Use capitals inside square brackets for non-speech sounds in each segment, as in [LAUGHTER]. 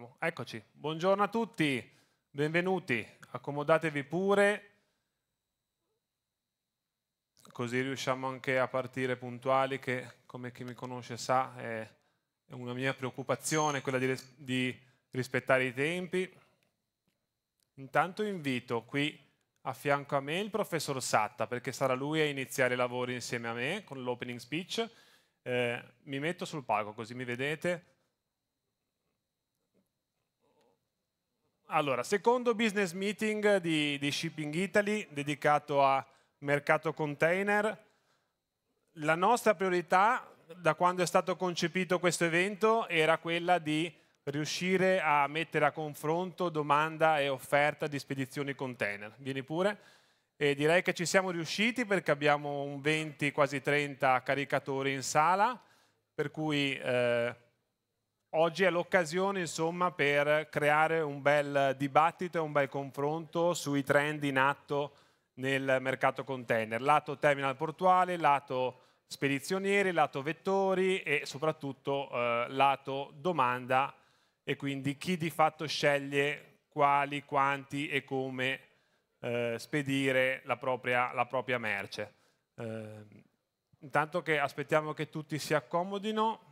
Siamo. Eccoci, buongiorno a tutti, benvenuti, accomodatevi pure, così riusciamo anche a partire puntuali che come chi mi conosce sa è una mia preoccupazione quella di, di rispettare i tempi. Intanto invito qui a fianco a me il professor Satta perché sarà lui a iniziare i lavori insieme a me con l'opening speech. Eh, mi metto sul palco così mi vedete Allora, secondo business meeting di, di, Shipping Italy dedicato a mercato container, la nostra priorità da quando è stato concepito questo evento era quella di riuscire a mettere a confronto domanda e offerta di spedizioni container. Vieni pure? E direi che ci siamo riusciti perché abbiamo un 20, quasi 30 caricatori in sala, per cui... Eh, Oggi è l'occasione insomma, per creare un bel dibattito e un bel confronto sui trend in atto nel mercato container, lato terminal portuale, lato spedizionieri, lato vettori e soprattutto eh, lato domanda e quindi chi di fatto sceglie quali, quanti e come eh, spedire la propria, la propria merce. Eh, intanto che aspettiamo che tutti si accomodino,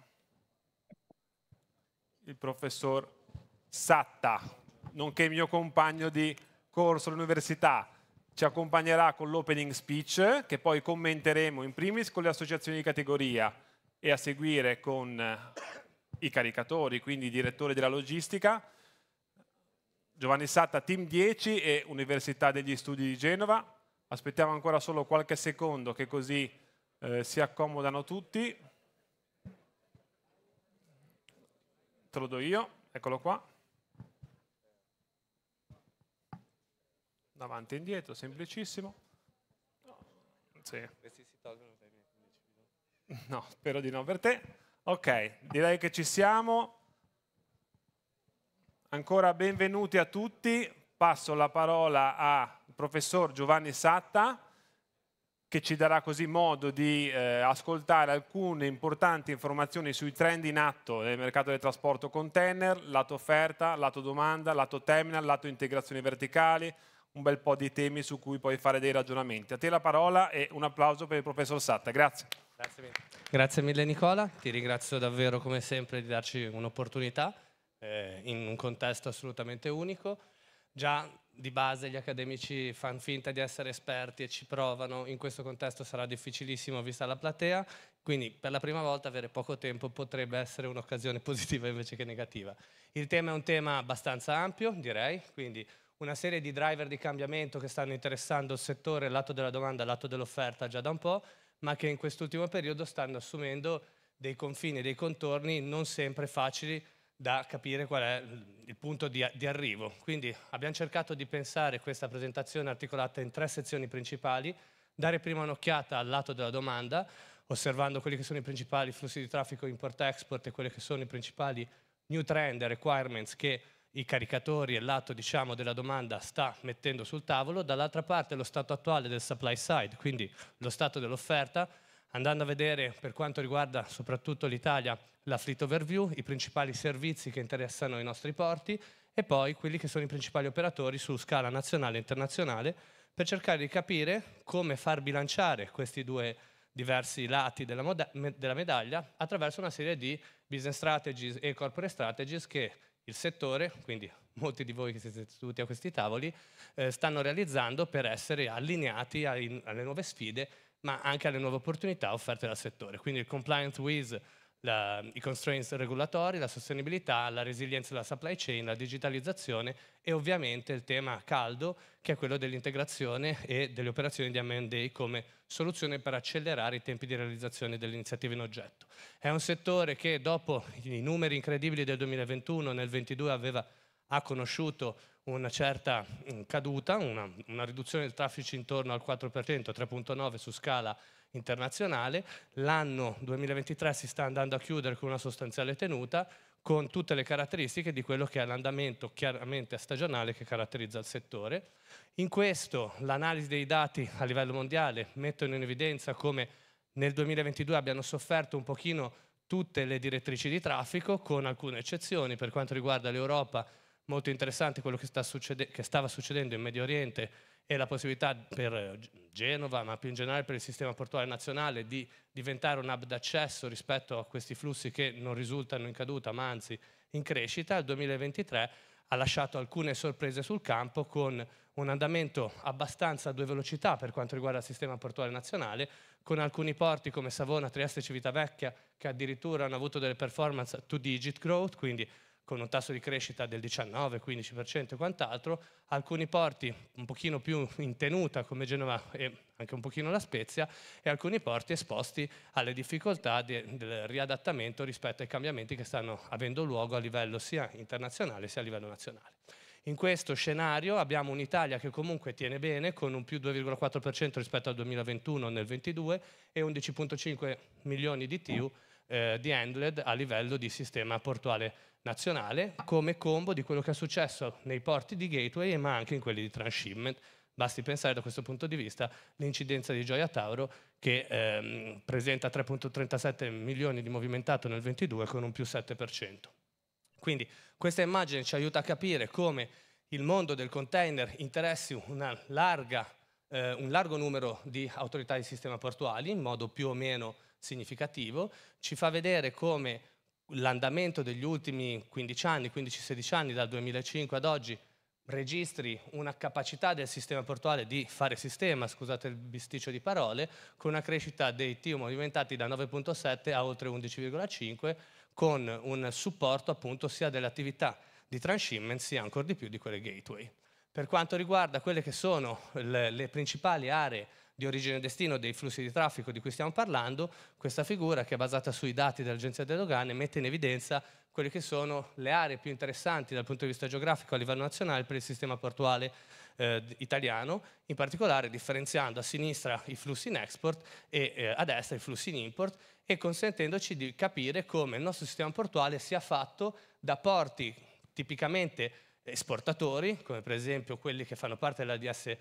il professor Satta, nonché mio compagno di corso all'università. Ci accompagnerà con l'opening speech che poi commenteremo in primis con le associazioni di categoria e a seguire con eh, i caricatori, quindi i direttori della logistica. Giovanni Satta, Team 10 e Università degli Studi di Genova. Aspettiamo ancora solo qualche secondo che così eh, si accomodano tutti. te lo do io, eccolo qua. Davanti e indietro, semplicissimo. Sì. No, spero di no per te. Ok, direi che ci siamo. Ancora benvenuti a tutti. Passo la parola al professor Giovanni Satta che ci darà così modo di eh, ascoltare alcune importanti informazioni sui trend in atto nel mercato del trasporto container, lato offerta, lato domanda, lato terminal, lato integrazioni verticali, un bel po' di temi su cui puoi fare dei ragionamenti. A te la parola e un applauso per il professor Satta. Grazie. Grazie mille, Grazie mille Nicola, ti ringrazio davvero come sempre di darci un'opportunità eh, in un contesto assolutamente unico. Già di base gli accademici fanno finta di essere esperti e ci provano, in questo contesto sarà difficilissimo vista la platea, quindi per la prima volta avere poco tempo potrebbe essere un'occasione [LAUGHS] positiva invece che negativa. Il tema è un tema abbastanza ampio, direi, quindi una serie di driver di cambiamento che stanno interessando il settore, lato della domanda, lato dell'offerta già da un po', ma che in quest'ultimo periodo stanno assumendo dei confini, dei contorni non sempre facili da capire qual è il punto di, di, arrivo. Quindi abbiamo cercato di pensare questa presentazione articolata in tre sezioni principali, dare prima un'occhiata al lato della domanda, osservando quelli che sono i principali flussi di traffico import-export e quelli che sono i principali new trend e requirements che i caricatori e lato diciamo, della domanda sta mettendo sul tavolo, dall'altra parte lo stato attuale del supply side, quindi lo stato dell'offerta, andando a vedere per quanto riguarda soprattutto l'Italia la fleet overview, i principali servizi che interessano i nostri porti e poi quelli che sono i principali operatori su scala nazionale e internazionale per cercare di capire come far bilanciare questi due diversi lati della, della medaglia attraverso una serie di business strategies e corporate strategies che il settore, quindi molti di voi che siete seduti a questi tavoli, eh, stanno realizzando per essere allineati ai, alle nuove sfide ma anche alle nuove opportunità offerte dal settore. Quindi il compliance with la, i constraints regulatori, la sostenibilità, la resilienza della supply chain, la digitalizzazione e ovviamente il tema caldo che è quello dell'integrazione e delle operazioni di M&A come soluzione per accelerare i tempi di realizzazione delle iniziative in oggetto. È un settore che dopo i numeri incredibili del 2021 nel 2022 aveva, ha conosciuto una certa mm, caduta, una, una riduzione del traffico intorno al 4%, 3.9 su scala internazionale. L'anno 2023 si sta andando a chiudere con una sostanziale tenuta, con tutte le caratteristiche di quello che è l'andamento chiaramente stagionale che caratterizza il settore. In questo l'analisi dei dati a livello mondiale mettono in evidenza come nel 2022 abbiano sofferto un pochino tutte le direttrici di traffico con alcune eccezioni per quanto riguarda l'Europa molto interessante quello che, succede che stava succedendo in Medio Oriente e la possibilità per eh, Genova, ma più in generale per il sistema portuale nazionale, di diventare un hub d'accesso rispetto a questi flussi che non risultano in caduta, ma anzi in crescita, il 2023 ha lasciato alcune sorprese sul campo con un andamento abbastanza a due velocità per quanto riguarda il sistema portuale nazionale, con alcuni porti come Savona, Trieste e Civitavecchia che addirittura hanno avuto delle performance two digit growth, quindi con un tasso di crescita del 19-15% e quant'altro, alcuni porti un pochino più in tenuta come Genova e anche un pochino la Spezia e alcuni porti esposti alle difficoltà de del riadattamento rispetto ai cambiamenti che stanno avendo luogo a livello sia internazionale sia a livello nazionale. In questo scenario abbiamo un'Italia che comunque tiene bene con un più 2,4% rispetto al 2021 nel 2022 e 11,5 milioni di TIU eh, di handled a livello di sistema portuale nazionale come combo di quello che è successo nei porti di gateway ma anche in quelli di transshipment. Basti pensare da questo punto di vista l'incidenza di Gioia Tauro che ehm, presenta 3.37 milioni di movimentato nel 22 con un più 7%. Quindi questa immagine ci aiuta a capire come il mondo del container interessi larga, eh, un largo numero di autorità di sistema portuali in modo più o meno significativo, ci fa vedere come l'andamento degli ultimi 15 anni, 15-16 anni, dal 2005 ad oggi, registri una capacità del sistema portuale di fare sistema, scusate il bisticcio di parole, con una crescita dei TIU movimentati da 9.7 a oltre 11.5, con un supporto appunto sia delle attività di transshipment sia ancora di più di quelle gateway. Per quanto riguarda quelle che sono le, le principali aree di origine e destino dei flussi di traffico di cui stiamo parlando, questa figura che è basata sui dati dell'Agenzia delle Dogane mette in evidenza quelle che sono le aree più interessanti dal punto di vista geografico a livello nazionale per il sistema portuale eh, italiano, in particolare differenziando a sinistra i flussi in export e eh, a destra i flussi in import e consentendoci di capire come il nostro sistema portuale sia fatto da porti tipicamente esportatori, come per esempio quelli che fanno parte della DS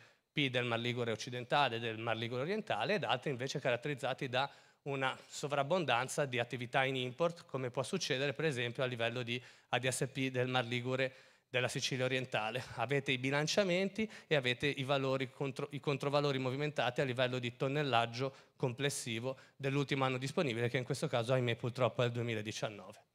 del Mar Ligure occidentale e del Mar Ligure orientale ed altri invece caratterizzati da una sovrabbondanza di attività in import, come può succedere per esempio a livello di ADSP del Mar Ligure della Sicilia orientale. Avete i bilanciamenti e avete i, valori contro, i controvalori movimentati a livello di tonnellaggio complessivo dell'ultimo anno disponibile, che in questo caso ahimè purtroppo è il 2019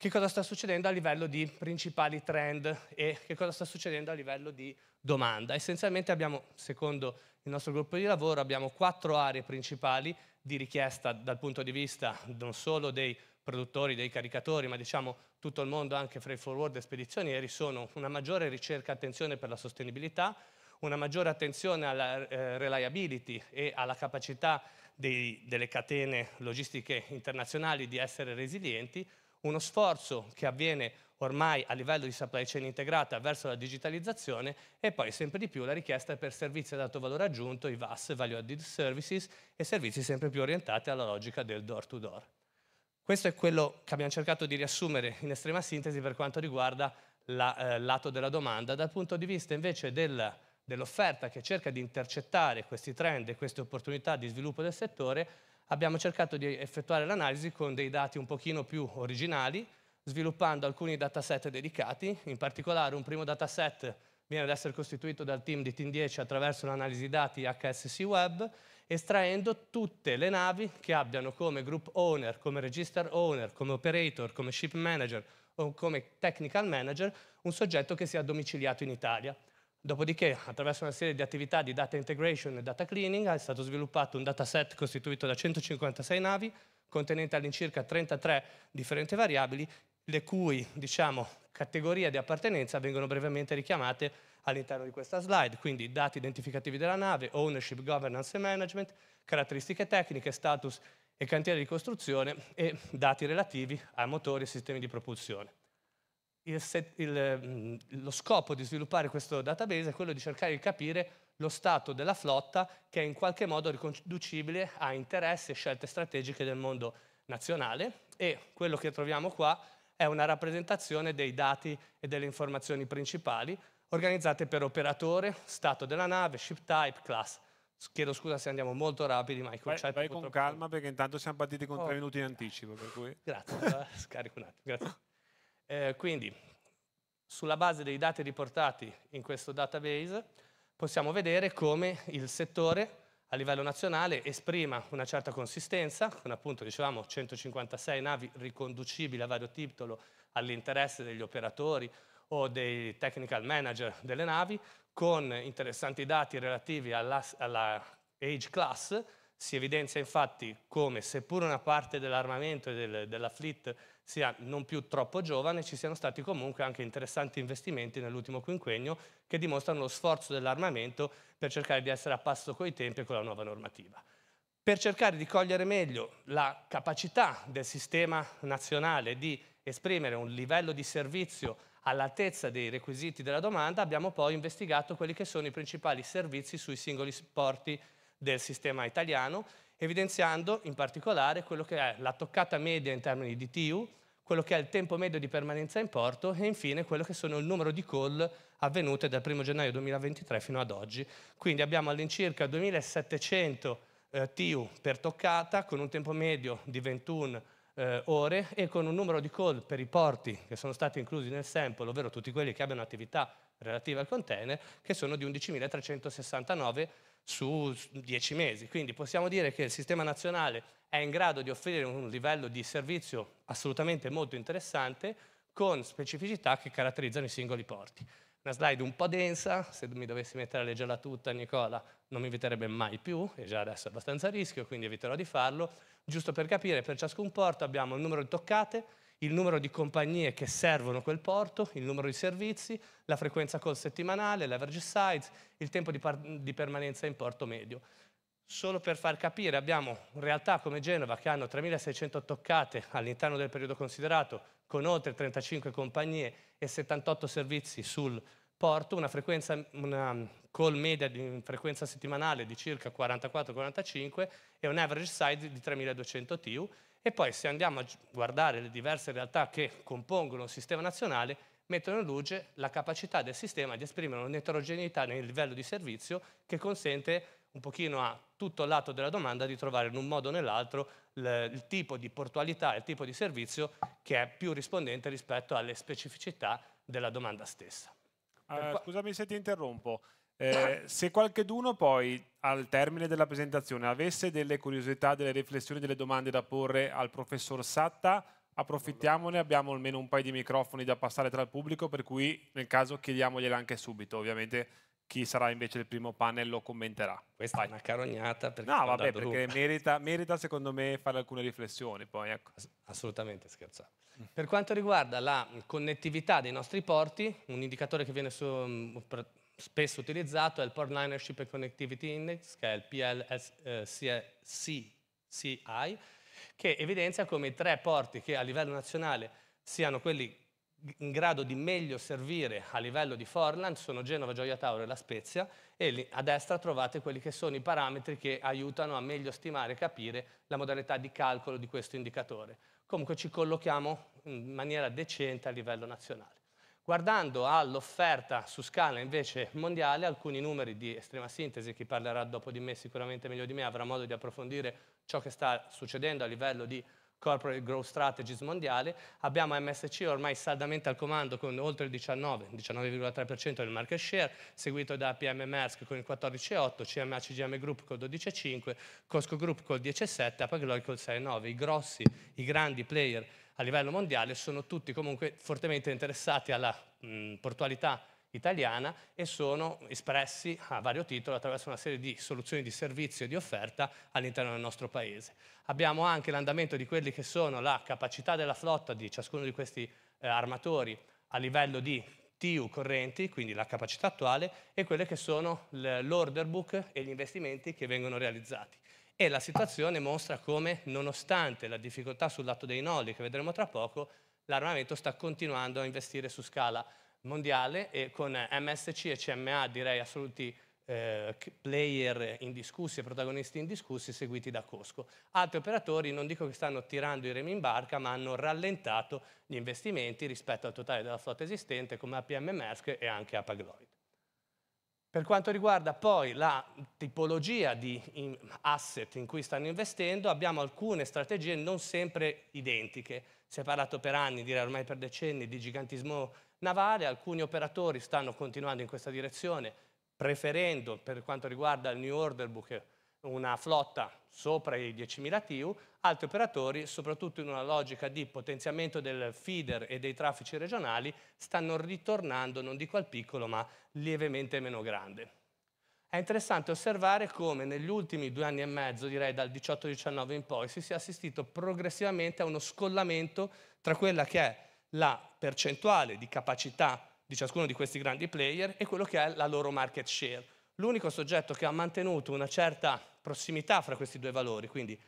che cosa sta succedendo a livello di principali trend e che cosa sta succedendo a livello di domanda. Essenzialmente abbiamo, secondo il nostro gruppo di lavoro, abbiamo quattro aree principali di richiesta dal punto di vista non solo dei produttori, dei caricatori, ma diciamo tutto il mondo, anche fra i forward e spedizionieri, sono una maggiore ricerca e attenzione per la sostenibilità, una maggiore attenzione alla eh, reliability e alla capacità dei, delle catene logistiche internazionali di essere resilienti, uno sforzo che avviene ormai a livello di supply chain integrata verso la digitalizzazione e poi sempre di più la richiesta per servizi ad alto valore aggiunto, i VAS, Value Added Services, e servizi sempre più orientati alla logica del door-to-door. -door. Questo è quello che abbiamo cercato di riassumere in estrema sintesi per quanto riguarda il la, eh, lato della domanda. Dal punto di vista invece del, dell'offerta che cerca di intercettare questi trend e queste opportunità di sviluppo del settore, abbiamo cercato di effettuare l'analisi con dei dati un pochino più originali, sviluppando alcuni dataset dedicati, in particolare un primo dataset viene ad essere costituito dal team di Team 10 attraverso l'analisi dati HSC Web, estraendo tutte le navi che abbiano come group owner, come register owner, come operator, come ship manager o come technical manager un soggetto che sia domiciliato in Italia. Dopodiché, attraverso una serie di attività di data integration e data cleaning, è stato sviluppato un dataset costituito da 156 navi, contenente all'incirca 33 differenti variabili, le cui diciamo, categorie di appartenenza vengono brevemente richiamate all'interno di questa slide, quindi dati identificativi della nave, ownership, governance e management, caratteristiche tecniche, status e cantiere di costruzione e dati relativi a motori e sistemi di propulsione il il, mm, lo scopo di sviluppare questo database è quello di cercare di capire lo stato della flotta che è in qualche modo riconducibile a interessi e scelte strategiche del mondo nazionale e quello che troviamo qua è una rappresentazione dei dati e delle informazioni principali organizzate per operatore, stato della nave, ship type, class. Chiedo scusa se andiamo molto rapidi, ma i concetti... Vai, vai con purtroppo... calma perché intanto siamo partiti con oh. tre minuti in anticipo, per cui... Grazie, scarico un attimo, grazie. Eh, quindi, sulla base dei dati riportati in questo database, possiamo vedere come il settore a livello nazionale esprima una certa consistenza, con appunto dicevamo 156 navi riconducibili a vario titolo all'interesse degli operatori o dei technical manager delle navi, con interessanti dati relativi alla, alla age class, si evidenzia infatti come seppur una parte dell'armamento e del, della fleet sia non più troppo giovane, ci siano stati comunque anche interessanti investimenti nell'ultimo quinquennio che dimostrano lo sforzo dell'armamento per cercare di essere a passo coi tempi e con la nuova normativa. Per cercare di cogliere meglio la capacità del sistema nazionale di esprimere un livello di servizio all'altezza dei requisiti della domanda, abbiamo poi investigato quelli che sono i principali servizi sui singoli porti del sistema italiano evidenziando in particolare quello che è la toccata media in termini di TU, quello che è il tempo medio di permanenza in porto e infine quello che sono il numero di call avvenute dal 1 gennaio 2023 fino ad oggi. Quindi abbiamo all'incirca 2700 eh, TU per toccata con un tempo medio di 21 eh, ore e con un numero di call per i porti che sono stati inclusi nel sample, ovvero tutti quelli che abbiano attività relativa al container, che sono di 11.369 su dieci mesi. Quindi possiamo dire che il sistema nazionale è in grado di offrire un livello di servizio assolutamente molto interessante con specificità che caratterizzano i singoli porti. Una slide un po' densa, se mi dovessi mettere a leggerla tutta Nicola non mi inviterebbe mai più, è già adesso abbastanza a rischio, quindi eviterò di farlo. Giusto per capire, per ciascun porto abbiamo il numero di toccate, il numero di compagnie che servono quel porto, il numero di servizi, la frequenza call settimanale, l'average size, il tempo di, di permanenza in porto medio. Solo per far capire, abbiamo realtà come Genova che hanno 3.600 toccate all'interno del periodo considerato, con oltre 35 compagnie e 78 servizi sul porto, una, frequenza, una call media di frequenza settimanale di circa 44-45 e un average size di 3.200 TU e poi se andiamo a guardare le diverse realtà che compongono il sistema nazionale, mettono in luce la capacità del sistema di esprimere un'eterogeneità nel livello di servizio che consente un pochino a tutto il lato della domanda di trovare in un modo o nell'altro il tipo di portualità, il tipo di servizio che è più rispondente rispetto alle specificità della domanda stessa. Uh, scusami se ti interrompo. Eh, se qualcheduno poi al termine della presentazione avesse delle curiosità, delle riflessioni, delle domande da porre al professor Satta, approfittiamone, abbiamo almeno un paio di microfoni da passare tra il pubblico, per cui nel caso chiediamogliela anche subito, ovviamente chi sarà invece il primo panel lo commenterà. Questa Vai. è una carognata No, vabbè, perché merita, merita, secondo me fare alcune riflessioni poi, ecco. Assolutamente scherzavo. Per quanto riguarda la connettività dei nostri porti, un indicatore che viene su, mm, spesso utilizzato è il Port Linership and Connectivity Index, che è il PLCI, eh, che evidenzia come i tre porti che a livello nazionale siano quelli in grado di meglio servire a livello di Forland sono Genova, Gioia Tauro e La Spezia e a destra trovate quelli che sono i parametri che aiutano a meglio stimare e capire la modalità di calcolo di questo indicatore. Comunque ci collochiamo in maniera decente a livello nazionale. Guardando all'offerta su scala invece mondiale, alcuni numeri di estrema sintesi, chi parlerà dopo di me sicuramente meglio di me avrà modo di approfondire ciò che sta succedendo a livello di Corporate Growth Strategies mondiale, abbiamo MSC ormai saldamente al comando con oltre il 19, 19,3% del market share, seguito da PM Maersk con il 14,8, CMA CGM Group col 12,5, Costco Group col 17, Apagloi col 6,9. I grossi, i grandi player a livello mondiale sono tutti comunque fortemente interessati alla mh, portualità italiana e sono espressi a vario titolo attraverso una serie di soluzioni di servizio e di offerta all'interno del nostro paese. Abbiamo anche l'andamento di quelli che sono la capacità della flotta di ciascuno di questi eh, armatori a livello di TU correnti, quindi la capacità attuale, e quelle che sono l'order book e gli investimenti che vengono realizzati. E la situazione mostra come, nonostante la difficoltà sul lato dei nodi, che vedremo tra poco, l'armamento sta continuando a investire su scala mondiale e con MSC e CMA direi assoluti eh, player indiscussi e protagonisti indiscussi seguiti da Cosco. Altri operatori non dico che stanno tirando i remi in barca ma hanno rallentato gli investimenti rispetto al totale della flotta esistente come APM Maersk e anche Apagloid. Per quanto riguarda poi la tipologia di asset in cui stanno investendo, abbiamo alcune strategie non sempre identiche. Si è parlato per anni, direi ormai per decenni, di gigantismo navale, alcuni operatori stanno continuando in questa direzione, preferendo per quanto riguarda il New Order Book una flotta sopra i 10.000 TU, altri operatori, soprattutto in una logica di potenziamento del feeder e dei traffici regionali, stanno ritornando, non dico al piccolo, ma lievemente meno grande. È interessante osservare come negli ultimi due anni e mezzo, direi dal 18-19 in poi, si sia assistito progressivamente a uno scollamento tra quella che è la percentuale di capacità di ciascuno di questi grandi player e quello che è la loro market share. L'unico soggetto che ha mantenuto una certa prossimità fra questi due valori, quindi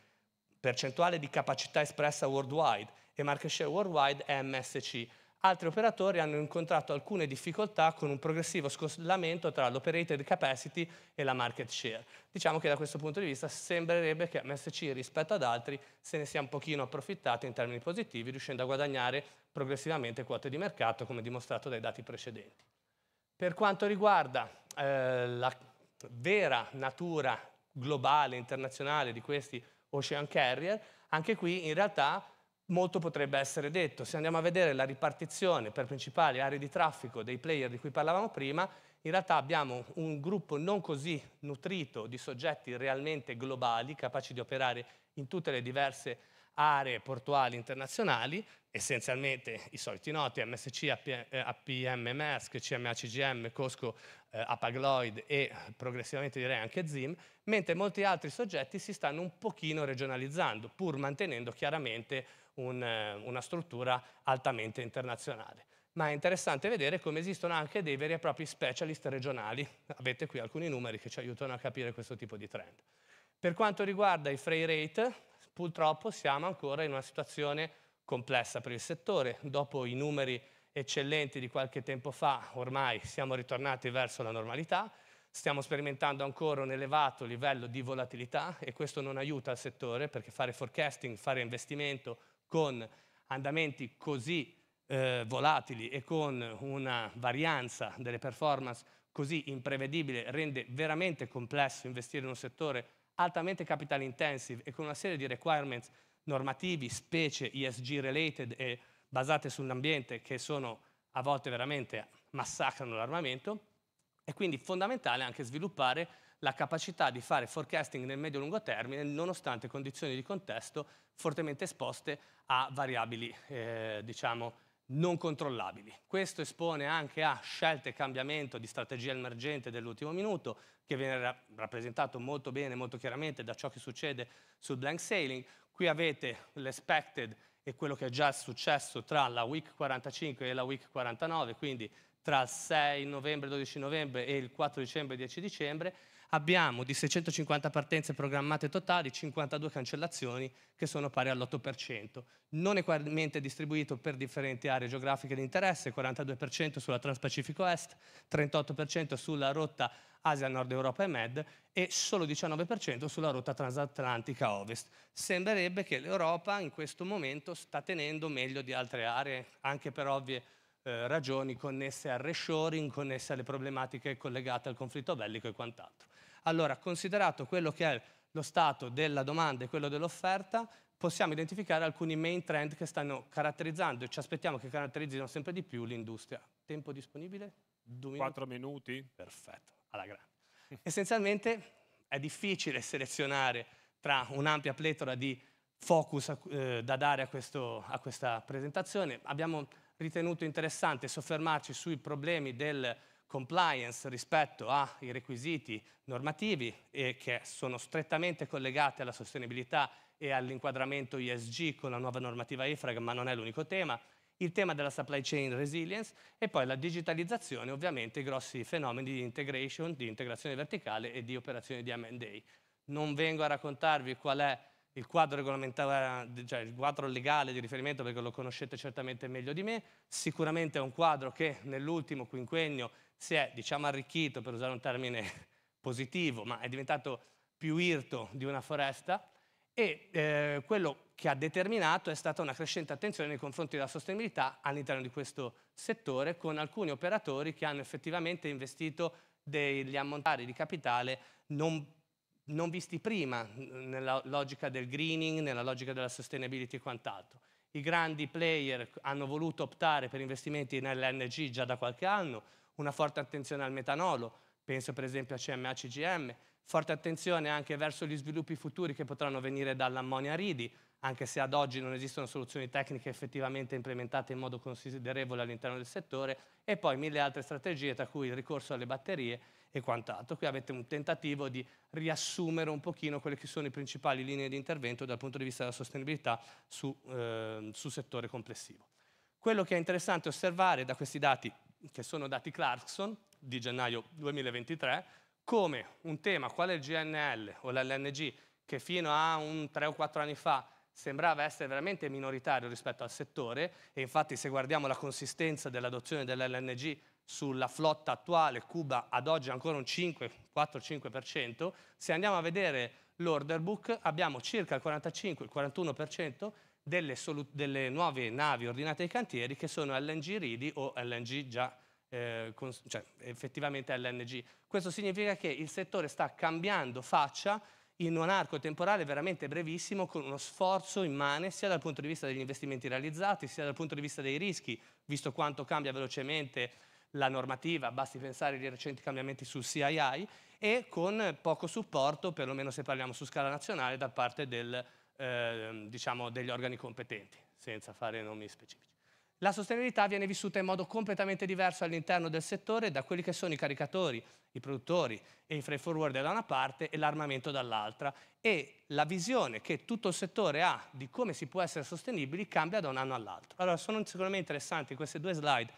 percentuale di capacità espressa worldwide e market share worldwide è MSC. Altri operatori hanno incontrato alcune difficoltà con un progressivo scollamento tra l'operated capacity e la market share. Diciamo che da questo punto di vista sembrerebbe che MSC rispetto ad altri se ne sia un pochino approfittato in termini positivi, riuscendo a guadagnare progressivamente quote di mercato, come dimostrato dai dati precedenti. Per quanto riguarda eh, la vera natura globale, internazionale di questi ocean carrier, anche qui in realtà molto potrebbe essere detto. Se andiamo a vedere la ripartizione per principali aree di traffico dei player di cui parlavamo prima, in realtà abbiamo un gruppo non così nutrito di soggetti realmente globali, capaci di operare in tutte le diverse aree portuali internazionali, essenzialmente i soliti noti MSC, APM, eh, MESC, CMA, CGM, Cosco, eh, Apagloid e progressivamente direi anche ZIM, mentre molti altri soggetti si stanno un pochino regionalizzando, pur mantenendo chiaramente un, eh, una struttura altamente internazionale ma è interessante vedere come esistono anche dei veri e propri specialist regionali. Avete qui alcuni numeri che ci aiutano a capire questo tipo di trend. Per quanto riguarda i fray rate, Purtroppo siamo ancora in una situazione complessa per il settore. Dopo i numeri eccellenti di qualche tempo fa, ormai siamo ritornati verso la normalità, stiamo sperimentando ancora un elevato livello di volatilità e questo non aiuta il settore perché fare forecasting, fare investimento con andamenti così eh, volatili e con una varianza delle performance così imprevedibile rende veramente complesso investire in un settore altamente capital intensive e con una serie di requirements normativi, specie ESG related e basate sull'ambiente che sono a volte veramente massacrano l'armamento, è quindi fondamentale anche sviluppare la capacità di fare forecasting nel medio e lungo termine nonostante condizioni di contesto fortemente esposte a variabili, eh, diciamo, non controllabili. Questo espone anche a scelte e cambiamento di strategia emergente dell'ultimo minuto, che viene ra rappresentato molto bene, molto chiaramente da ciò che succede sul blank sailing. Qui avete l'expected e quello che è già successo tra la week 45 e la week 49, quindi tra il 6 novembre, 12 novembre e il 4 dicembre, 10 dicembre, abbiamo di 650 partenze programmate totali 52 cancellazioni che sono pari all'8%, non equamente distribuito per differenti aree geografiche di interesse, 42% sulla Transpacifico Est, 38% sulla rotta Asia, Nord Europa e Med e solo 19% sulla rotta transatlantica Ovest. Sembrerebbe che l'Europa in questo momento sta tenendo meglio di altre aree, anche per ovvie eh, ragioni connesse al reshoring, connesse alle problematiche collegate al conflitto bellico e quant'altro. Allora, considerato quello che è lo stato della domanda e quello dell'offerta, possiamo identificare alcuni main trend che stanno caratterizzando e ci aspettiamo che caratterizzino sempre di più l'industria. Tempo disponibile? Due minuti. Quattro minuti. Perfetto, alla grande. [LAUGHS] Essenzialmente è difficile selezionare tra un'ampia pletora di focus eh, da dare a, questo, a, questa presentazione. Abbiamo ritenuto interessante soffermarci sui problemi del compliance rispetto ai requisiti normativi e che sono strettamente collegati alla sostenibilità e all'inquadramento ISG con la nuova normativa IFRAG, ma non è l'unico tema, il tema della supply chain resilience e poi la digitalizzazione, ovviamente i grossi fenomeni di integration, di integrazione verticale e di operazioni di M&A. Non vengo a raccontarvi qual è il quadro, cioè il quadro legale di riferimento perché lo conoscete certamente meglio di me, sicuramente è un quadro che nell'ultimo quinquennio si è, diciamo, arricchito, per usare un termine [LAUGHS] positivo, ma è diventato più irto di una foresta e eh, quello che ha determinato è stata una crescente attenzione nei confronti della sostenibilità all'interno di questo settore con alcuni operatori che hanno effettivamente investito degli ammontari di capitale non, non visti prima nella logica del greening, nella logica della sustainability e quant'altro. I grandi player hanno voluto optare per investimenti nell'NG già da qualche anno, una forte attenzione al metanolo, penso per esempio a CMA-CGM, forte attenzione anche verso gli sviluppi futuri che potranno venire dall'ammonia ridi, anche se ad oggi non esistono soluzioni tecniche effettivamente implementate in modo considerevole all'interno del settore, e poi mille altre strategie, tra cui il ricorso alle batterie e quant'altro. Qui avete un tentativo di riassumere un pochino quelle che sono le principali linee di intervento dal punto di vista della sostenibilità sul eh, su settore complessivo. Quello che è interessante osservare da questi dati che sono dati Clarkson di gennaio 2023, come un tema quale il GNL o l'LNG che fino a un 3 o 4 anni fa sembrava essere veramente minoritario rispetto al settore e infatti se guardiamo la consistenza dell'adozione dell'LNG sulla flotta attuale, Cuba ad oggi è ancora un 5, 4-5%, se andiamo a vedere l'order book abbiamo circa il 45-41% delle, delle, nuove navi ordinate ai cantieri che sono LNG ready o LNG già, eh, cioè effettivamente LNG. Questo significa che il settore sta cambiando faccia in un arco temporale veramente brevissimo con uno sforzo immane sia dal punto di vista degli investimenti realizzati sia dal punto di vista dei rischi, visto quanto cambia velocemente la normativa, basti pensare ai recenti cambiamenti sul CII e con poco supporto, perlomeno se parliamo su scala nazionale, da parte del Ehm, diciamo, degli organi competenti, senza fare nomi specifici. La sostenibilità viene vissuta in modo completamente diverso all'interno del settore da quelli che sono i caricatori, i produttori e i freight forwarder da una parte e l'armamento dall'altra e la visione che tutto il settore ha di come si può essere sostenibili cambia da un anno all'altro. Allora sono sicuramente interessanti queste due slide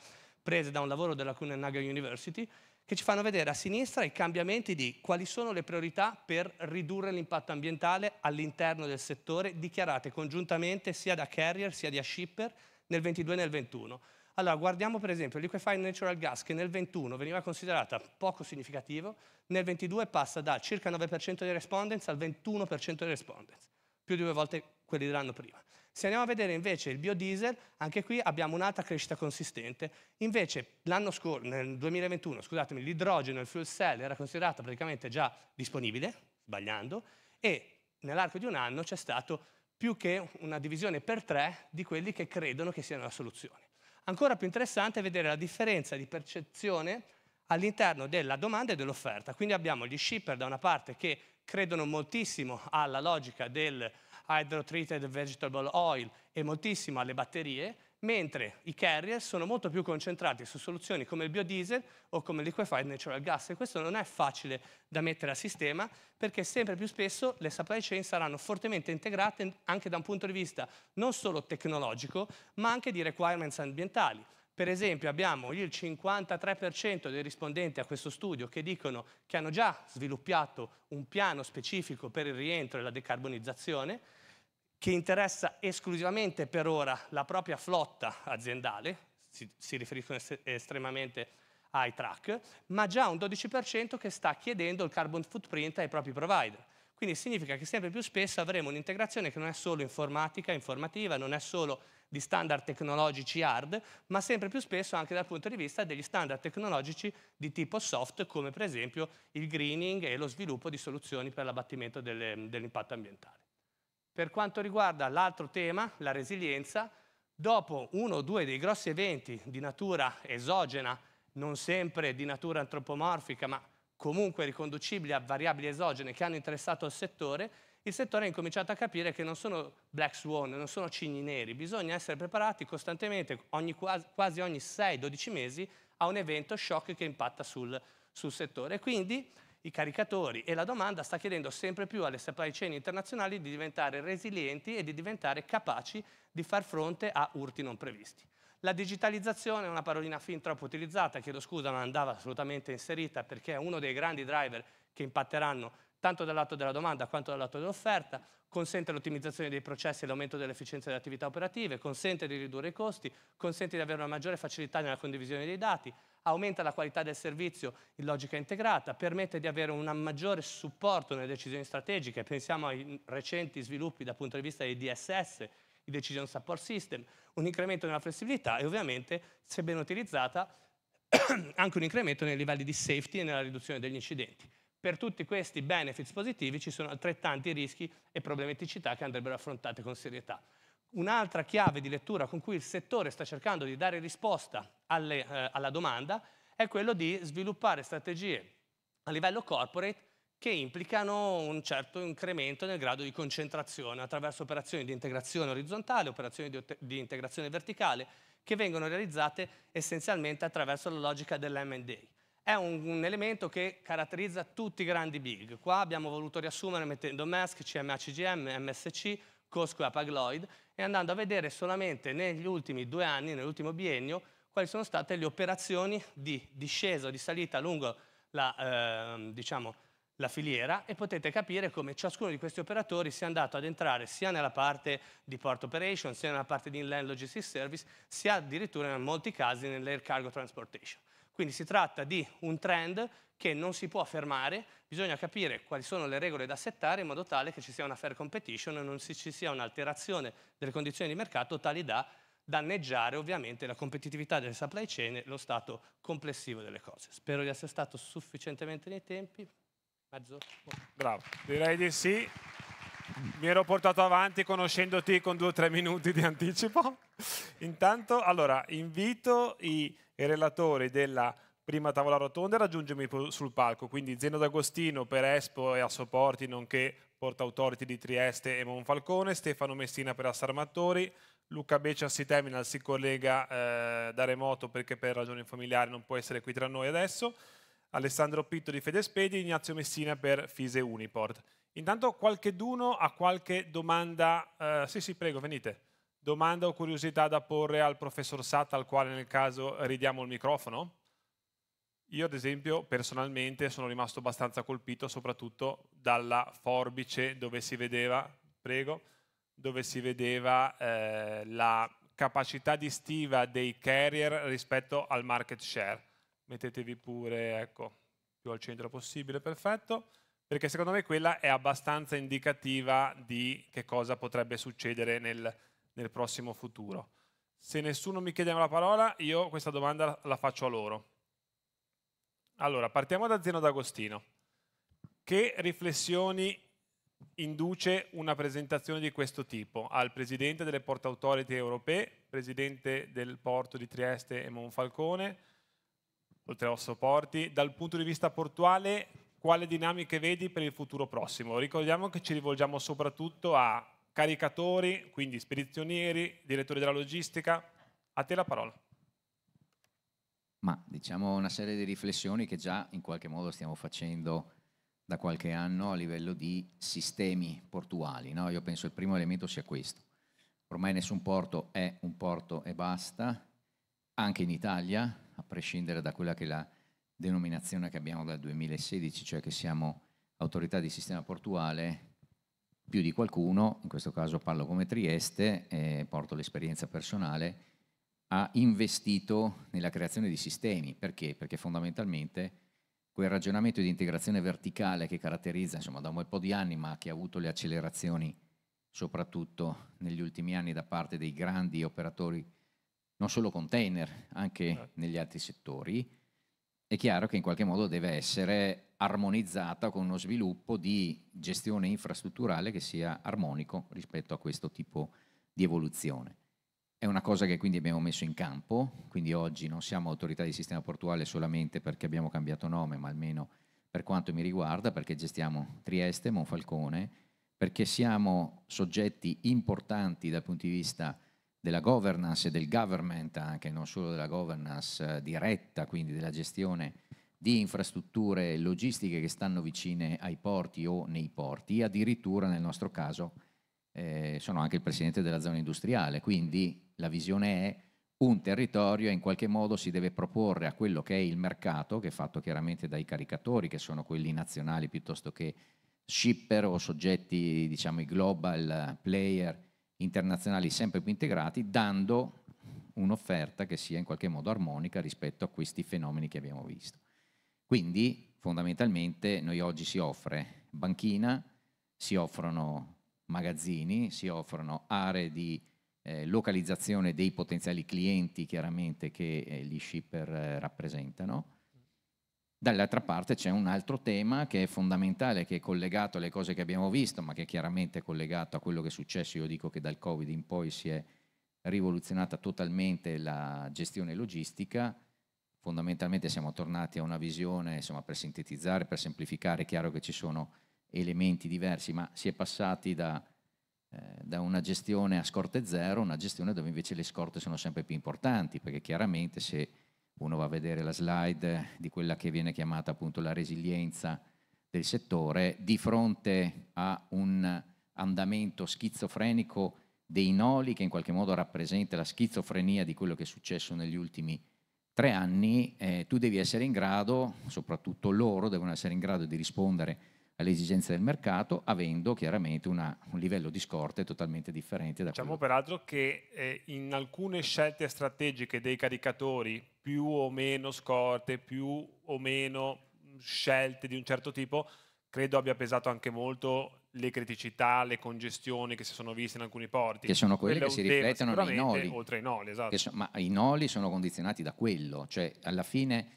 prese da un lavoro della Kuehn-Nagel University che ci fanno vedere a sinistra i cambiamenti di quali sono le priorità per ridurre l'impatto ambientale all'interno del settore dichiarate congiuntamente sia da carrier sia da shipper nel 22 e nel 21. Allora, guardiamo per esempio il liquefied natural gas che nel 21 veniva considerata poco significativo, nel 22 passa da circa 9% di respondents al 21% di respondents, più di due volte quelli dell'anno prima. Se andiamo a vedere invece il biodiesel, anche qui abbiamo un'altra crescita consistente. Invece l'anno scorso, nel 2021, scusatemi, l'idrogeno il fuel cell era considerato praticamente già disponibile, sbagliando, e nell'arco di un anno c'è stata più che una divisione per tre di quelli che credono che siano la soluzione. Ancora più interessante è vedere la differenza di percezione all'interno della domanda e dell'offerta. Quindi abbiamo gli shipper da una parte che credono moltissimo alla logica del hydrotreated vegetable oil e moltissimo alle batterie, mentre i carrier sono molto più concentrati su soluzioni come il biodiesel o come il liquefied natural gas e questo non è facile da mettere a sistema perché sempre più spesso le supply chain saranno fortemente integrate anche da un punto di vista non solo tecnologico ma anche di requirements ambientali. Per esempio abbiamo il 53% dei rispondenti a questo studio che dicono che hanno già sviluppato un piano specifico per il rientro e la decarbonizzazione, che interessa esclusivamente per ora la propria flotta aziendale, si, si riferiscono estremamente ai track, ma già un 12% che sta chiedendo il carbon footprint ai propri provider. Quindi significa che sempre più spesso avremo un'integrazione che non è solo informatica, informativa, non è solo di standard tecnologici hard, ma sempre più spesso anche dal punto di vista degli standard tecnologici di tipo soft, come per esempio il greening e lo sviluppo di soluzioni per l'abbattimento dell'impatto ambientale. Per quanto riguarda l'altro tema, la resilienza, dopo uno o due dei grossi eventi di natura esogena, non sempre di natura antropomorfica, ma comunque riconducibili a variabili esogene che hanno interessato il settore, il settore ha incominciato a capire che non sono black swan, non sono cigni neri, bisogna essere preparati costantemente, ogni, quasi ogni 6-12 mesi, a un evento shock che impatta sul, sul settore. Quindi i caricatori e la domanda sta chiedendo sempre più alle supply chain internazionali di diventare resilienti e di diventare capaci di far fronte a urti non previsti. La digitalizzazione è una parolina fin troppo utilizzata, chiedo scusa ma andava assolutamente inserita perché è uno dei grandi driver che impatteranno tanto dal lato della domanda quanto dal lato dell'offerta, consente l'ottimizzazione dei processi e l'aumento dell'efficienza delle attività operative, consente di ridurre i costi, consente di avere una maggiore facilità nella condivisione dei dati, aumenta la qualità del servizio in logica integrata, permette di avere un maggiore supporto nelle decisioni strategiche, pensiamo ai recenti sviluppi dal punto di vista dei DSS, i Decision Support System, un incremento nella flessibilità e ovviamente, se ben utilizzata, [COUGHS] anche un incremento nei livelli di safety e nella riduzione degli incidenti per tutti questi benefits positivi ci sono altrettanti rischi e problematicità che andrebbero affrontate con serietà. Un'altra chiave di lettura con cui il settore sta cercando di dare risposta alle, eh, alla domanda è quello di sviluppare strategie a livello corporate che implicano un certo incremento nel grado di concentrazione attraverso operazioni di integrazione orizzontale, operazioni di, di integrazione verticale, che vengono realizzate essenzialmente attraverso la logica dell'MA è un, un, elemento che caratterizza tutti i grandi big. Qua abbiamo voluto riassumere mettendo MESC, CMA, CGM, MSC, Cosco e Apagloid e andando a vedere solamente negli ultimi due anni, nell'ultimo biennio, quali sono state le operazioni di discesa o di salita lungo la, eh, diciamo, la filiera e potete capire come ciascuno di questi operatori sia andato ad entrare sia nella parte di port operation, sia nella parte di inland logistics service, sia addirittura in molti casi nell'air cargo transportation. Quindi si tratta di un trend che non si può fermare, bisogna capire quali sono le regole da settare in modo tale che ci sia una fair competition e non ci sia un'alterazione delle condizioni di mercato tali da danneggiare ovviamente la competitività delle supply chain e lo stato complessivo delle cose. Spero di essere stato sufficientemente nei tempi. Mezzo. Bravo, direi di sì. Mi ero portato avanti conoscendoti con due o tre minuti di anticipo. Intanto, allora, invito i e relatori della prima tavola rotonda e raggiungermi sul palco, quindi Zeno D'Agostino per Espo e Assoporti, nonché Port Authority di Trieste e Monfalcone, Stefano Messina per Assarmatori, Luca Beccia si terminal si collega eh, da remoto perché per ragioni familiari non può essere qui tra noi adesso, Alessandro Pitto di Fedespedi, Ignazio Messina per Fise Uniport. Intanto qualche d'uno ha qualche domanda? Eh, sì, sì, prego, venite domanda o curiosità da porre al professor Satt, al quale nel caso ridiamo il microfono? Io ad esempio personalmente sono rimasto abbastanza colpito soprattutto dalla forbice dove si vedeva, prego, dove si vedeva eh, la capacità di stiva dei carrier rispetto al market share. Mettetevi pure, ecco, più al centro possibile, perfetto, perché secondo me quella è abbastanza indicativa di che cosa potrebbe succedere nel, nel prossimo futuro. Se nessuno mi chiede la parola, io questa domanda la faccio a loro. Allora, partiamo da Zeno D'Agostino. Che riflessioni induce una presentazione di questo tipo al presidente delle Port Authority europee, presidente del porto di Trieste e Monfalcone, oltre a Osso Porti, dal punto di vista portuale quale dinamiche vedi per il futuro prossimo? Ricordiamo che ci rivolgiamo soprattutto a caricatori, quindi spedizionieri, direttori della logistica. A te la parola. Ma diciamo una serie di riflessioni che già in qualche modo stiamo facendo da qualche anno a livello di sistemi portuali. No? Io penso il primo elemento sia questo. Ormai nessun porto è un porto e basta, anche in Italia, a prescindere da quella che è la denominazione che abbiamo dal 2016, cioè che siamo autorità di sistema portuale, più di qualcuno, in questo caso parlo come Trieste, eh, porto l'esperienza personale, ha investito nella creazione di sistemi. Perché? Perché fondamentalmente quel ragionamento di integrazione verticale che caratterizza insomma, da un bel po' di anni, ma che ha avuto le accelerazioni soprattutto negli ultimi anni da parte dei grandi operatori, non solo container, anche certo. negli altri settori, è chiaro che in qualche modo deve essere armonizzata con uno sviluppo di gestione infrastrutturale che sia armonico rispetto a questo tipo di evoluzione. È una cosa che quindi abbiamo messo in campo, quindi oggi non siamo autorità di sistema portuale solamente perché abbiamo cambiato nome, ma almeno per quanto mi riguarda, perché gestiamo Trieste, Monfalcone, perché siamo soggetti importanti dal punto di vista della governance e del government anche, non solo della governance eh, diretta, quindi della gestione di infrastrutture logistiche che stanno vicine ai porti o nei porti, addirittura nel nostro caso eh, sono anche il presidente della zona industriale, quindi la visione è un territorio in qualche modo si deve proporre a quello che è il mercato, che è fatto chiaramente dai caricatori, che sono quelli nazionali piuttosto che shipper o soggetti, diciamo, i global player internazionali sempre più integrati, dando un'offerta che sia in qualche modo armonica rispetto a questi fenomeni che abbiamo visto. Quindi fondamentalmente noi oggi si offre banchina, si offrono magazzini, si offrono aree di eh, localizzazione dei potenziali clienti chiaramente che eh, gli shipper eh, rappresentano, Dall'altra parte c'è un altro tema che è fondamentale, che è collegato alle cose che abbiamo visto, ma che chiaramente è collegato a quello che è successo. Io dico che dal Covid in poi si è rivoluzionata totalmente la gestione logistica. Fondamentalmente siamo tornati a una visione, insomma, per sintetizzare, per semplificare, è chiaro che ci sono elementi diversi, ma si è passati da, eh, da una gestione a scorte zero a una gestione dove invece le scorte sono sempre più importanti, perché chiaramente se uno va a vedere la slide di quella che viene chiamata appunto la resilienza del settore, di fronte a un andamento schizofrenico dei noli che in qualche modo rappresenta la schizofrenia di quello che è successo negli ultimi tre anni, eh, tu devi essere in grado, soprattutto loro devono essere in grado di rispondere alle esigenze del mercato, avendo chiaramente una, un livello di scorte totalmente differente. Da diciamo quello... peraltro che eh, in alcune scelte strategiche dei caricatori, più o meno scorte, più o meno mm, scelte di un certo tipo, credo abbia pesato anche molto le criticità, le congestioni che si sono viste in alcuni porti. Che sono quelle Quello che si riflettono nei noli. Oltre ai noli, esatto. So, ma i noli sono condizionati da quello, cioè alla fine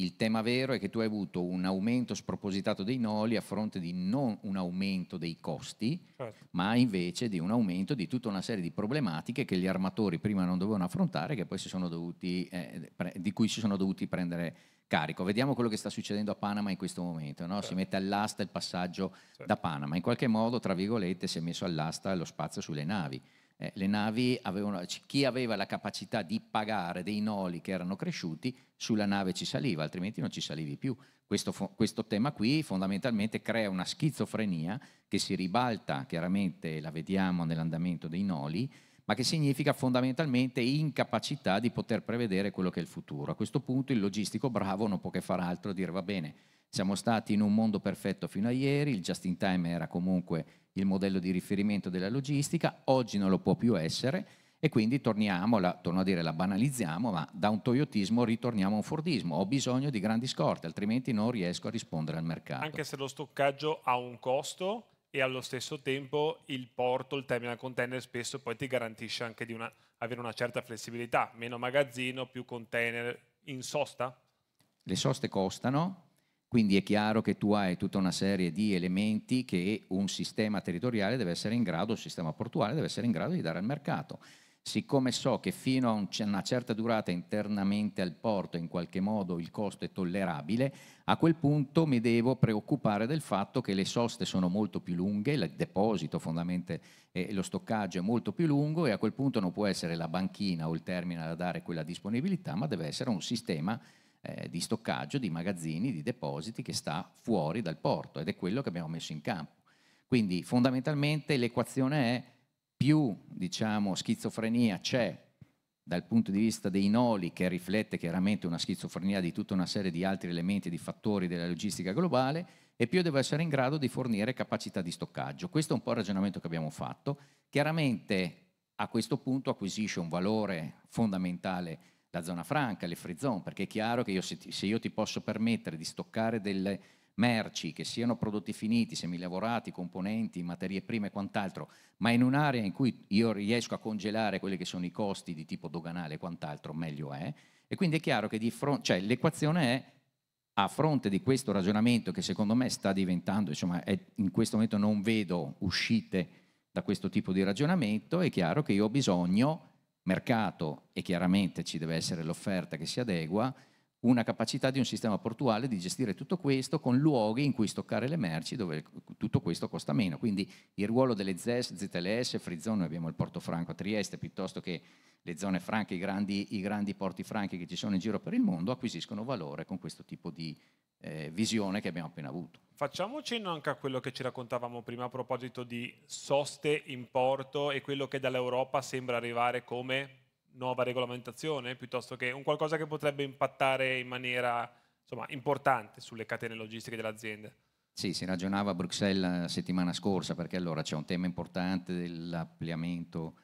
il tema vero è che tu hai avuto un aumento spropositato dei noli a fronte di non un aumento dei costi, certo. ma invece di un aumento di tutta una serie di problematiche che gli armatori prima non dovevano affrontare, dovuti, eh, pre- di cui si sono dovuti prendere carico. Vediamo quello che sta succedendo a Panama in questo momento. No? Certo. Si mette all'asta il passaggio certo. da Panama. In qualche modo, tra virgolette, si è messo all'asta lo spazio sulle navi eh, le navi avevano, chi aveva la capacità di pagare dei noli che erano cresciuti, sulla nave ci saliva, altrimenti non ci salivi più. Questo, questo tema qui fondamentalmente crea una schizofrenia che si ribalta, chiaramente la vediamo nell'andamento dei noli, ma che significa fondamentalmente incapacità di poter prevedere quello che è il futuro. A questo punto il logistico bravo non può che far altro dire va bene, siamo stati in un mondo perfetto fino a ieri, il just in time era comunque il modello di riferimento della logistica, oggi non lo può più essere e quindi torniamo, la, torno a dire la banalizziamo, ma da un toyotismo ritorniamo a un fordismo, ho bisogno di grandi scorte, altrimenti non riesco a rispondere al mercato. Anche se lo stoccaggio ha un costo e allo stesso tempo il porto, il terminal container spesso poi ti garantisce anche di una, avere una certa flessibilità, meno magazzino, più container in sosta? Le soste costano, quindi è chiaro che tu hai tutta una serie di elementi che un sistema territoriale deve essere in grado, un sistema portuale deve essere in grado di dare al mercato. Siccome so che fino a una certa durata internamente al porto in qualche modo il costo è tollerabile, a quel punto mi devo preoccupare del fatto che le soste sono molto più lunghe, il deposito fondamentalmente e eh, lo stoccaggio è molto più lungo e a quel punto non può essere la banchina o il terminal a dare quella disponibilità, ma deve essere un sistema eh, di stoccaggio, di magazzini, di depositi che sta fuori dal porto ed è quello che abbiamo messo in campo. Quindi fondamentalmente l'equazione è più diciamo, schizofrenia c'è dal punto di vista dei noli che riflette chiaramente una schizofrenia di tutta una serie di altri elementi e di fattori della logistica globale e più deve essere in grado di fornire capacità di stoccaggio. Questo è un po' il ragionamento che abbiamo fatto. Chiaramente a questo punto acquisisce un valore fondamentale la zona franca, le free zone, perché è chiaro che io, se, ti, se, io ti posso permettere di stoccare delle merci, che siano prodotti finiti, semilavorati, componenti, materie prime e quant'altro, ma in un'area in cui io riesco a congelare quelli che sono i costi di tipo doganale e quant'altro, meglio è. E quindi è chiaro che fronte, cioè, l'equazione è a fronte di questo ragionamento che secondo me sta diventando, insomma, è, in questo momento non vedo uscite da questo tipo di ragionamento, è chiaro che io ho bisogno mercato e chiaramente ci deve essere l'offerta che si adegua una capacità di un sistema portuale di gestire tutto questo con luoghi in cui stoccare le merci dove tutto questo costa meno. Quindi il ruolo delle ZES, ZLS, Free Zone, noi abbiamo il porto franco a Trieste piuttosto che le zone franche, i grandi, i grandi porti franchi che ci sono in giro per il mondo acquisiscono valore con questo tipo di eh, visione che abbiamo appena avuto. Facciamo cenno anche a quello che ci raccontavamo prima a proposito di soste in porto e quello che dall'Europa sembra arrivare come nuova regolamentazione piuttosto che un qualcosa che potrebbe impattare in maniera insomma, importante sulle catene logistiche dell'azienda? Sì, si ragionava a Bruxelles la settimana scorsa perché allora c'è un tema importante dell'ampliamento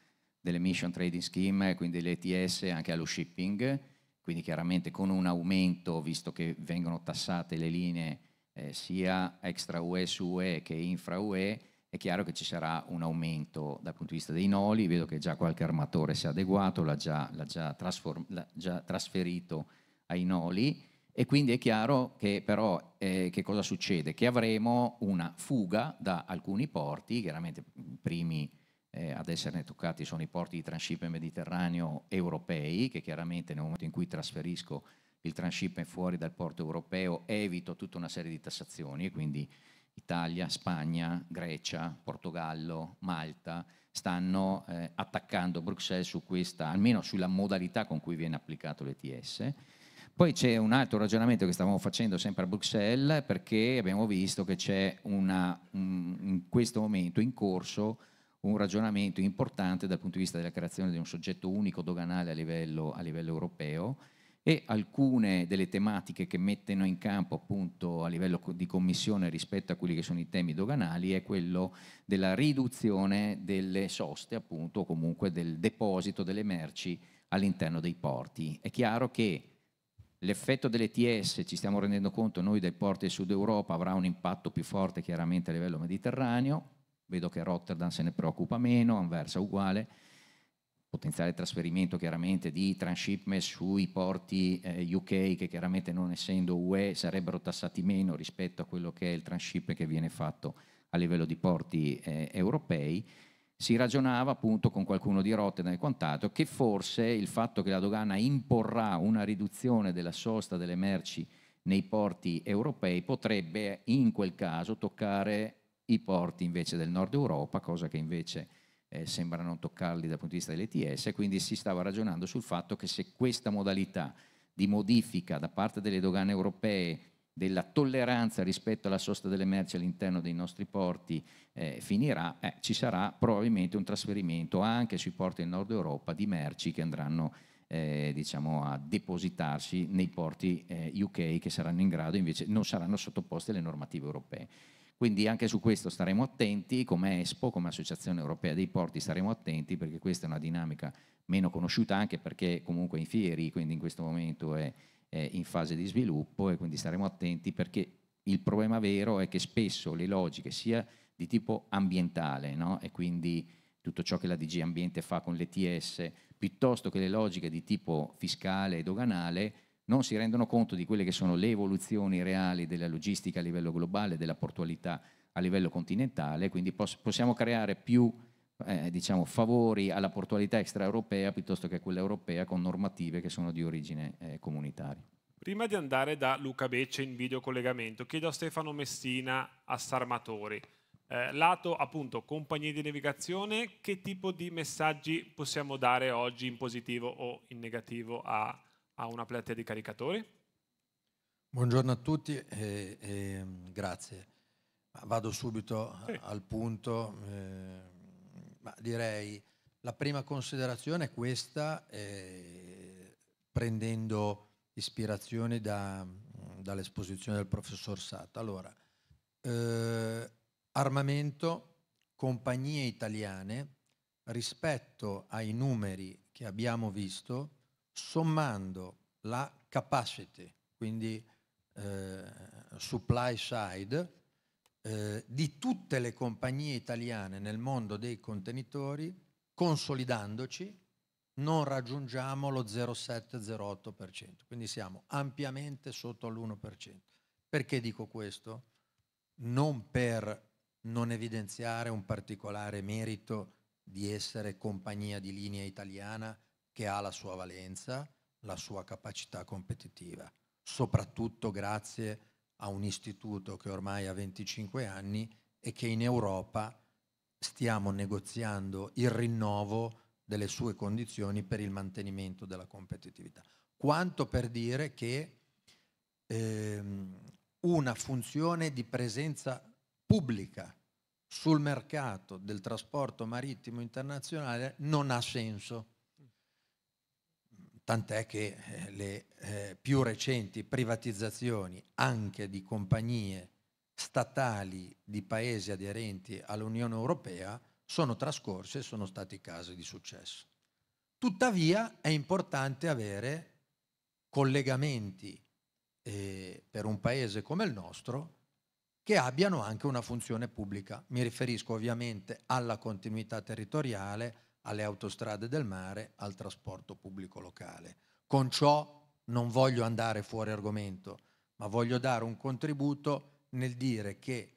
dell'emission trading scheme, quindi l'ETS anche allo shipping, quindi chiaramente con un aumento, visto che vengono tassate le linee eh, sia extra UE su UE che infra UE, è chiaro che ci sarà un aumento dal punto di vista dei noli, vedo che già qualche armatore si è adeguato, l'ha già, l'ha già, trasform- l'ha già trasferito ai noli e quindi è chiaro che però eh, che cosa succede? Che avremo una fuga da alcuni porti, chiaramente i primi eh, ad esserne toccati sono i porti di transshipment mediterraneo europei, che chiaramente nel momento in cui trasferisco il transshipment fuori dal porto europeo evito tutta una serie di tassazioni e quindi Italia, Spagna, Grecia, Portogallo, Malta stanno eh, attaccando Bruxelles su questa, almeno sulla modalità con cui viene applicato l'ETS. Poi c'è un altro ragionamento che stavamo facendo sempre a Bruxelles perché abbiamo visto che c'è una, un, in questo momento in corso un ragionamento importante dal punto di vista della creazione di un soggetto unico doganale a livello, a livello europeo e alcune delle tematiche che mettono in campo appunto a livello di commissione rispetto a quelli che sono i temi doganali è quello della riduzione delle soste appunto o comunque del deposito delle merci all'interno dei porti. È chiaro che l'effetto delle TS, ci stiamo rendendo conto noi dai porti del sud Europa, avrà un impatto più forte chiaramente a livello mediterraneo, vedo che Rotterdam se ne preoccupa meno, Anversa uguale, potenziale trasferimento chiaramente di transshipment sui porti eh, UK che chiaramente non essendo UE sarebbero tassati meno rispetto a quello che è il transshipment che viene fatto a livello di porti eh, europei. Si ragionava appunto con qualcuno di Rotterdam e quant'altro che forse il fatto che la dogana imporrà una riduzione della sosta delle merci nei porti europei potrebbe in quel caso toccare i porti invece del nord Europa, cosa che invece eh, sembra non toccarli dal punto di vista dell'ETS, quindi si stava ragionando sul fatto che se questa modalità di modifica da parte delle dogane europee della tolleranza rispetto alla sosta delle merci all'interno dei nostri porti eh, finirà, eh, ci sarà probabilmente un trasferimento anche sui porti del nord Europa di merci che andranno eh, diciamo, a depositarsi nei porti eh, UK che saranno in grado invece non saranno sottoposti alle normative europee. Quindi anche su questo staremo attenti, come Espo, come Associazione Europea dei Porti staremo attenti perché questa è una dinamica meno conosciuta anche perché comunque in fieri, quindi in questo momento è, è in fase di sviluppo e quindi staremo attenti perché il problema vero è che spesso le logiche sia di tipo ambientale no? e quindi tutto ciò che la DG Ambiente fa con l'ETS, piuttosto che le logiche di tipo fiscale e doganale, non si rendono conto di quelle che sono le evoluzioni reali della logistica a livello globale, della portualità a livello continentale, quindi poss possiamo creare più eh, diciamo, favori alla portualità extraeuropea piuttosto che a quella europea con normative che sono di origine eh, comunitaria. Prima di andare da Luca Becce in videocollegamento, chiedo a Stefano Messina a Sarmatori. Eh, lato appunto compagnie di navigazione, che tipo di messaggi possiamo dare oggi in positivo o in negativo a a una platea di caricatori? Buongiorno a tutti e, e mm, grazie. Vado subito sì. al punto. Eh, direi la prima considerazione è questa, eh, prendendo ispirazione da, mm, dall'esposizione del professor Satta. Allora, eh, armamento, compagnie italiane, rispetto ai numeri che abbiamo visto, sommando la capacity, quindi eh, supply side, eh, di tutte le compagnie italiane nel mondo dei contenitori, consolidandoci, non raggiungiamo lo 0,7-0,8%, quindi siamo ampiamente sotto l'1%. Perché dico questo? Non per non evidenziare un particolare merito di essere compagnia di linea italiana che ha la sua valenza, la sua capacità competitiva, soprattutto grazie a un istituto che ormai ha 25 anni e che in Europa stiamo negoziando il rinnovo delle sue condizioni per il mantenimento della competitività. Quanto per dire che ehm, una funzione di presenza pubblica sul mercato del trasporto marittimo internazionale non ha senso tant'è che eh, le eh, più recenti privatizzazioni anche di compagnie statali di paesi aderenti all'Unione Europea sono trascorse e sono stati casi di successo. Tuttavia è importante avere collegamenti eh, per un paese come il nostro che abbiano anche una funzione pubblica. Mi riferisco ovviamente alla continuità territoriale, alle autostrade del mare, al trasporto pubblico locale. Con ciò non voglio andare fuori argomento, ma voglio dare un contributo nel dire che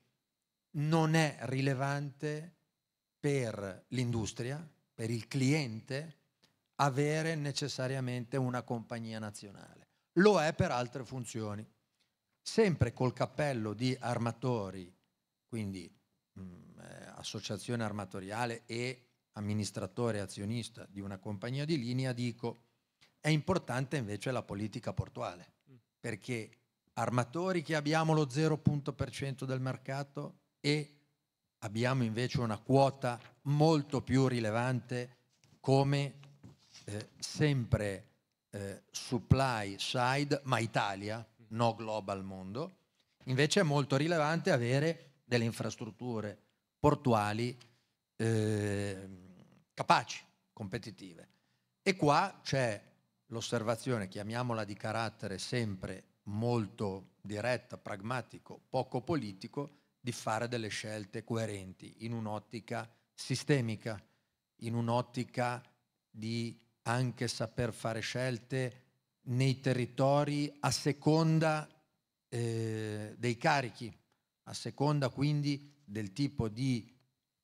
non è rilevante per l'industria, per il cliente, avere necessariamente una compagnia nazionale. Lo è per altre funzioni. Sempre col cappello di armatori, quindi mh, mm, eh, associazione armatoriale e amministratore azionista di una compagnia di linea, dico è importante invece la politica portuale, mm. perché armatori che abbiamo lo 0% del mercato e abbiamo invece una quota molto più rilevante come eh, sempre eh, supply side, ma Italia, mm. no global mondo. Invece è molto rilevante avere delle infrastrutture portuali eh, capaci, competitive. E qua c'è l'osservazione, chiamiamola di carattere sempre molto diretta, pragmatico, poco politico, di fare delle scelte coerenti in un'ottica sistemica, in un'ottica di anche saper fare scelte nei territori a seconda eh, dei carichi, a seconda quindi del tipo di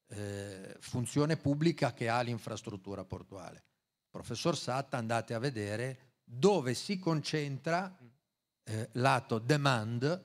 eh, funzione pubblica che ha l'infrastruttura portuale. Professor Satta, andate a vedere dove si concentra eh, lato demand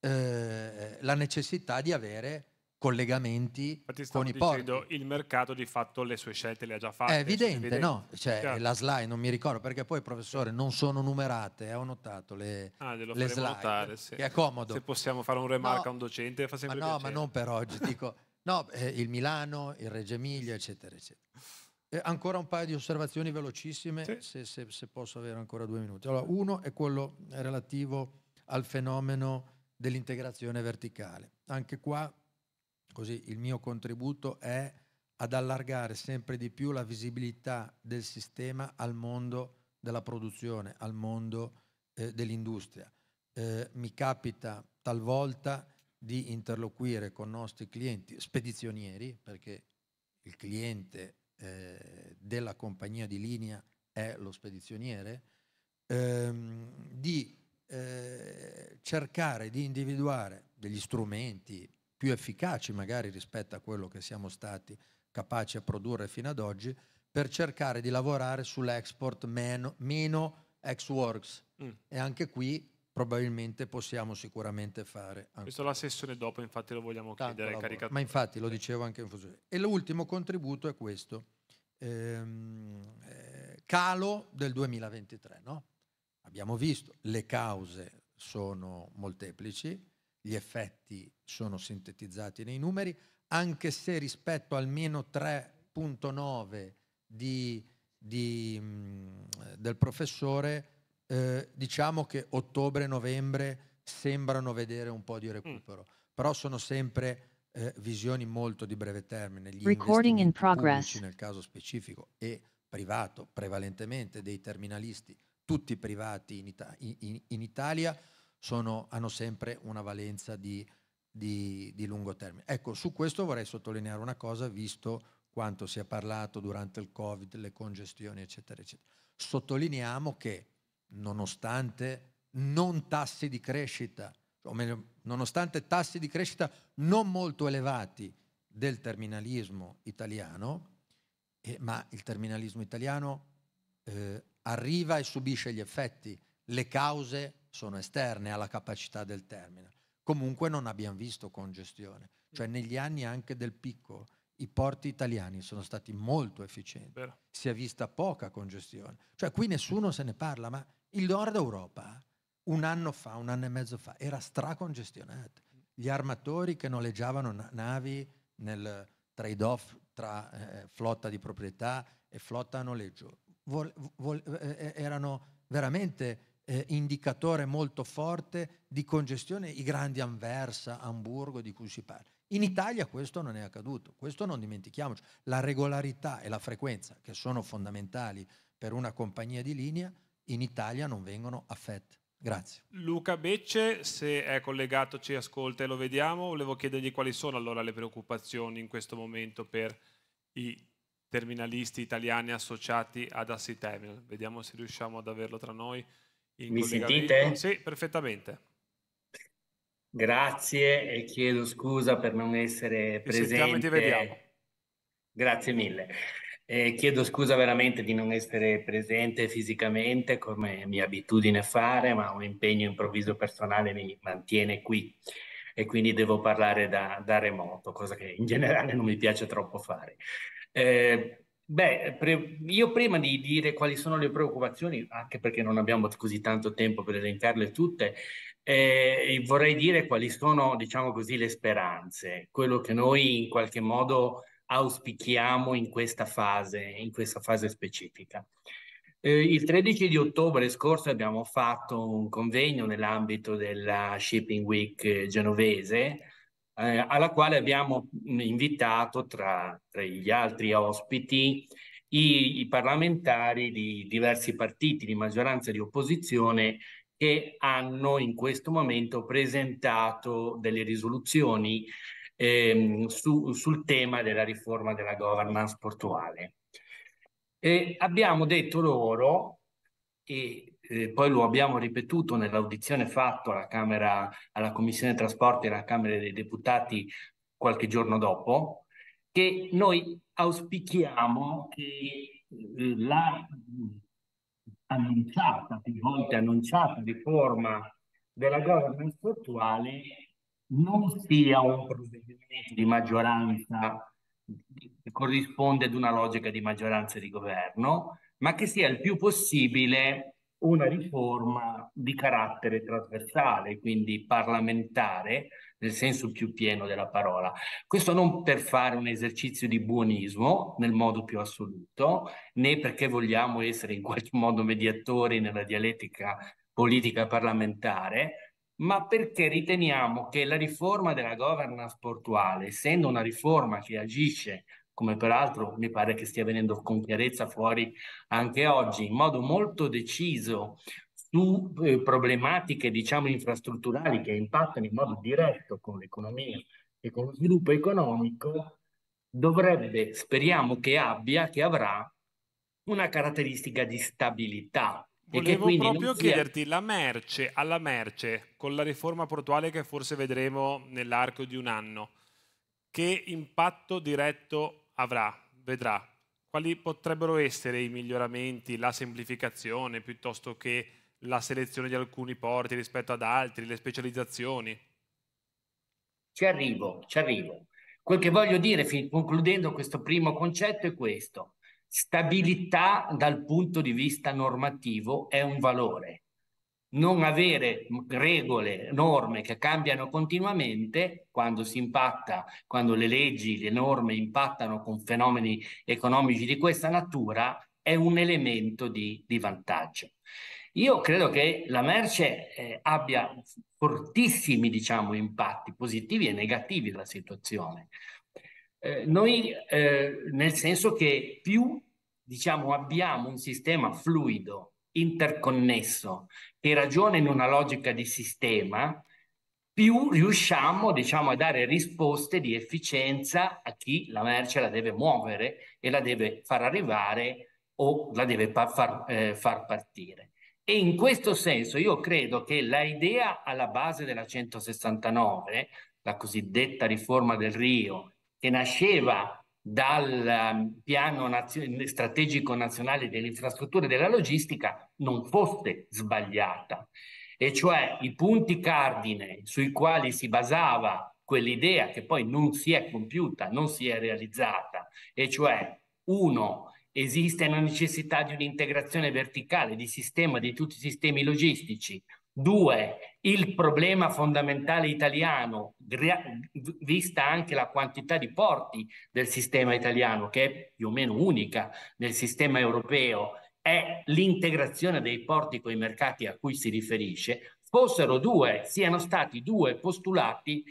eh, la necessità di avere collegamenti con i dicendo, porti. Il mercato di fatto le sue scelte le ha già fatte. È evidente, evidente. no? Cioè, certo. La slide non mi ricordo perché poi professore non sono numerate, eh, ho notato le, ah, le slide, notare, sì. che è comodo. Se possiamo fare un remark no, a un docente fa sempre ma No, piacere. ma non per oggi, dico... [LAUGHS] No, eh, il Milano, il Reggio Emilia, eccetera, eccetera. Eh, ancora un paio di osservazioni velocissime, sì. se, se, se, posso avere ancora due minuti. Allora, uno è quello relativo al fenomeno dell'integrazione verticale. Anche qua, così, il mio contributo è ad allargare sempre di più la visibilità del sistema al mondo della produzione, al mondo eh, dell'industria. Eh, mi capita talvolta di interloquire con nostri clienti spedizionieri, perché il cliente eh, della compagnia di linea è lo spedizioniere, ehm, di eh, cercare di individuare degli strumenti più efficaci magari rispetto a quello che siamo stati capaci a produrre fino ad oggi, per cercare di lavorare sull'export meno, meno ex works. Mm. E anche qui probabilmente possiamo sicuramente fare. Anche. Questo la sessione dopo, infatti lo vogliamo chiedere lavoro. caricato. Ma infatti lo dicevo anche in fusione. E l'ultimo contributo è questo, ehm, eh, calo del 2023. No? Abbiamo visto, le cause sono molteplici, gli effetti sono sintetizzati nei numeri, anche se rispetto al meno 3.9 di, di, mm, del professore eh, diciamo che ottobre-novembre e sembrano vedere un po' di mm. recupero, mm. però sono sempre eh, visioni molto di breve termine. Gli Recording in progress. nel caso specifico e privato, prevalentemente dei terminalisti, tutti privati in, Ita- in, in Italia, sono, hanno sempre una valenza di, di, di lungo termine. Ecco, su questo vorrei sottolineare una cosa, visto quanto si è parlato durante il Covid, le congestioni, eccetera, eccetera. Sottolineiamo che nonostante non tassi di crescita, o meglio, nonostante tassi di crescita non molto elevati del terminalismo italiano, eh, ma il terminalismo italiano eh, arriva e subisce gli effetti, le cause sono esterne alla capacità del termine. Comunque non abbiamo visto congestione, cioè negli anni anche del picco i porti italiani sono stati molto efficienti, Vero. si è vista poca congestione, cioè qui nessuno se ne parla, ma il nord Europa un anno fa, un anno e mezzo fa, era stracongestionato. Gli armatori che noleggiavano navi nel trade-off tra eh, flotta di proprietà e flotta a noleggio vol- vol- eh, eh erano veramente eh, indicatore molto forte di congestione i grandi Anversa, Hamburgo di cui si parla. In Italia questo non è accaduto, questo non dimentichiamoci. La regolarità e la frequenza, che sono fondamentali per una compagnia di linea, in Italia non vengono affette. Grazie. Luca Becce, se è collegato, ci ascolta e lo vediamo. Volevo chiedergli quali sono allora le preoccupazioni in questo momento per i terminalisti italiani associati ad Assi Terminal. Vediamo se riusciamo ad averlo tra noi. Mi sentite? Sì, perfettamente. Grazie e chiedo scusa per non essere presente. ti vediamo. Grazie mille. Eh, chiedo scusa veramente di non essere presente fisicamente come mia abitudine fare, ma un impegno improvviso personale mi mantiene qui e quindi devo parlare da, da remoto, cosa che in generale non mi piace troppo fare. Eh, beh, pre- io prima di dire quali sono le preoccupazioni, anche perché non abbiamo così tanto tempo per elencarle tutte, eh, vorrei dire quali sono, diciamo così, le speranze, quello che noi in qualche modo auspichiamo in questa fase, in questa fase specifica. Eh, il 13 di ottobre scorso abbiamo fatto un convegno nell'ambito della Shipping Week genovese, eh, alla quale abbiamo invitato tra, tra gli altri ospiti i, i, parlamentari di diversi partiti di maggioranza e di opposizione che hanno in questo momento presentato delle risoluzioni ehm, su, sul tema della riforma della governance portuale. E abbiamo detto loro, e eh, poi lo abbiamo ripetuto nell'audizione fatta alla, Camera, alla Commissione Trasporti e alla Camera dei Deputati qualche giorno dopo, che noi auspichiamo che eh, la annunciata, più volte annunciata riforma della governance portuale non sia un provvedimento di maggioranza che corrisponde ad una logica di maggioranza di governo, ma che sia il più possibile una riforma di carattere trasversale, quindi parlamentare, nel senso più pieno della parola. Questo non per fare un esercizio di buonismo nel modo più assoluto, né perché vogliamo essere in qualche modo mediatori nella dialettica politica parlamentare, ma perché riteniamo che la riforma della governance portuale, essendo una riforma che agisce, come peraltro mi pare che stia venendo con chiarezza fuori anche oggi, in modo molto deciso su eh, problematiche, diciamo, infrastrutturali che impattano in modo diretto con l'economia e con lo sviluppo economico, dovrebbe, speriamo che abbia, che avrà una caratteristica di stabilità, Volevo proprio chiederti, è... la merce, alla merce, con la riforma portuale che forse vedremo nell'arco di un anno, che impatto diretto avrà, vedrà? Quali potrebbero essere i miglioramenti, la semplificazione piuttosto che la selezione di alcuni porti rispetto ad altri, le specializzazioni? Ci arrivo, ci arrivo. Quel che voglio dire, concludendo questo primo concetto, è questo. Stabilità dal punto di vista normativo è un valore. Non avere regole, norme che cambiano continuamente quando si impatta, quando le leggi, le norme impattano con fenomeni economici di questa natura, è un elemento di, di vantaggio. Io credo che la merce eh, abbia fortissimi diciamo, impatti positivi e negativi della situazione. Eh, noi, eh, nel senso che più diciamo, abbiamo un sistema fluido, interconnesso, che ragiona in una logica di sistema, più riusciamo diciamo, a dare risposte di efficienza a chi la merce la deve muovere e la deve far arrivare o la deve par- far, eh, far partire. E in questo senso io credo che la idea alla base della 169, la cosiddetta riforma del Rio, che nasceva dal ehm, piano nazio- strategico nazionale delle infrastrutture e della logistica non fosse sbagliata, e cioè i punti cardine sui quali si basava quell'idea che poi non si è compiuta, non si è realizzata, e cioè uno esiste la necessità di un'integrazione verticale di sistema di tutti i sistemi logistici, Due, il problema fondamentale italiano, vista anche la quantità di porti del sistema italiano, che è più o meno unica nel sistema europeo, è l'integrazione dei porti con i mercati a cui si riferisce, fossero due, siano stati due postulati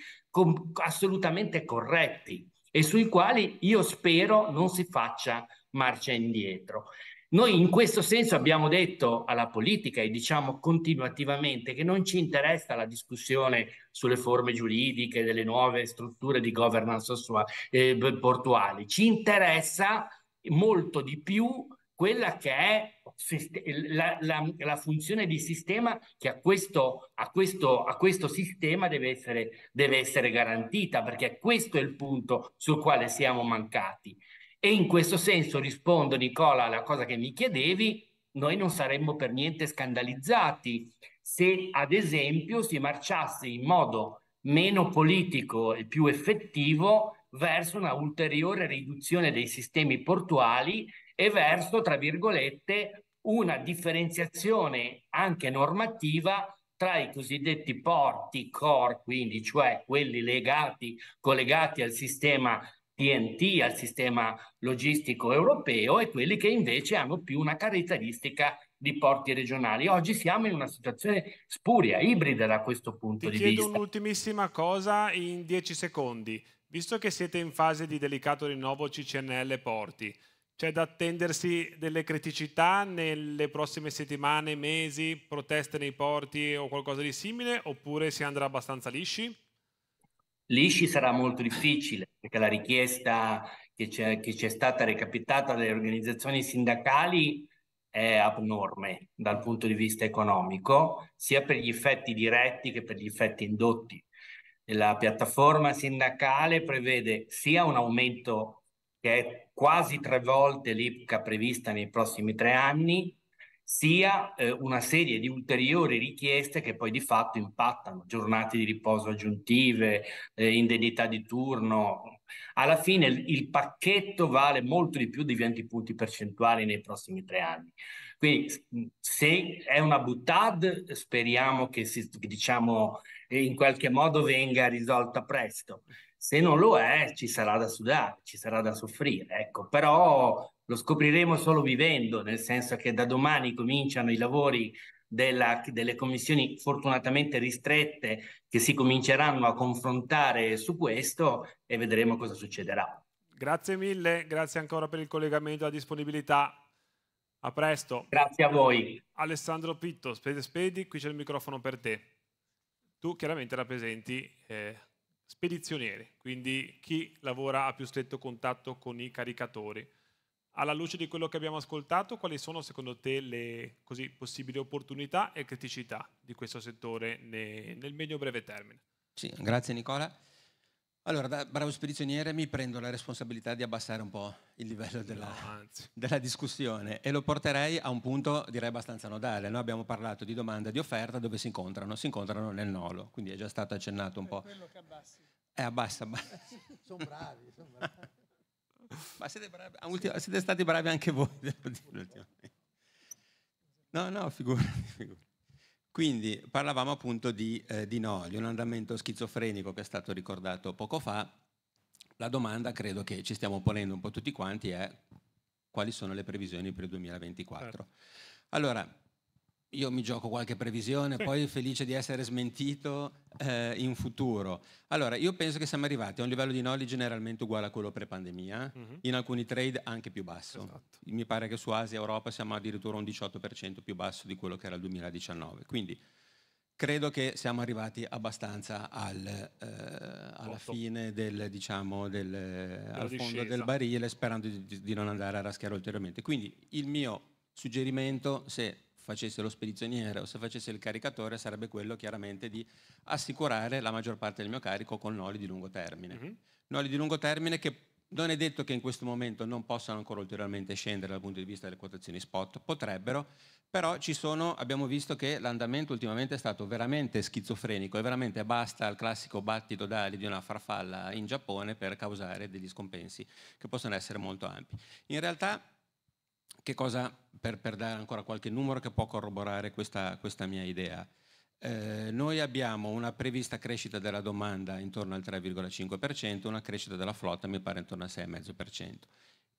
assolutamente corretti e sui quali io spero non si faccia marcia indietro. Noi in questo senso abbiamo detto alla politica e diciamo continuativamente che non ci interessa la discussione sulle forme giuridiche delle nuove strutture di governance eh, portuali, ci interessa molto di più quella che è la, la, la, funzione di sistema che a questo, a questo, a questo sistema deve essere, deve essere garantita, perché questo è il punto sul quale siamo mancati. E in questo senso rispondo, Nicola, alla cosa che mi chiedevi, noi non saremmo per niente scandalizzati se, ad esempio, si marciasse in modo meno politico e più effettivo verso una ulteriore riduzione dei sistemi portuali e verso, tra virgolette, una differenziazione anche normativa tra i cosiddetti porti core, quindi cioè quelli legati, collegati al sistema TNT al sistema logistico europeo e quelli che invece hanno più una caratteristica di porti regionali. Oggi siamo in una situazione spuria, ibrida da questo punto Ti di vista. Ti chiedo un'ultimissima cosa in dieci secondi. Visto che siete in fase di delicato rinnovo CCNL Porti, c'è da attendersi delle criticità nelle prossime settimane, mesi, proteste nei porti o qualcosa di simile, oppure si andrà abbastanza lisci? Lisci sarà molto difficile perché la richiesta che, c'è, che ci è stata recapitata dalle organizzazioni sindacali è abnorme dal punto di vista economico, sia per gli effetti diretti che per gli effetti indotti. La piattaforma sindacale prevede sia un aumento che è quasi tre volte l'IPCA prevista nei prossimi tre anni, sia eh, una serie di ulteriori richieste che poi di fatto impattano, giornate di riposo aggiuntive, eh, indennità di turno. Alla fine il, il pacchetto vale molto di più di 20 punti percentuali nei prossimi tre anni. Quindi se è una buttad, speriamo che, si, che diciamo, eh, in qualche modo venga risolta presto. Se non lo è, ci sarà da sudare, ci sarà da soffrire. Ecco, però lo scopriremo solo vivendo, nel senso che da domani cominciano i lavori della, delle commissioni fortunatamente ristrette che si cominceranno a confrontare su questo e vedremo cosa succederà. Grazie mille, grazie ancora per il collegamento e la disponibilità. A presto. Grazie a voi. Alessandro Pitto, Spedi Spedi, qui c'è il microfono per te. Tu chiaramente rappresenti eh, spedizionieri, quindi chi lavora a più stretto contatto con i caricatori alla luce di quello che abbiamo ascoltato, quali sono secondo te le così, possibili opportunità e criticità di questo settore nel, nel medio breve termine? Sì, grazie Nicola. Allora, da bravo spedizioniere mi prendo la responsabilità di abbassare un po' il livello della, no, [LAUGHS] della discussione e lo porterei a un punto direi abbastanza nodale. Noi abbiamo parlato di domanda e di offerta dove si incontrano? Si incontrano nel nolo, quindi è già stato accennato un po'. È quello che abbassi. È eh, abbassa, abbassa. [LAUGHS] sono bravi, sono bravi. Ma siete, bravi, ultima, siete, stati bravi anche voi, [LAUGHS] devo dire. No, no, figurati, [LAUGHS] figurati. Quindi parlavamo appunto di, eh, di no, di un andamento schizofrenico che è stato ricordato poco fa. La domanda credo che ci stiamo ponendo un po' tutti quanti è quali sono le previsioni per il 2024. Certo. Allora, io mi gioco qualche previsione, poi felice di essere smentito eh, in futuro. Allora, io penso che siamo arrivati a un livello di knowledge generalmente uguale a quello pre-pandemia, mm-hmm. in alcuni trade anche più basso. Esatto. Mi pare che su Asia e Europa siamo addirittura un 18% più basso di quello che era il 2019. Quindi credo che siamo arrivati abbastanza al, eh, alla fine del, diciamo, del, al fondo discesa. del barile, sperando di, di non andare a raschiare ulteriormente. Quindi il mio suggerimento, se facesse lo spedizioniere o se facesse il caricatore sarebbe quello chiaramente di assicurare la maggior parte del mio carico con noli di lungo termine. Mm-hmm. Noli di lungo termine che non è detto che in questo momento non possano ancora ulteriormente scendere dal punto di vista delle quotazioni spot, potrebbero, però ci sono, abbiamo visto che l'andamento ultimamente è stato veramente schizofrenico e veramente basta al classico battito d'ali di una farfalla in Giappone per causare degli scompensi che possono essere molto ampi. In realtà che cosa, per, per, dare ancora qualche numero che può corroborare questa, questa mia idea, eh, noi abbiamo una prevista crescita della domanda intorno al 3,5%, una crescita della flotta mi pare intorno al 6,5%.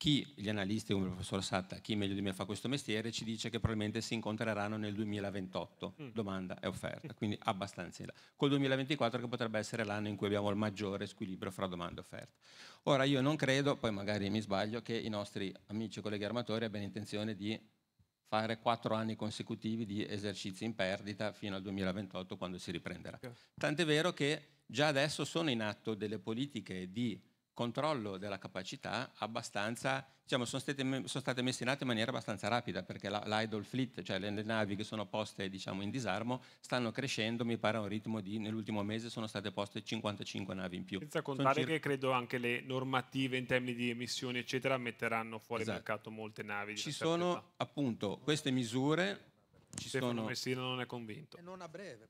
Chi, gli analisti come il professor Satta, chi meglio di me fa questo mestiere, ci dice che probabilmente si incontreranno nel 2028, mm. domanda e offerta, quindi abbastanza in là. Col 2024 che potrebbe essere l'anno in cui abbiamo il maggiore squilibrio fra domanda e offerta. Ora io non credo, poi magari mi sbaglio, che i nostri amici e colleghi armatori abbiano intenzione di fare quattro anni consecutivi di esercizi in perdita fino al 2028 quando si riprenderà. Tant'è vero che già adesso sono in atto delle politiche di controllo della capacità abbastanza, diciamo, sono state, sono state messe in atto in maniera abbastanza rapida perché la, l'idle fleet, cioè le, le, navi che sono poste diciamo, in disarmo, stanno crescendo, mi pare a un ritmo di, nell'ultimo mese sono state poste 55 navi in più. Senza contare cir- che credo anche le normative in termini di emissioni, eccetera, metteranno fuori esatto. mercato molte navi. Ci sono età. appunto queste misure ci Stefano sono... Messina non è convinto. E non a breve.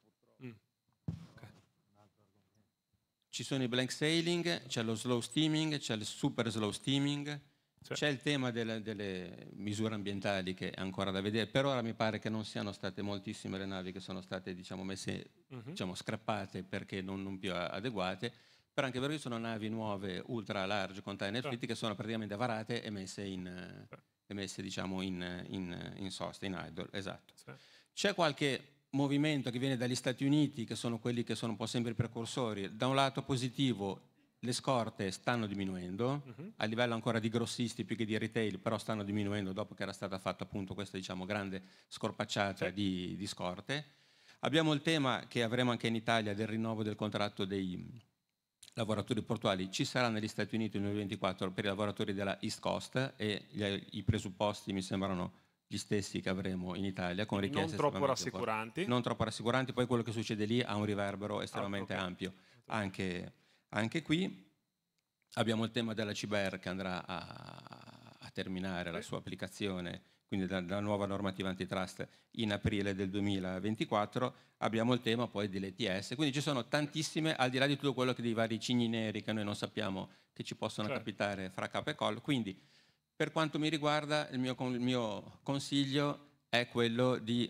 Ci sono i blank sailing, c'è lo slow steaming, c'è il super slow steaming, sì. c'è il tema delle, delle, misure ambientali che è ancora da vedere. Per ora mi pare che non siano state moltissime le navi che sono state diciamo, messe, uh-huh. diciamo, scrappate perché non, non più adeguate però anche perché ci sono navi nuove ultra large container fit sì. che sono praticamente varate e messe in, sì. e messe, diciamo, in, in, in sosta, in idle, esatto. Sì. C'è qualche movimento che viene dagli Stati Uniti, che sono quelli che sono un po' sempre i precursori, da un lato positivo le scorte stanno diminuendo, uh-huh. a livello ancora di grossisti più che di retail, però stanno diminuendo dopo che era stata fatta appunto questa diciamo, grande scorpacciata sì. di, di, scorte. Abbiamo il tema che avremo anche in Italia del rinnovo del contratto dei lavoratori portuali. Ci sarà negli Stati Uniti nel 2024 per i lavoratori della East Coast e gli, i presupposti mi sembrano gli stessi che avremo in Italia con richieste non troppo rassicuranti. Non troppo rassicuranti, poi quello che succede lì ha un riverbero ah, estremamente ah, okay. ampio. Anche, anche, qui abbiamo il tema della Ciber che andrà a, a terminare okay. la sua applicazione, quindi dalla nuova normativa antitrust in aprile del 2024, abbiamo il tema poi dell'ETS, quindi ci sono tantissime, al di là di tutto quello che dei vari cigni neri che noi non sappiamo che ci possono certo. capitare fra capo e collo, quindi per quanto mi riguarda, il mio, il mio consiglio è quello di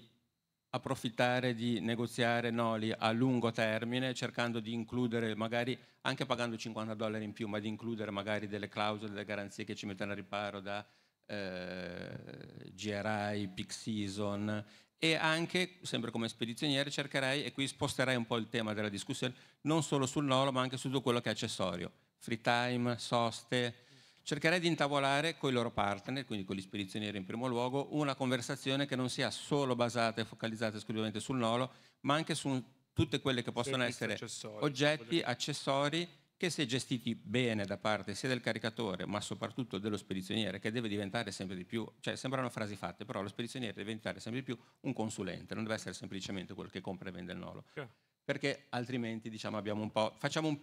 approfittare di negoziare noli a lungo termine, cercando di includere, magari anche pagando 50 dollari in più, ma di includere magari delle clausole, delle garanzie che ci mettono a riparo da eh, GRI, peak season e anche, sempre come spedizioniere, cercherei, e qui sposterei un po' il tema della discussione, non solo sul nolo, ma anche su tutto quello che è accessorio, free time, soste, Cercherei di intavolare con i loro partner, quindi con gli spedizionieri in primo luogo, una conversazione che non sia solo basata e focalizzata esclusivamente sul nolo, ma anche su tutte quelle che possono essere accessori, oggetti, accessori, che se gestiti bene da parte sia del caricatore, ma soprattutto dello spedizioniere, che deve diventare sempre di più, cioè sembrano frasi fatte, però lo spedizioniere deve diventare sempre di più un consulente, non deve essere semplicemente quello che compra e vende il nolo. Perché altrimenti diciamo, abbiamo un po', facciamo un,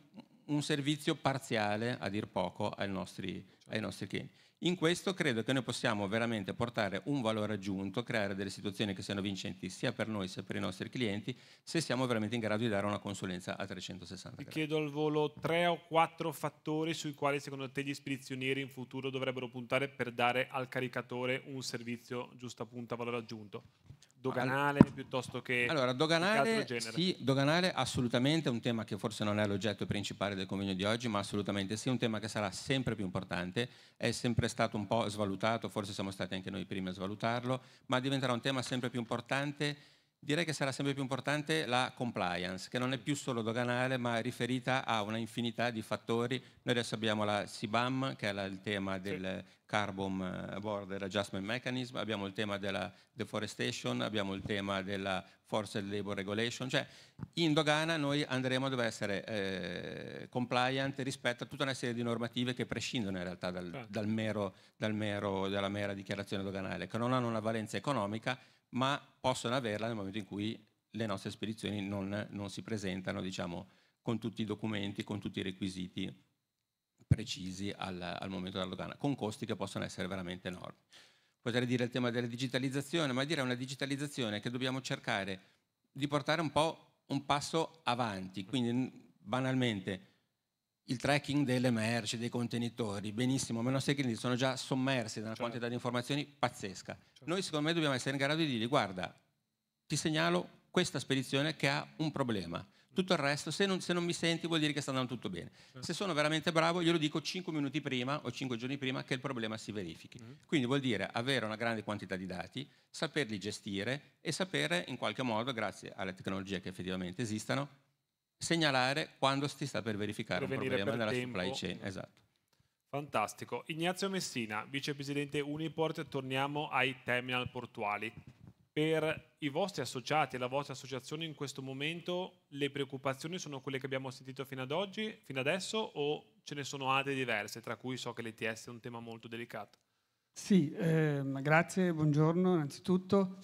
un servizio parziale, a dir poco, ai nostri, ai nostri clienti. In questo credo che noi possiamo veramente portare un valore aggiunto, creare delle situazioni che siano vincenti sia per noi sia per i nostri clienti, se siamo veramente in grado di dare una consulenza a 360 Ti chiedo al volo tre o quattro fattori sui quali secondo te gli spedizionieri in futuro dovrebbero puntare per dare al caricatore un servizio giusto appunto a valore aggiunto doganale piuttosto che allora doganale sì doganale assolutamente è un tema che forse non è l'oggetto principale del convegno di oggi ma assolutamente sì è un tema che sarà sempre più importante è sempre stato un po' svalutato forse siamo stati anche noi primi a svalutarlo ma diventerà un tema sempre più importante direi che sarà sempre più importante la compliance, che non è più solo doganale, ma è riferita a una infinità di fattori. Noi adesso abbiamo la CBAM, che è il tema del Carbon eh, Border Adjustment Mechanism, abbiamo il tema della deforestation, abbiamo il tema della Forced Labor Regulation, cioè in dogana noi andremo a dover essere eh, compliant rispetto a tutta una serie di normative che prescindono in realtà dal, certo. dal mero, dal mero, dalla mera dichiarazione doganale, che non hanno una valenza economica, ma possono averla nel momento in cui le nostre spedizioni non, non si presentano, diciamo, con tutti i documenti, con tutti i requisiti precisi al, al momento della dogana, con costi che possono essere veramente enormi. Potrei dire il tema della digitalizzazione, ma dire una digitalizzazione che dobbiamo cercare di portare un po' un passo avanti, quindi banalmente il tracking delle merci, dei contenitori, benissimo, meno se quindi sono già sommersi da una certo. quantità di certo. informazioni pazzesca. Certo. Noi secondo me dobbiamo essere in grado di dire guarda, ti segnalo questa spedizione che ha un problema. Tutto il resto, se non, se non mi senti, vuol dire che sta andando tutto bene. Certo. Se sono veramente bravo, glielo dico 5 minuti prima o 5 giorni prima che il problema si verifichi. Mm. Quindi vuol dire avere una grande quantità di dati, saperli gestire e sapere in qualche modo, grazie alle tecnologie che effettivamente esistono, segnalare quando si sta per verificare per un problema nella tempo. supply chain. Esatto. Fantastico. Ignazio Messina, vicepresidente Uniport, torniamo ai terminal portuali. Per i vostri associati e la vostra associazione in questo momento le preoccupazioni sono quelle che abbiamo sentito fino ad oggi, fino adesso, o ce ne sono altre diverse, tra cui so che l'ETS è un tema molto delicato? Sì, eh, grazie, buongiorno innanzitutto.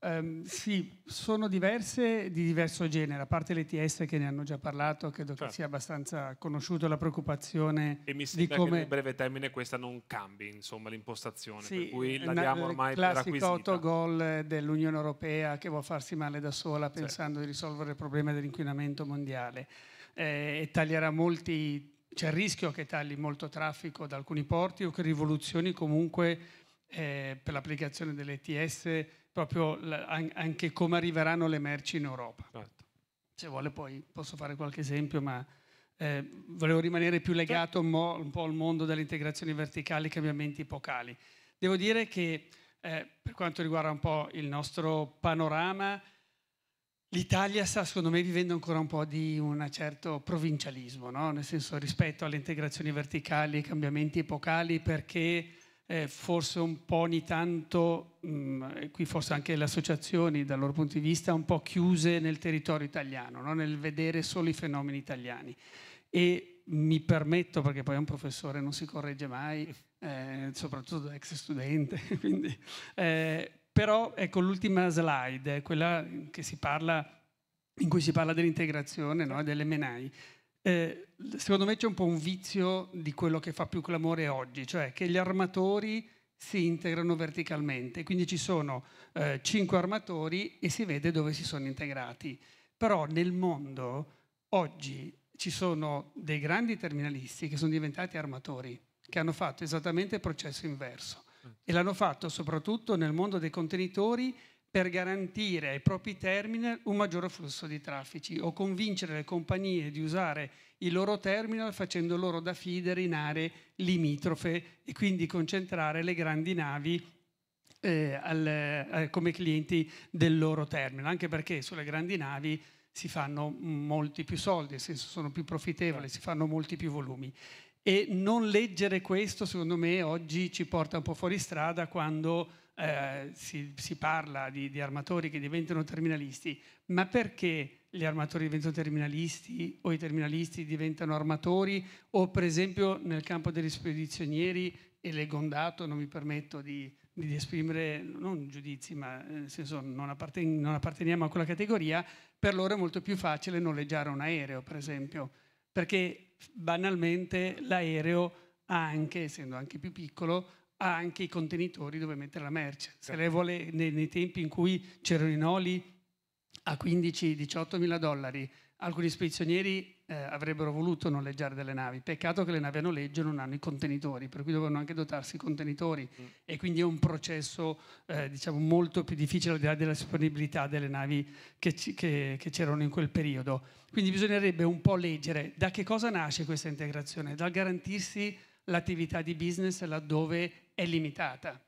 Um, sì, sono diverse di diverso genere, a parte l'ETS che ne hanno già parlato, credo certo. che sia abbastanza conosciuto la preoccupazione. E mi sembra come... che in breve termine questa non cambi, insomma, l'impostazione, sì, per cui la diamo ormai per acquisita. Il classico gol dell'Unione Europea che vuole farsi male da sola pensando certo. di risolvere il problema dell'inquinamento mondiale eh, e taglierà molti... C'è il rischio che tagli molto traffico da alcuni porti o che rivoluzioni comunque eh, per l'applicazione dell'ETS... TS proprio anche come arriveranno le merci in Europa. Certo. Se vuole poi posso fare qualche esempio, ma eh, volevo rimanere più legato un, un po' al mondo delle integrazioni verticali e cambiamenti epocali. Devo dire che eh, per quanto riguarda un po' il nostro panorama, L'Italia sta, secondo me, vivendo ancora un po' di un certo provincialismo, no? nel senso rispetto alle integrazioni verticali, ai cambiamenti epocali, perché eh, forse un po' ogni tanto, mh, mm, qui forse anche le associazioni dal loro punto di vista, un po' chiuse nel territorio italiano, no? nel vedere solo i fenomeni italiani. E mi permetto, perché poi un professore non si corregge mai, [LAUGHS] eh, soprattutto da ex studente, [LAUGHS] quindi, eh, però ecco l'ultima slide, quella in cui si parla dell'integrazione, no? Certo. delle menai eh, secondo me c'è un po' un vizio di quello che fa più clamore oggi, cioè che gli armatori si integrano verticalmente, quindi ci sono eh, cinque armatori e si vede dove si sono integrati. Però nel mondo oggi ci sono dei grandi terminalisti che sono diventati armatori, che hanno fatto esattamente il processo inverso mm. e l'hanno fatto soprattutto nel mondo dei contenitori per garantire ai propri terminal un maggiore flusso di traffici o convincere le compagnie di usare i loro terminal facendo loro da feeder in aree limitrofe e quindi concentrare le grandi navi eh, al, eh, come clienti del loro terminal, anche perché sulle grandi navi si fanno molti più soldi, nel senso sono più profittevoli, certo. si fanno molti più volumi. E non leggere questo, secondo me, oggi ci porta un po' fuori strada quando eh, si, si, parla di, di, armatori che diventano terminalisti, ma perché gli armatori diventano terminalisti o i terminalisti diventano armatori o per esempio nel campo degli spedizionieri e l'egondato, non mi permetto di, di esprimere non giudizi, ma eh, nel senso non, apparten non apparteniamo a quella categoria, per loro è molto più facile noleggiare un aereo, per esempio, perché banalmente l'aereo ha anche, essendo anche più piccolo, ha anche i contenitori dove mettere la merce. Se lei certo. vuole, nei, nei tempi in cui c'erano i noli a 15-18 mila dollari, alcuni spedizionieri eh, avrebbero voluto noleggiare delle navi. Peccato che le navi a noleggio non hanno i contenitori, per cui dovevano anche dotarsi di contenitori. Mm. E quindi è un processo eh, diciamo, molto più difficile al di là della disponibilità delle navi che, che, che c'erano in quel periodo. Quindi bisognerebbe un po' leggere da che cosa nasce questa integrazione, dal garantirsi l'attività di business laddove è limitata.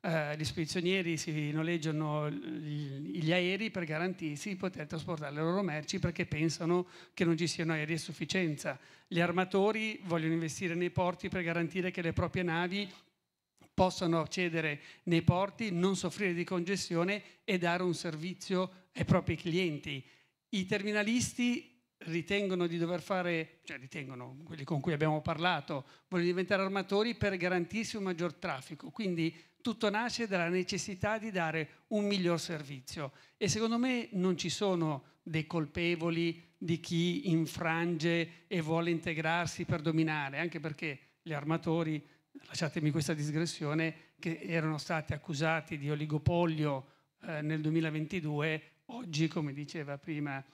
Uh, gli spedizionieri si noleggiano gli aerei per garantirsi di poter trasportare le loro merci perché pensano che non ci siano aerei a sufficienza. Gli armatori vogliono investire nei porti per garantire che le proprie navi possano accedere nei porti, non soffrire di congestione e dare un servizio ai propri clienti. I terminalisti ritengono di dover fare, cioè ritengono quelli con cui abbiamo parlato, vogliono diventare armatori per garantirsi un maggior traffico. Quindi tutto nasce dalla necessità di dare un miglior servizio e secondo me non ci sono dei colpevoli di chi infrange e vuole integrarsi per dominare, anche perché gli armatori, lasciatemi questa digressione, che erano stati accusati di oligopolio eh, nel 2022, oggi, come diceva prima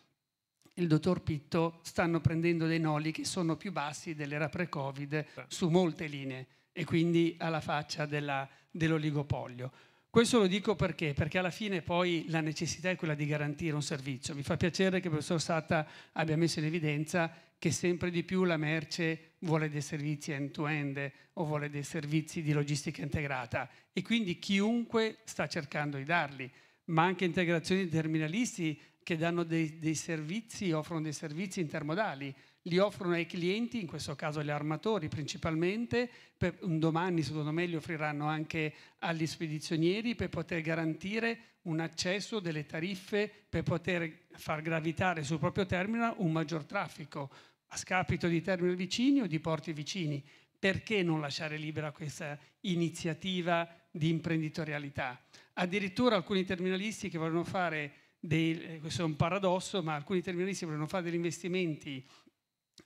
il dottor Pitto stanno prendendo dei noli che sono più bassi dell'era pre-Covid su molte linee e quindi alla faccia dell'oligopolio. questo lo dico perché? Perché alla fine poi la necessità è quella di garantire un servizio. Mi fa piacere che il professor Satta abbia messo in evidenza che sempre di più la merce vuole dei servizi end-to-end -end, o vuole dei servizi di logistica integrata e quindi chiunque sta cercando di darli, ma anche integrazioni di terminalisti che danno dei, dei servizi, offrono dei servizi intermodali, li offrono ai clienti, in questo caso agli armatori principalmente, per un domani secondo me li offriranno anche agli spedizionieri per poter garantire un accesso delle tariffe, per poter far gravitare sul proprio terminal un maggior traffico a scapito di terminal vicini o di porti vicini. Perché non lasciare libera questa iniziativa di imprenditorialità? Addirittura alcuni terminalisti che vogliono fare dei, eh, questo è un paradosso, ma alcuni terminalisti vogliono fare degli investimenti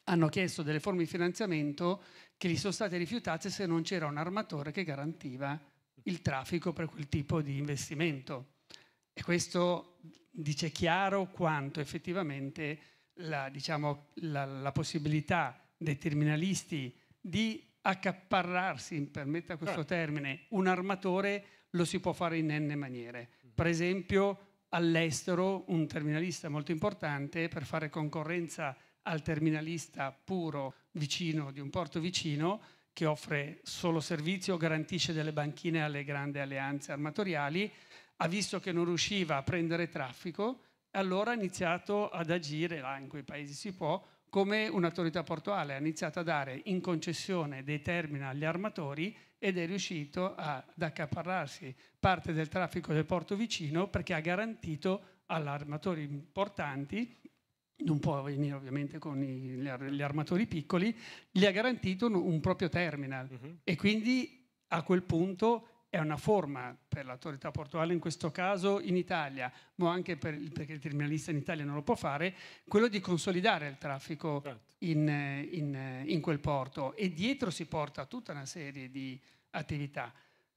hanno chiesto delle forme di finanziamento che gli sono state rifiutate se non c'era un armatore che garantiva il traffico per quel tipo di investimento. E questo dice chiaro quanto effettivamente la, diciamo, la, la possibilità dei terminalisti di accaparrarsi, permetta questo certo. termine, un armatore lo si può fare in n maniere. Per esempio all'estero un terminalista molto importante per fare concorrenza al terminalista puro vicino di un porto vicino che offre solo servizio, garantisce delle banchine alle grandi alleanze armatoriali, ha visto che non riusciva a prendere traffico e allora ha iniziato ad agire, là in quei paesi si può, come un'autorità portuale, ha iniziato a dare in concessione dei terminal agli armatori ed è riuscito ad accaparrarsi parte del traffico del porto vicino perché ha garantito agli armatori importanti, non può venire ovviamente con gli armatori piccoli, gli ha garantito un, un proprio terminal uh mm-hmm. -huh. e quindi a quel punto è una forma per l'autorità portuale, in questo caso in Italia, ma anche per, perché il terminalista in Italia non lo può fare, quello di consolidare il traffico certo. in, in, in, quel porto e dietro si porta tutta una serie di attività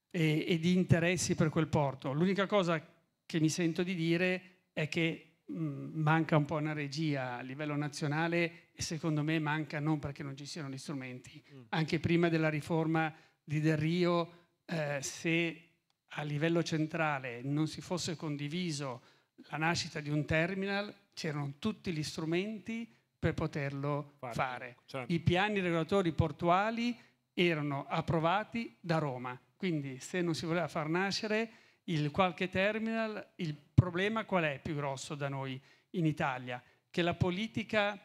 e, e di interessi per quel porto. L'unica cosa che mi sento di dire è che mh, manca un po' una regia a livello nazionale e secondo me manca non perché non ci siano gli strumenti, mm. anche prima della riforma di Del Rio eh, se a livello centrale non si fosse condiviso la nascita di un terminal, c'erano tutti gli strumenti per poterlo Guarda, fare. Certo. I piani regolatori portuali erano approvati da Roma, quindi se non si voleva far nascere il qualche terminal, il problema qual è più grosso da noi in Italia? Che la politica,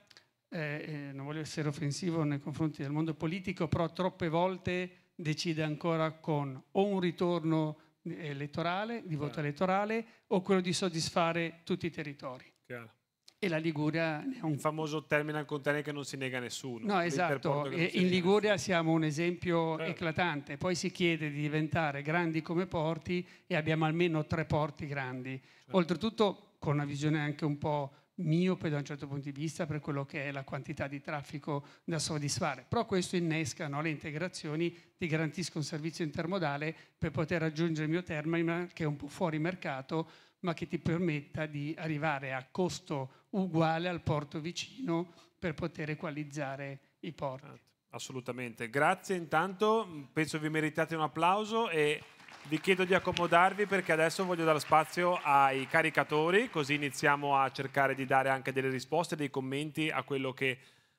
eh, eh non voglio essere offensivo nei confronti del mondo politico, però troppe volte decide ancora con o un ritorno eh, elettorale, di voto elettorale, o quello di soddisfare tutti i territori. Chiaro. E la Liguria è un... Il famoso terminal container che non si nega a nessuno. No, esatto. in Liguria nessuno. siamo un esempio Chiaro. eclatante. Poi si chiede di diventare grandi come porti e abbiamo almeno tre porti grandi. Certo. Oltretutto con una visione anche un po' miope da un certo punto di vista per quello che è la quantità di traffico da soddisfare, però questo innesca no, le integrazioni, ti garantisco un servizio intermodale per poter raggiungere il mio terminal che è un po' fuori mercato, ma che ti permetta di arrivare a costo uguale al porto vicino per poter equalizzare i porti. Assolutamente, grazie intanto, penso vi meritate un applauso e vi chiedo di accomodarvi perché adesso voglio dare spazio ai caricatori, così iniziamo a cercare di dare anche delle risposte, dei commenti a quello che,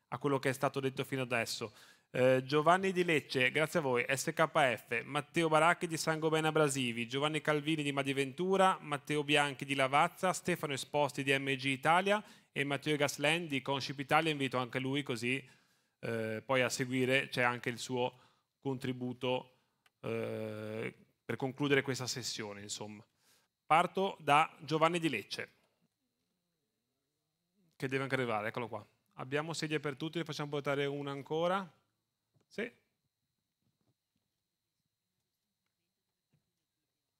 a quello che è stato detto fino adesso. Eh, Giovanni di Lecce, grazie a voi, SKF, Matteo Baracchi di Sangomena Brasivi, Giovanni Calvini di Madiventura, Matteo Bianchi di Lavazza, Stefano Esposti di MG Italia e Matteo Gaslen di Conship Italia, invito anche lui così eh, poi a seguire c'è anche il suo contributo eh, per concludere questa sessione, insomma. Parto da Giovanni di Lecce, che deve anche arrivare, eccolo qua. Abbiamo sedie per tutti, ne facciamo portare una ancora? Sì?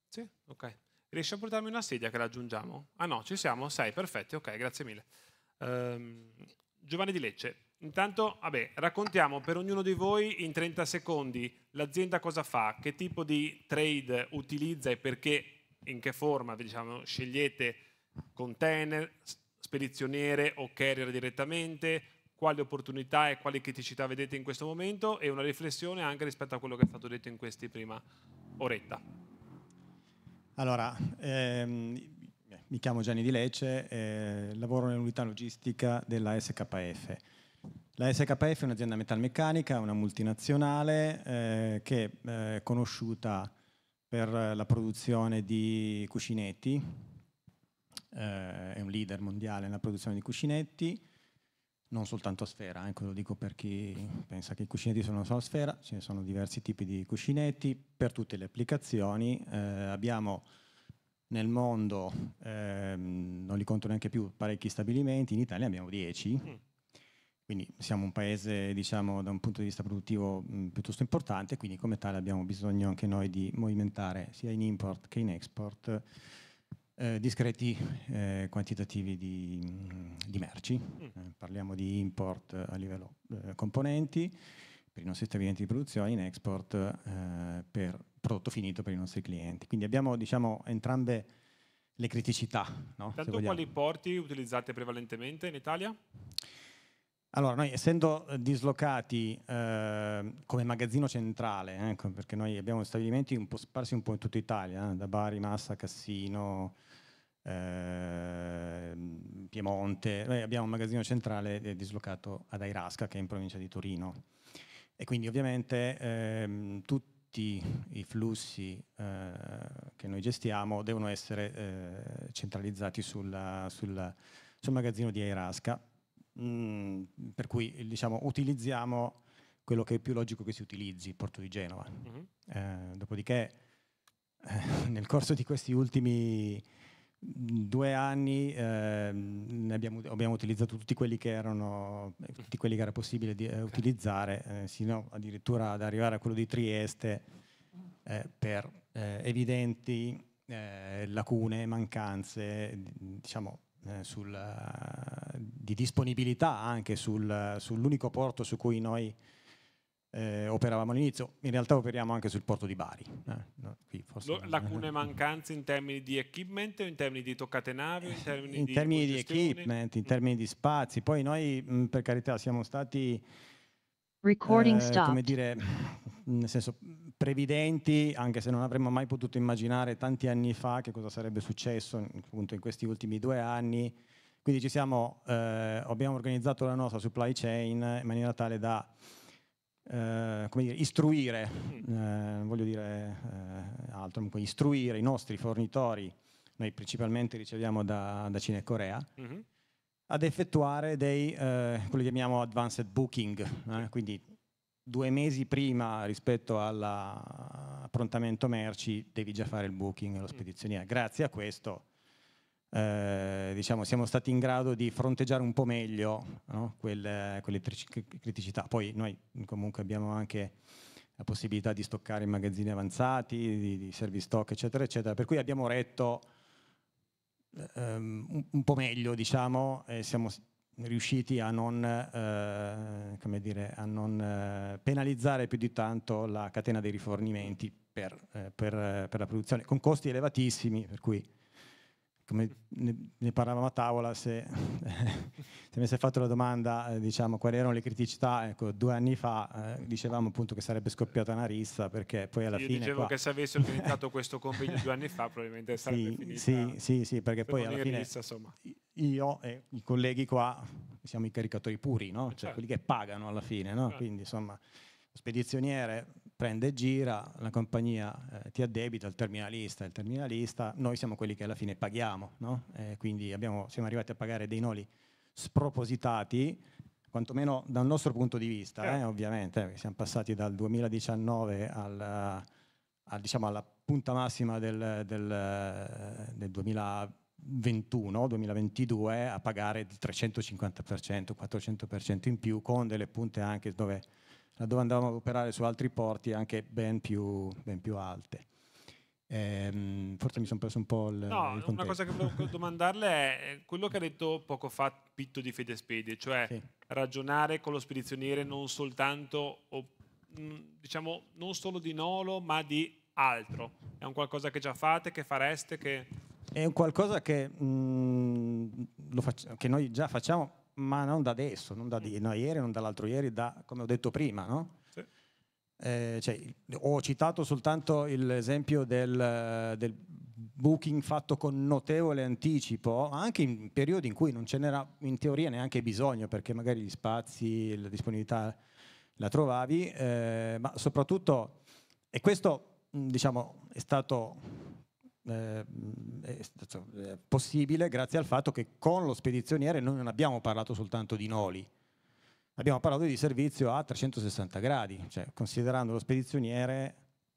Sì? Ok. Riesci a portarmi una sedia che raggiungiamo? Ah no, ci siamo? Sei, perfetto, ok, grazie mille. Um, Giovanni di Lecce, Intanto, vabbè, raccontiamo per ognuno di voi in 30 secondi l'azienda cosa fa, che tipo di trade utilizza e perché, in che forma, diciamo, scegliete container, spedizioniere o carrier direttamente, quali opportunità e quali criticità vedete in questo momento e una riflessione anche rispetto a quello che è stato detto in questi prima oretta. Allora, ehm, mi chiamo Gianni Di Lecce, eh, lavoro nell'unità logistica della SKF. La SKF è un'azienda metalmeccanica, una multinazionale eh, che eh, è conosciuta per la produzione di cuscinetti, eh, è un leader mondiale nella produzione di cuscinetti, non soltanto a sfera, eh, lo dico per chi pensa che i cuscinetti sono solo a sfera, ce ne sono diversi tipi di cuscinetti per tutte le applicazioni. Eh, abbiamo nel mondo, ehm, non li conto neanche più, parecchi stabilimenti, in Italia abbiamo 10. Quindi siamo un paese, diciamo, da un punto di vista produttivo mh, mm, piuttosto importante, quindi come tale abbiamo bisogno anche noi di movimentare sia in import che in export eh, discreti eh, quantitativi di, mm, di merci. Mm. Eh, parliamo di import eh, a livello eh, componenti per i nostri stabilimenti di produzione, in export eh, per prodotto finito per i nostri clienti. Quindi abbiamo, diciamo, entrambe le criticità. No? Tanto quali porti utilizzate prevalentemente in Italia? Allora, noi essendo eh, dislocati eh, come magazzino centrale, eh, perché noi abbiamo stabilimenti un po' sparsi un po' in tutta Italia, eh, da Bari, Massa, Cassino, ehm, Piemonte, noi abbiamo un magazzino centrale eh, dislocato ad Airasca, che è in provincia di Torino. E quindi ovviamente ehm, tutti i flussi eh, che noi gestiamo devono essere centralizzati sulla, sulla, sul magazzino di Airasca Mm, per cui diciamo, utilizziamo quello che è più logico che si utilizzi, il porto di Genova. Mm -hmm. eh, dopodiché eh, [LAUGHS] nel corso di questi ultimi due anni eh, abbiamo, abbiamo, utilizzato tutti quelli che, erano, eh, tutti quelli che era possibile di, eh, okay. utilizzare, eh, sino addirittura ad arrivare a quello di Trieste per evidenti lacune, mancanze, diciamo, eh, eh, di disponibilità anche sul, sull'unico porto su cui noi eh, operavamo all'inizio, in realtà operiamo anche sul porto di Bari. Eh, no, forse... Lacune mancanze in termini di equipment, in termini di toccatenario, in termini, in di, termini di equipment, in termini di spazi. Poi noi, mh, mm, per carità, siamo stati... Recording eh, Come dire, nel senso, previdenti, anche se non avremmo mai potuto immaginare tanti anni fa che cosa sarebbe successo appunto in questi ultimi due anni. Quindi siamo, eh, abbiamo organizzato la nostra supply chain in maniera tale da eh, dire, istruire, mm. eh, voglio dire eh, altro, comunque istruire i nostri fornitori, noi principalmente riceviamo da, da Cina e Corea, mm -hmm. ad effettuare dei, eh, quelli che chiamiamo advanced booking, eh, quindi due mesi prima rispetto all'approntamento ah, merci devi già fare il booking e lo mm. spedizioniere. Grazie a questo eh, diciamo, siamo stati in grado di fronteggiare un po' meglio no? quelle, quelle criticità. Poi noi comunque abbiamo anche la possibilità di stoccare in magazzini avanzati, di, di service stock, eccetera, eccetera. Per cui abbiamo retto ehm, un, un, po' meglio, diciamo, siamo riusciti a non, eh, dire, a non eh, penalizzare più di tanto la catena dei rifornimenti per, eh, per, eh, per la produzione, con costi elevatissimi, per cui come ne, parlavamo a tavola, se, [LAUGHS] se mi sei fatto la domanda, eh, diciamo, quali erano le criticità, ecco, due anni fa eh, dicevamo appunto che sarebbe scoppiata una rissa, perché poi alla sì, fine... Io dicevo qua... che se avessi organizzato questo convegno due anni fa probabilmente sarebbe sì, sarebbe finita... Sì, sì, sì, perché poi alla fine rissa, io e i colleghi qua siamo i caricatori puri, no? cioè certo. quelli che pagano alla fine, no? certo. quindi insomma spedizioniere prende e gira, la compagnia eh, ti addebita, il terminalista, il terminalista, noi siamo quelli che alla fine paghiamo, no? eh, quindi abbiamo, siamo arrivati a pagare dei noli spropositati, quantomeno dal nostro punto di vista, eh, certo. ovviamente, eh, siamo passati dal 2019 al, al, diciamo alla punta massima del, del, del 2021, 2022 a pagare il 350%, 400% in più con delle punte anche dove laddove andavamo a operare su altri porti anche ben più, ben più alte. Eh, forse mi sono perso un po' il. No, il una cosa che volevo [LAUGHS] domandarle è eh, quello che ha detto poco fa Pitto di Fede Fedespede, cioè sì. ragionare con lo spedizioniere non soltanto, o, mm, diciamo, non solo di Nolo, ma di altro. È un qualcosa che già fate, che fareste? Che... È un qualcosa che, mh, mm, che noi già facciamo ma non da adesso, non da, mm. di, no, ieri, non dall'altro ieri, da, come ho detto prima. No? Eh, cioè, ho citato soltanto l'esempio del, del, booking fatto con notevole anticipo, anche in periodi in cui non ce n'era in teoria neanche bisogno, perché magari gli spazi, la disponibilità la trovavi, eh, ma soprattutto, e questo diciamo, è stato eh, mm, eh è possibile grazie al fatto che con lo spedizioniere noi non abbiamo parlato soltanto di noli, abbiamo parlato di servizio a 360 gradi, cioè considerando lo spedizioniere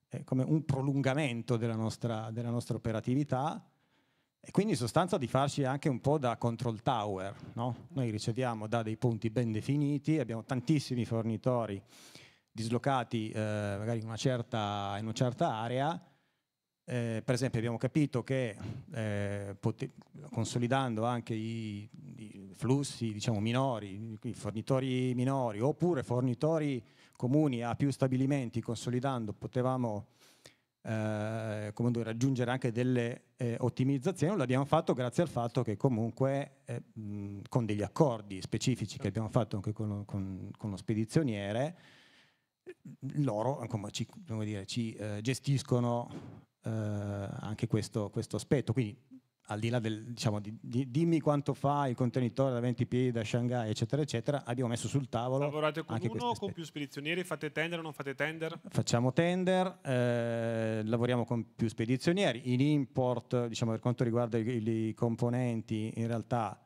eh, come un prolungamento della nostra, della nostra, operatività e quindi in sostanza di farci anche un po' da control tower. No? Noi riceviamo da dei punti ben definiti, abbiamo tantissimi fornitori dislocati eh, magari in una certa, in una certa area eh, per esempio abbiamo capito che eh, consolidando anche i, i flussi diciamo, minori, i fornitori minori oppure fornitori comuni a più stabilimenti, consolidando potevamo eh, dire, raggiungere anche delle eh, ottimizzazioni, l'abbiamo fatto grazie al fatto che comunque eh, mh, con degli accordi specifici che abbiamo fatto anche con, con, con lo spedizioniere, loro come, ci, come dire, ci eh, gestiscono eh, anche questo, questo, aspetto. Quindi al di là del, diciamo, di, di, dimmi quanto fa il contenitore da 20 piedi da Shanghai, eccetera, eccetera, abbiamo messo sul tavolo... Lavorate con anche uno o con più spedizionieri? Fate tender o non fate tender? Facciamo tender, eh, lavoriamo con più spedizionieri. In import, diciamo, per quanto riguarda i, i componenti, in realtà...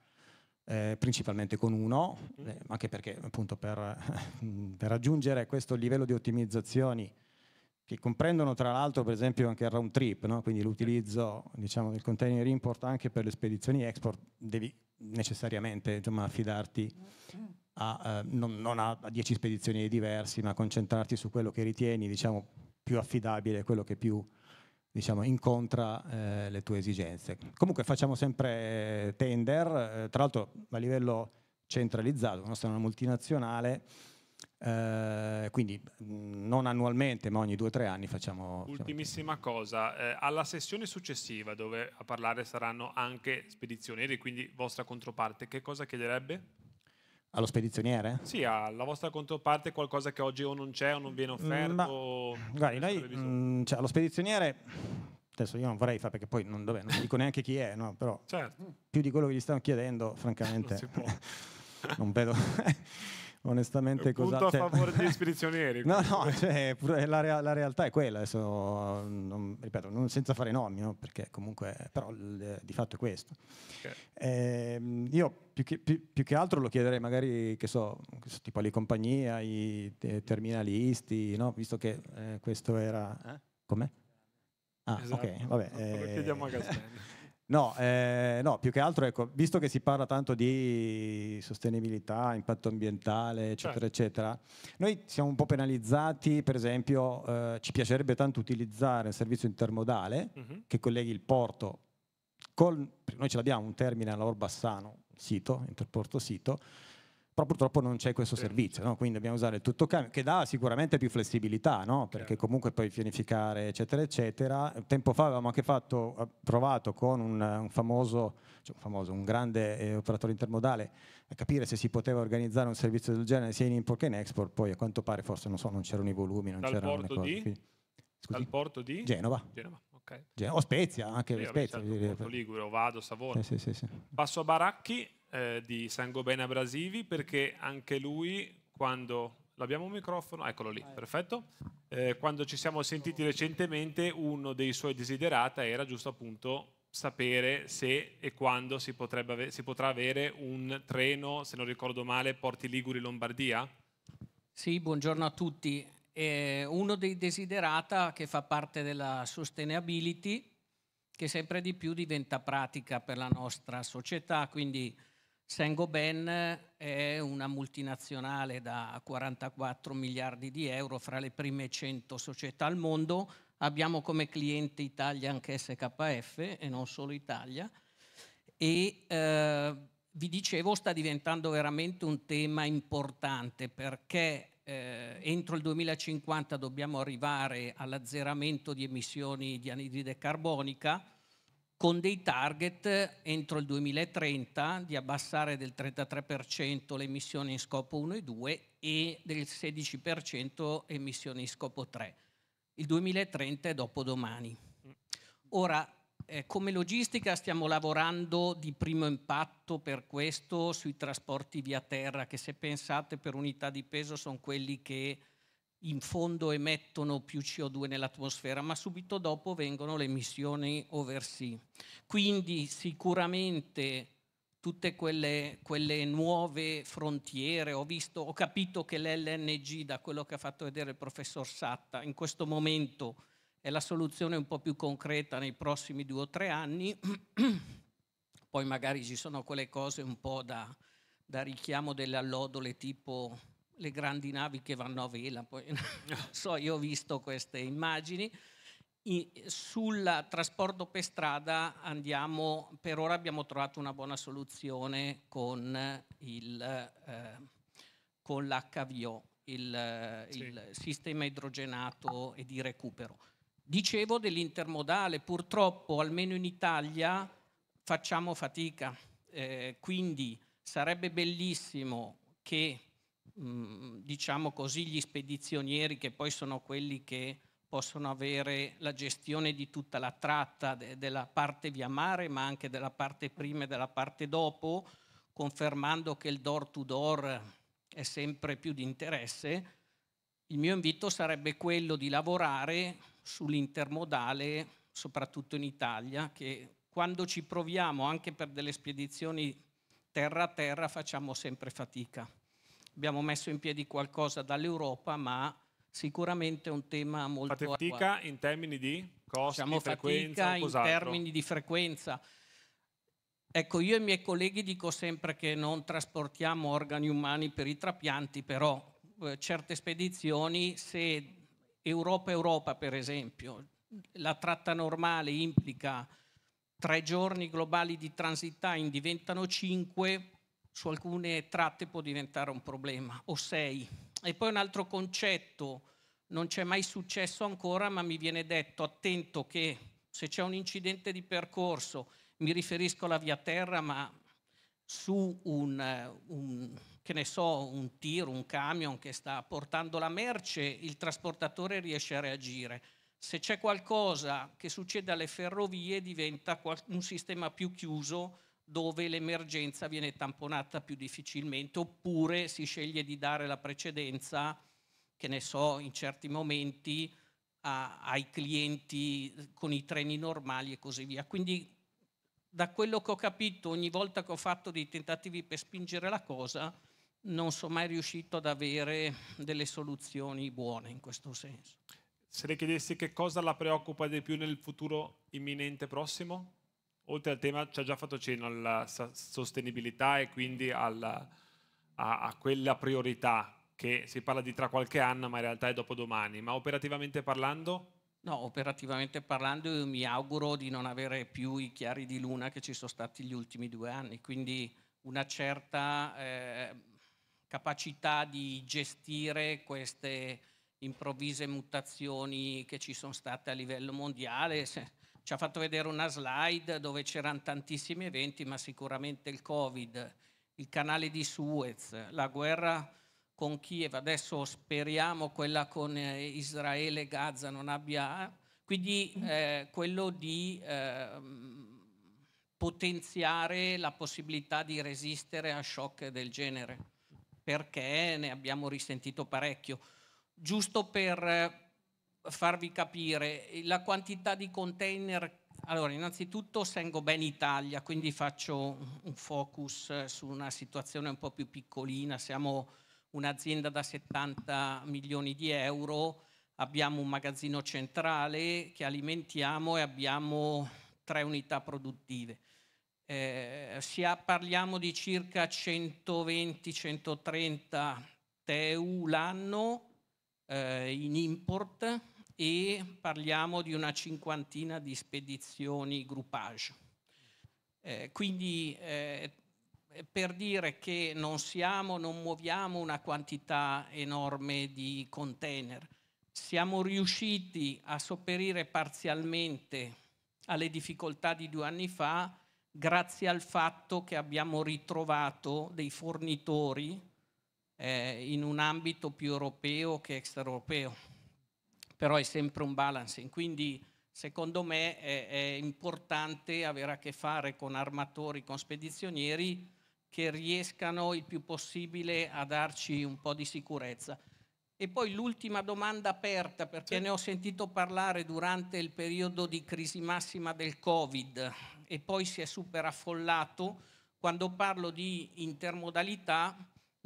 Eh, principalmente con uno, mm. eh, anche perché appunto per, [LAUGHS] per raggiungere questo livello di ottimizzazioni che comprendono tra l'altro per esempio anche il round trip, no? quindi l'utilizzo diciamo, del container import anche per le spedizioni export, devi necessariamente insomma, affidarti a, eh, non, non, a, 10 spedizioni diversi, ma concentrarti su quello che ritieni diciamo, più affidabile, quello che più diciamo, incontra eh, le tue esigenze. Comunque facciamo sempre tender, eh, tra l'altro a livello centralizzato, la nostra è una multinazionale, eh, quindi mm, non annualmente ma ogni due o tre anni facciamo... Ultimissima facciamo. cosa, eh, alla sessione successiva dove a parlare saranno anche spedizionieri, quindi vostra controparte, che cosa chiederebbe? Allo spedizioniere? Sì, alla vostra controparte qualcosa che oggi o non c'è o non viene mm, offerto. Ma, o... guardi, noi mh, mm, cioè, allo spedizioniere, adesso io non vorrei fare perché poi non, vabbè, non dico neanche chi è, no? però certo. più di quello che gli stanno chiedendo, francamente, non, [LAUGHS] non vedo onestamente cosa... Punto a cioè favore degli [LAUGHS] spedizionieri. no, no, cioè, la, la, realtà è quella, adesso, non, ripeto, non senza fare nomi, no? perché comunque, però di fatto è questo. Okay. Eh, io più che, più, più che, altro lo chiederei magari, che so, tipo alle compagnie, ai terminalisti, no? visto che eh, questo era... Eh? Com'è? Ah, esatto. ok, vabbè. Lo chiediamo a eh, Gasperini. [LAUGHS] No, eh, no, più che altro, ecco, visto che si parla tanto di sostenibilità, impatto ambientale, eccetera, certo. eccetera, noi siamo un po' penalizzati, per esempio, eh, ci piacerebbe tanto utilizzare un servizio intermodale uh-huh. che colleghi il porto con, noi ce l'abbiamo un terminal a Orbassano, sito, interporto sito, però purtroppo non c'è questo servizio, no? quindi dobbiamo usare il tutto cambio, che dà sicuramente più flessibilità, no? perché comunque puoi pianificare, eccetera, eccetera. Tempo fa avevamo anche fatto, eh, provato con un, un, famoso, cioè un famoso, un grande eh, operatore intermodale, a capire se si poteva organizzare un servizio del genere sia in import che in export, poi a quanto pare forse non, so, non c'erano i volumi, non c'erano le cose. Di? scusi? Dal porto di? Genova. Genova. Okay. o Spezia, anche sì, Spezia. Certo, Ligure, Ovado, Savona. Sì, sì, sì, Passo a Baracchi, eh, di Sangobene Abrasivi perché anche lui quando... L'abbiamo un microfono? Eccolo lì, perfetto. Eh, quando ci siamo sentiti recentemente uno dei suoi desiderata era giusto appunto sapere se e quando si, potrebbe, si potrà avere un treno, se non ricordo male, Porti Liguri-Lombardia? Sì, buongiorno a tutti. Eh, uno dei desiderata che fa parte della sustainability che sempre di più diventa pratica per la nostra società, quindi Sengoben è una multinazionale da 44 miliardi di euro, fra le prime 100 società al mondo. Abbiamo come cliente Italia anche SKF e non solo Italia. E eh, vi dicevo, sta diventando veramente un tema importante perché eh, entro il 2050 dobbiamo arrivare all'azzeramento di emissioni di anidride carbonica con dei target entro il 2030 di abbassare del 33% le emissioni in scopo 1 e 2 e del 16% emissioni in scopo 3. Il 2030 è dopodomani. Ora, eh, come logistica stiamo lavorando di primo impatto per questo sui trasporti via terra, che se pensate per unità di peso sono quelli che in fondo emettono più CO2 nell'atmosfera, ma subito dopo vengono le emissioni overseas. Quindi sicuramente tutte quelle, quelle, nuove frontiere, ho, visto, ho capito che l'LNG, da quello che ha fatto vedere il professor Satta, in questo momento è la soluzione un po' più concreta nei prossimi due o tre anni, [CLEARS THROAT] poi magari ci sono quelle cose un po' da, da richiamo delle allodole tipo le grandi navi che vanno a vela, poi, [LAUGHS] so, io ho visto queste immagini. sul trasporto per strada andiamo, per ora abbiamo trovato una buona soluzione con, il, eh, con l'HVO, il, sì. il sistema idrogenato e di recupero. Dicevo dell'intermodale, purtroppo almeno in Italia facciamo fatica, eh, quindi sarebbe bellissimo che Mm, diciamo così, gli spedizionieri che poi sono quelli che possono avere la gestione di tutta la tratta de- della parte via mare, ma anche della parte prima e della parte dopo, confermando che il door to door è sempre più di interesse, il mio invito sarebbe quello di lavorare sull'intermodale, soprattutto in Italia, che quando ci proviamo anche per delle spedizioni terra a terra facciamo sempre fatica abbiamo messo in piedi qualcosa dall'Europa, ma sicuramente è un tema molto... Fate fatica in termini di costi, Facciamo frequenza? Fatica in termini di frequenza. Ecco, io e i miei colleghi dico sempre che non trasportiamo organi umani per i trapianti, però eh, certe spedizioni, se Europa-Europa per esempio, la tratta normale implica tre giorni globali di transitime, diventano cinque, su alcune tratte può diventare un problema, o sei. E poi un altro concetto, non c'è mai successo ancora, ma mi viene detto attento che se c'è un incidente di percorso, mi riferisco alla via terra, ma su un, un, so, un tiro, un camion che sta portando la merce, il trasportatore riesce a reagire. Se c'è qualcosa che succede alle ferrovie diventa un sistema più chiuso dove l'emergenza viene tamponata più difficilmente oppure si sceglie di dare la precedenza, che ne so, in certi momenti a, ai clienti con i treni normali e così via. Quindi da quello che ho capito ogni volta che ho fatto dei tentativi per spingere la cosa, non sono mai riuscito ad avere delle soluzioni buone in questo senso. Se le chiedessi che cosa la preoccupa di più nel futuro imminente prossimo? oltre al tema ci ha già fatto cenno alla sostenibilità e quindi alla, a, a, quella priorità che si parla di tra qualche anno ma in realtà è dopo domani. ma operativamente parlando? No, operativamente parlando io mi auguro di non avere più i chiari di luna che ci sono stati gli ultimi due anni, quindi una certa eh, capacità di gestire queste improvvise mutazioni che ci sono state a livello mondiale, se, ci ha fatto vedere una slide dove c'erano tantissimi eventi, ma sicuramente il Covid, il canale di Suez, la guerra con Kiev, adesso speriamo quella con eh, Israele e Gaza non abbia... Eh, quindi mm. eh, quello di eh, potenziare la possibilità di resistere a shock del genere, perché ne abbiamo risentito parecchio. Giusto per farvi capire la quantità di container. Allora, innanzitutto sengo bene Italia, quindi faccio un focus su una situazione un po' più piccolina. Siamo un'azienda da 70 milioni di euro, abbiamo un magazzino centrale che alimentiamo e abbiamo tre unità produttive. Eh, ha, parliamo di circa 120-130 TEU l'anno eh, in import e parliamo di una cinquantina di spedizioni groupage. Eh, quindi eh, per dire che non siamo, non muoviamo una quantità enorme di container, siamo riusciti a sopperire parzialmente alle difficoltà di due anni fa grazie al fatto che abbiamo ritrovato dei fornitori eh, in un ambito più europeo che extraeuropeo però è sempre un balancing, quindi secondo me è, è importante avere a che fare con armatori, con spedizionieri che riescano il più possibile a darci un po' di sicurezza. E poi l'ultima domanda aperta, perché sì. ne ho sentito parlare durante il periodo di crisi massima del Covid e poi si è super affollato, Quando parlo di intermodalità,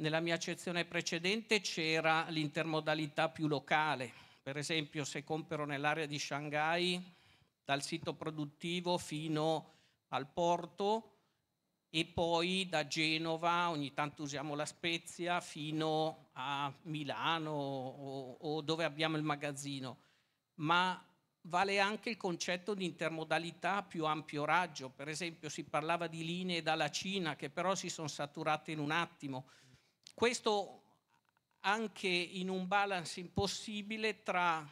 nella mia accezione precedente c'era l'intermodalità più locale, per esempio se compro nell'area di Shanghai, dal sito produttivo fino al porto e poi da Genova, ogni tanto usiamo la Spezia, fino a Milano o, o dove abbiamo il magazzino. Ma vale anche il concetto di intermodalità a più ampio raggio. Per esempio si parlava di linee dalla Cina che però si sono saturate in un attimo. Questo anche in un balance impossibile tra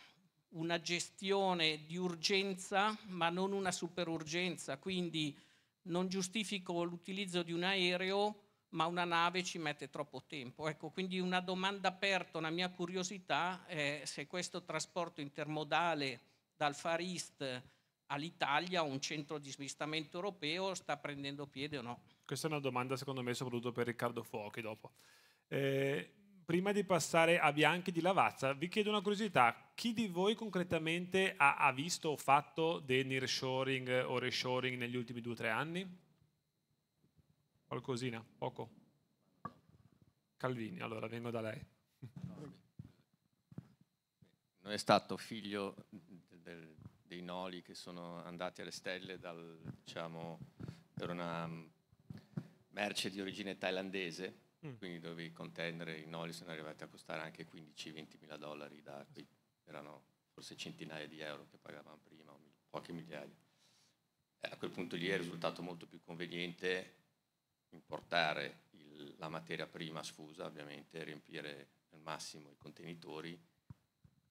una gestione di urgenza ma non una superurgenza, quindi non giustifico l'utilizzo di un aereo ma una nave ci mette troppo tempo. Ecco, quindi una domanda aperta, una mia curiosità è se questo trasporto intermodale dal Far East all'Italia, un centro di smistamento europeo, sta prendendo piede o no? Questa è una domanda secondo me soprattutto per Riccardo Fuochi dopo. Eh, prima di passare a Bianchi di Lavazza, vi chiedo una curiosità. Chi di voi concretamente ha, ha visto o fatto del nearshoring o reshoring negli ultimi due o tre anni? Qualcosina, poco. Calvini, allora vengo da lei. Non è stato figlio dei noli che sono andati alle stelle dal, diciamo, per una merce di origine thailandese mm. quindi dovevi contendere, i noli sono arrivati a costare anche 15-20 mila dollari, da, erano forse centinaia di euro che pagavano prima, o poche migliaia. Eh, a quel punto lì è risultato molto più conveniente importare il, la materia prima sfusa, ovviamente, riempire al massimo i contenitori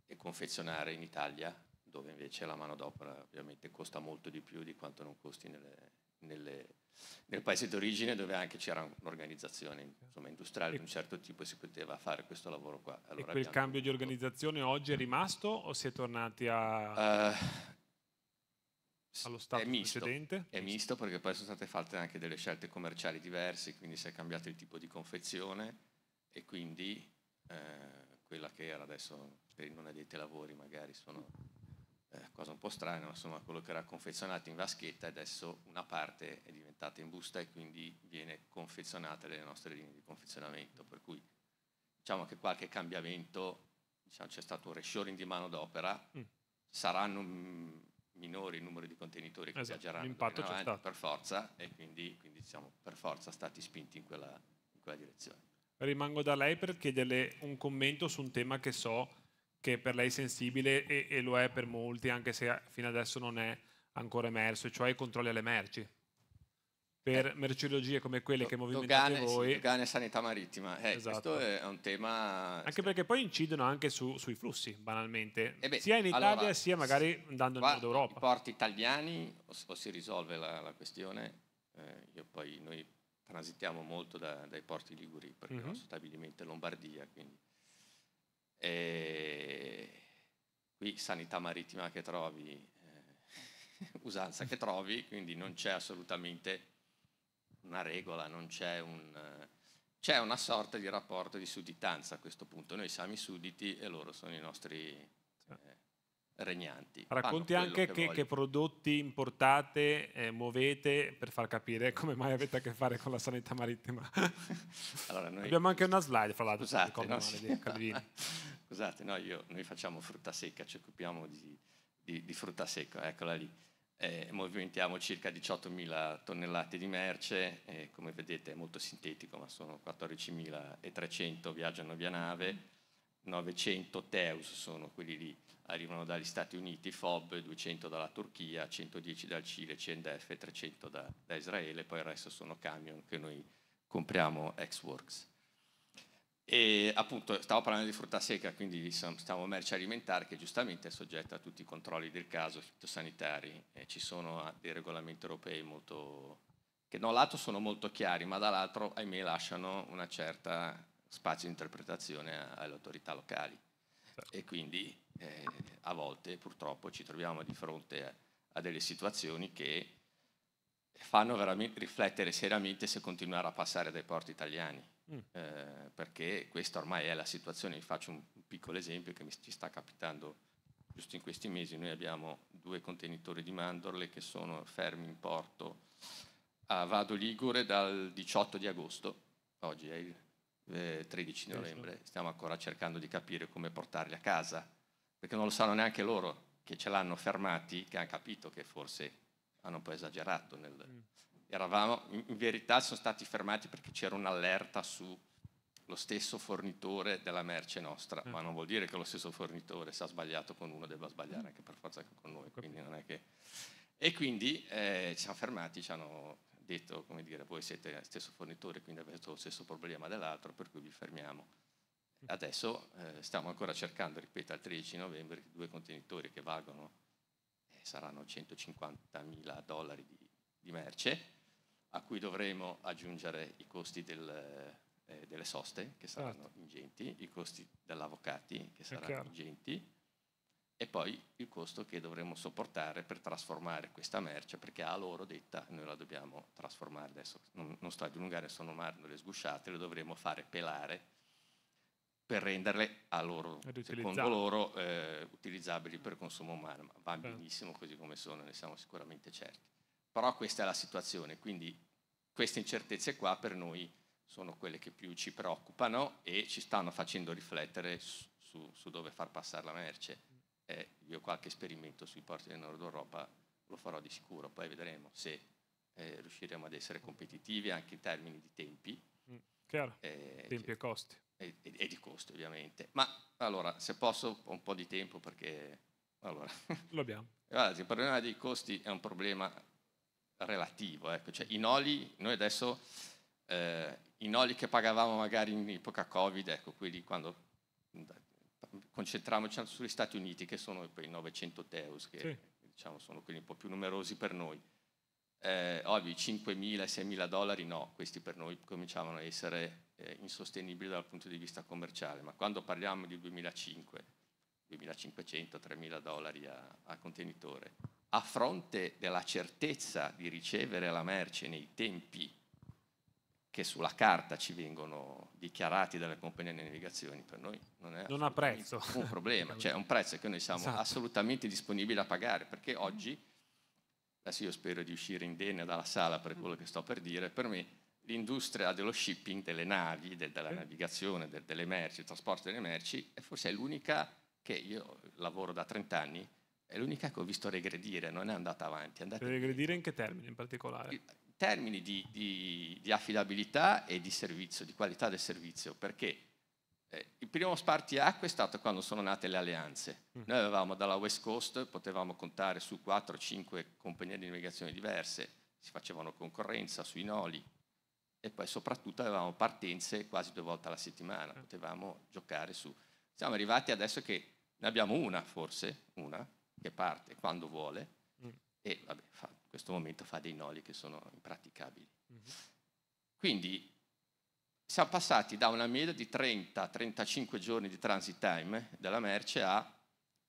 e confezionare in Italia, dove invece la manodopera ovviamente costa molto di più di quanto non costi nelle, nelle, nel paese d'origine dove anche c'era un'organizzazione industriale di un certo tipo e si poteva fare questo lavoro qua. Allora e quel cambio di organizzazione oggi è rimasto o si è tornati a, uh, allo stato è misto, precedente? È misto perché poi sono state fatte anche delle scelte commerciali diverse, quindi si è cambiato il tipo di confezione e quindi eh, quella che era adesso per i non addetti ai lavori magari sono eh, cosa un po' strana, ma insomma quello che era confezionato in vaschetta adesso una parte è diventata in busta e quindi viene confezionata nelle nostre linee di confezionamento, per cui diciamo che qualche cambiamento, diciamo, c'è stato un reshoring di manodopera, mm. saranno mh, mm, minori il numero di contenitori che esatto, viaggeranno l'impatto c'è stato. per forza e quindi, quindi, siamo per forza stati spinti in quella, in quella direzione. Rimango da lei per chiederle un commento su un tema che so che per lei è sensibile e, e lo è per molti, anche se fino adesso non è ancora emerso, cioè i controlli alle merci per eh. merciologie come quelle do, che movimentate dogane, voi. Sì, dogane e sanità marittima, eh, esatto. questo è un tema... Anche perché poi incidono anche su, sui flussi, banalmente, eh beh, sia in Italia allora, sia magari andando qua, in Nord Europa. I porti italiani, o, o si risolve la, la questione, eh, poi, noi transitiamo molto da, dai porti liguri, perché mm-hmm. ho stabilimento in Lombardia, quindi e qui sanità marittima che trovi, eh, [LAUGHS] usanza che trovi, quindi non c'è assolutamente una regola, non c'è un... C'è una sorta di rapporto di sudditanza a questo punto, noi siamo i sudditi e loro sono i nostri eh, regnanti. Racconti anche che, che, che, prodotti importate, eh, muovete per far capire come mai avete a che fare con la sanità marittima. [LAUGHS] allora, noi... Abbiamo anche una slide, fra l'altro, scusate, no, sì. [LAUGHS] scusate no, io, noi facciamo frutta secca, ci occupiamo di, di, di frutta secca, eccola lì. Eh, movimentiamo circa 18.000 tonnellate di merce, eh, come vedete è molto sintetico, ma sono 14.300 viaggiano via nave, 900 Teus sono quelli lì arrivano dagli Stati Uniti, FOB 200 dalla Turchia, 110 dal Cile, CNDF 300 da, da Israele, poi il resto sono camion che noi compriamo ex-works. E appunto stavo parlando di frutta secca, quindi stiamo merce alimentare che giustamente è soggetta a tutti i controlli del caso fitosanitari, eh, ci sono ah, dei regolamenti europei molto, che da un lato sono molto chiari, ma dall'altro ahimè lasciano una certa spazio di interpretazione alle autorità locali. E quindi eh, a volte purtroppo ci troviamo di fronte a, a delle situazioni che fanno riflettere seriamente se continuare a passare dai porti italiani, mm. eh, perché questa ormai è la situazione, vi faccio un piccolo esempio che mi, ci sta capitando giusto in questi mesi, noi abbiamo due contenitori di mandorle che sono fermi in porto a Vado Ligure dal 18 di agosto, oggi è il 13 eh, novembre, stiamo ancora cercando di capire come portarli a casa, perché non lo sanno neanche loro che ce l'hanno fermati, che hanno capito che forse hanno un po' esagerato. Nel... Mm. Eravamo, in verità sono stati fermati perché c'era un'allerta su lo stesso fornitore della merce nostra, mm. ma non vuol dire che lo stesso fornitore se ha sbagliato con uno debba sbagliare anche per forza con noi, quindi non è che... E quindi eh, ci siamo fermati, ci hanno detto, come dire, voi siete lo stesso fornitore, quindi avete lo stesso problema dell'altro, per cui vi fermiamo. Adesso eh, stiamo ancora cercando, ripeto, al 13 novembre due contenitori che valgono, eh, saranno 150 mila dollari di, di, merce, a cui dovremo aggiungere i costi del, eh, delle soste, che saranno certo. ingenti, i costi dell'avvocati, che saranno ingenti, e poi il costo che dovremmo sopportare per trasformare questa merce, perché a loro detta, noi la dobbiamo trasformare adesso, non, non sto a dilungare, sono marmo le sgusciate, le dovremo fare pelare per renderle a loro, secondo loro, eh, utilizzabili per consumo umano, ma va eh. benissimo così come sono, ne siamo sicuramente certi. Però questa è la situazione, quindi queste incertezze qua per noi sono quelle che più ci preoccupano e ci stanno facendo riflettere su, su dove far passare la merce eh, io qualche esperimento sui porti del nord Europa lo farò di sicuro, poi vedremo se eh, riusciremo ad essere competitivi anche in termini di tempi. Mm, chiaro, eh, tempi e cioè, costi. E, e, e, di costi ovviamente. Ma allora, se posso, un po' di tempo perché... Allora. [LAUGHS] Lo abbiamo. Guarda, il problema dei costi è un problema relativo. Ecco. Cioè, I noli, noi adesso, eh, i noli che pagavamo magari in epoca Covid, ecco, quelli quando concentriamoci sugli Stati Uniti, che sono quei 900 Teus, che sì. diciamo, sono quelli un po' più numerosi per noi. Eh, ovvio, 5.000, 6.000 dollari no, questi per noi cominciavano a essere eh, insostenibili dal punto di vista commerciale, ma quando parliamo di 2005, 2.500, 3.000 dollari a, a contenitore, a fronte della certezza di ricevere la merce nei tempi che sulla carta ci vengono dichiarati dalle compagnie di navigazione, per noi non è non un problema, cioè è un prezzo che noi siamo esatto. assolutamente disponibili a pagare, perché oggi, adesso io spero di uscire indenne dalla sala per mm. quello che sto per dire, per me l'industria dello shipping, delle navi, de, della navigazione, de, delle merci, il trasporto delle merci, è forse l'unica che io lavoro da 30 anni, è l'unica che ho visto regredire, non è andata avanti. È andata cioè, regredire in che termini in particolare? termini di, di, di, affidabilità e di servizio, di qualità del servizio, perché eh, il primo spartiacque è stato quando sono nate le alleanze. Mm. Noi avevamo dalla West Coast, potevamo contare su 4-5 compagnie di navigazione diverse, si facevano concorrenza sui noli e poi soprattutto avevamo partenze quasi due volte alla settimana, mm. potevamo giocare su... Siamo arrivati adesso che ne abbiamo una forse, una, che parte quando vuole, mm. e vabbè, fa questo momento fa dei noli che sono impraticabili. Mm -hmm. Quindi siamo passati da una media di 30-35 giorni di transit time eh, della merce a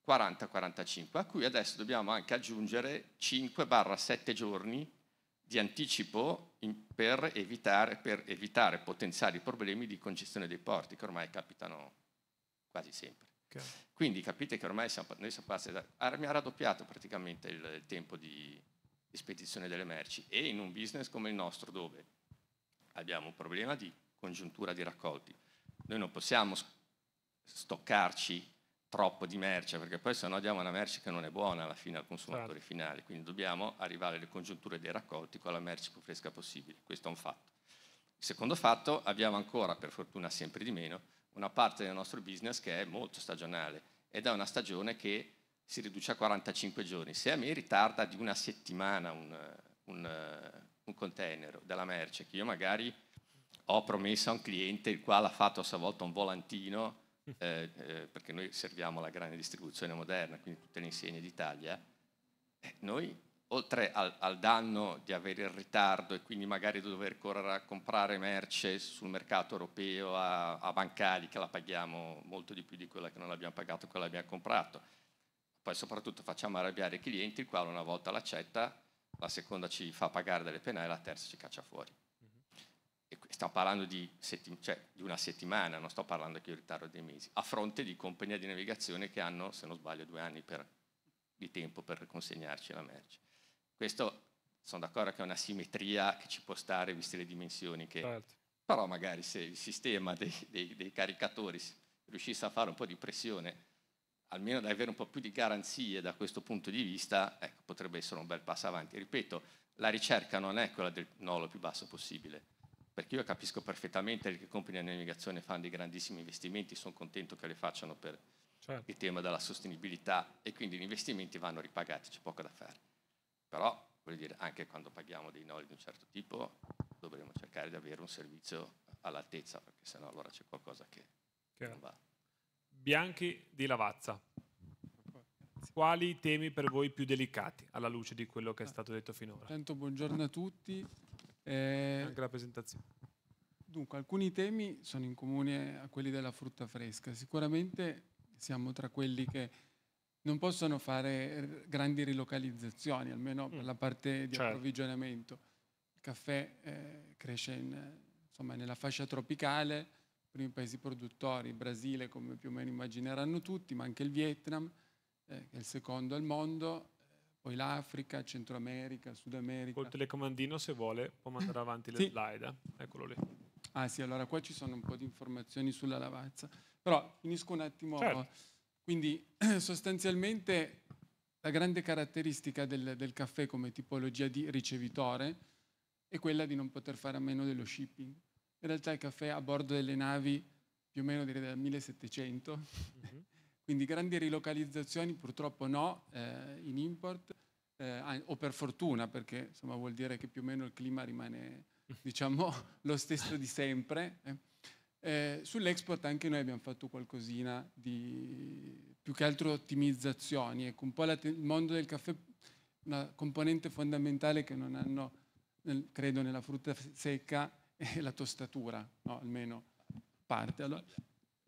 40-45, a cui adesso dobbiamo anche aggiungere 5-7 giorni di anticipo in, per, evitare, per, evitare, potenziali problemi di congestione dei porti che ormai capitano quasi sempre. Okay. Quindi capite che ormai siamo, noi siamo passati da, ah, Mi ha raddoppiato praticamente il, il tempo di, di spedizione delle merci e in un business come il nostro dove abbiamo un problema di congiuntura di raccolti. Noi non possiamo stoccarci troppo di merce perché poi sennò diamo una merce che non è buona alla fine al consumatore certo. finale, quindi dobbiamo arrivare alle congiunture dei raccolti con la merce più fresca possibile, questo è un fatto. secondo fatto, abbiamo ancora, per fortuna sempre di meno, una parte del nostro business che è molto stagionale ed è una stagione che si riduce a 45 giorni. Se a me ritarda di una settimana un, un, un container della merce, che io magari ho promesso a un cliente il quale ha fatto a sua volta un volantino, [LAUGHS] eh, eh, perché noi serviamo la grande distribuzione moderna, quindi tutte le insegne d'Italia, eh, noi oltre al, al, danno di avere il ritardo e quindi magari dover correre a comprare merce sul mercato europeo a, a bancali che la paghiamo molto di più di quella che non abbiamo pagato e quella che abbiamo comprato, poi soprattutto facciamo arrabbiare i clienti, il quale una volta l'accetta, la seconda ci fa pagare delle penali, la terza ci caccia fuori. E stiamo parlando di, settim- cioè, di una settimana, non sto parlando che io ritardo dei mesi, a fronte di compagnie di navigazione che hanno, se non sbaglio, due anni per, di tempo per consegnarci la merce. Questo sono d'accordo che è una simmetria che ci può stare, viste le dimensioni che... Certo. Però magari se il sistema dei, dei, dei caricatori riuscisse a fare un po' di pressione almeno da avere un po' più di garanzie da questo punto di vista, ecco, potrebbe essere un bel passo avanti. Ripeto, la ricerca non è quella del nolo più basso possibile, perché io capisco perfettamente che le compagnie di navigazione fanno dei grandissimi investimenti, sono contento che le facciano per certo. il tema della sostenibilità e quindi gli investimenti vanno ripagati, c'è poco da fare. Però, voglio dire, anche quando paghiamo dei noli di un certo tipo, dovremmo cercare di avere un servizio all'altezza, perché sennò allora c'è qualcosa che Chiaro. non va. Bianchi di Lavazza, quali temi per voi più delicati alla luce di quello che è stato detto finora? Tanto buongiorno a tutti. Eh, Anche la presentazione. Dunque, alcuni temi sono in comune a quelli della frutta fresca. Sicuramente siamo tra quelli che non possono fare grandi rilocalizzazioni, almeno per la parte di certo. approvvigionamento. Il caffè eh, cresce in, insomma, nella fascia tropicale, primi paesi produttori, Brasile come più o meno immagineranno tutti, ma anche il Vietnam, eh, che è il secondo al mondo, eh, poi l'Africa, Centro America, Sud America. Col telecomandino se vuole può mandare avanti le sì. slide, eh, eccolo lì. Ah sì, allora qua ci sono un po' di informazioni sulla lavazza, però finisco un attimo. Certo. Quindi [CLEARS THROAT] sostanzialmente la grande caratteristica del, del, caffè come tipologia di ricevitore è quella di non poter fare a meno dello shipping. In realtà il caffè a bordo delle navi più o meno direi dal 1700, mm-hmm. [LAUGHS] quindi grandi rilocalizzazioni purtroppo no eh, in import, eh, o per fortuna perché insomma, vuol dire che più o meno il clima rimane [LAUGHS] diciamo, lo stesso di sempre. Eh. eh, sull'export anche noi abbiamo fatto qualcosina di più che altro ottimizzazioni, ecco, un po' te- il mondo del caffè, una componente fondamentale che non hanno, nel, credo, nella frutta secca [LAUGHS] la tostatura, no? almeno parte. Allora,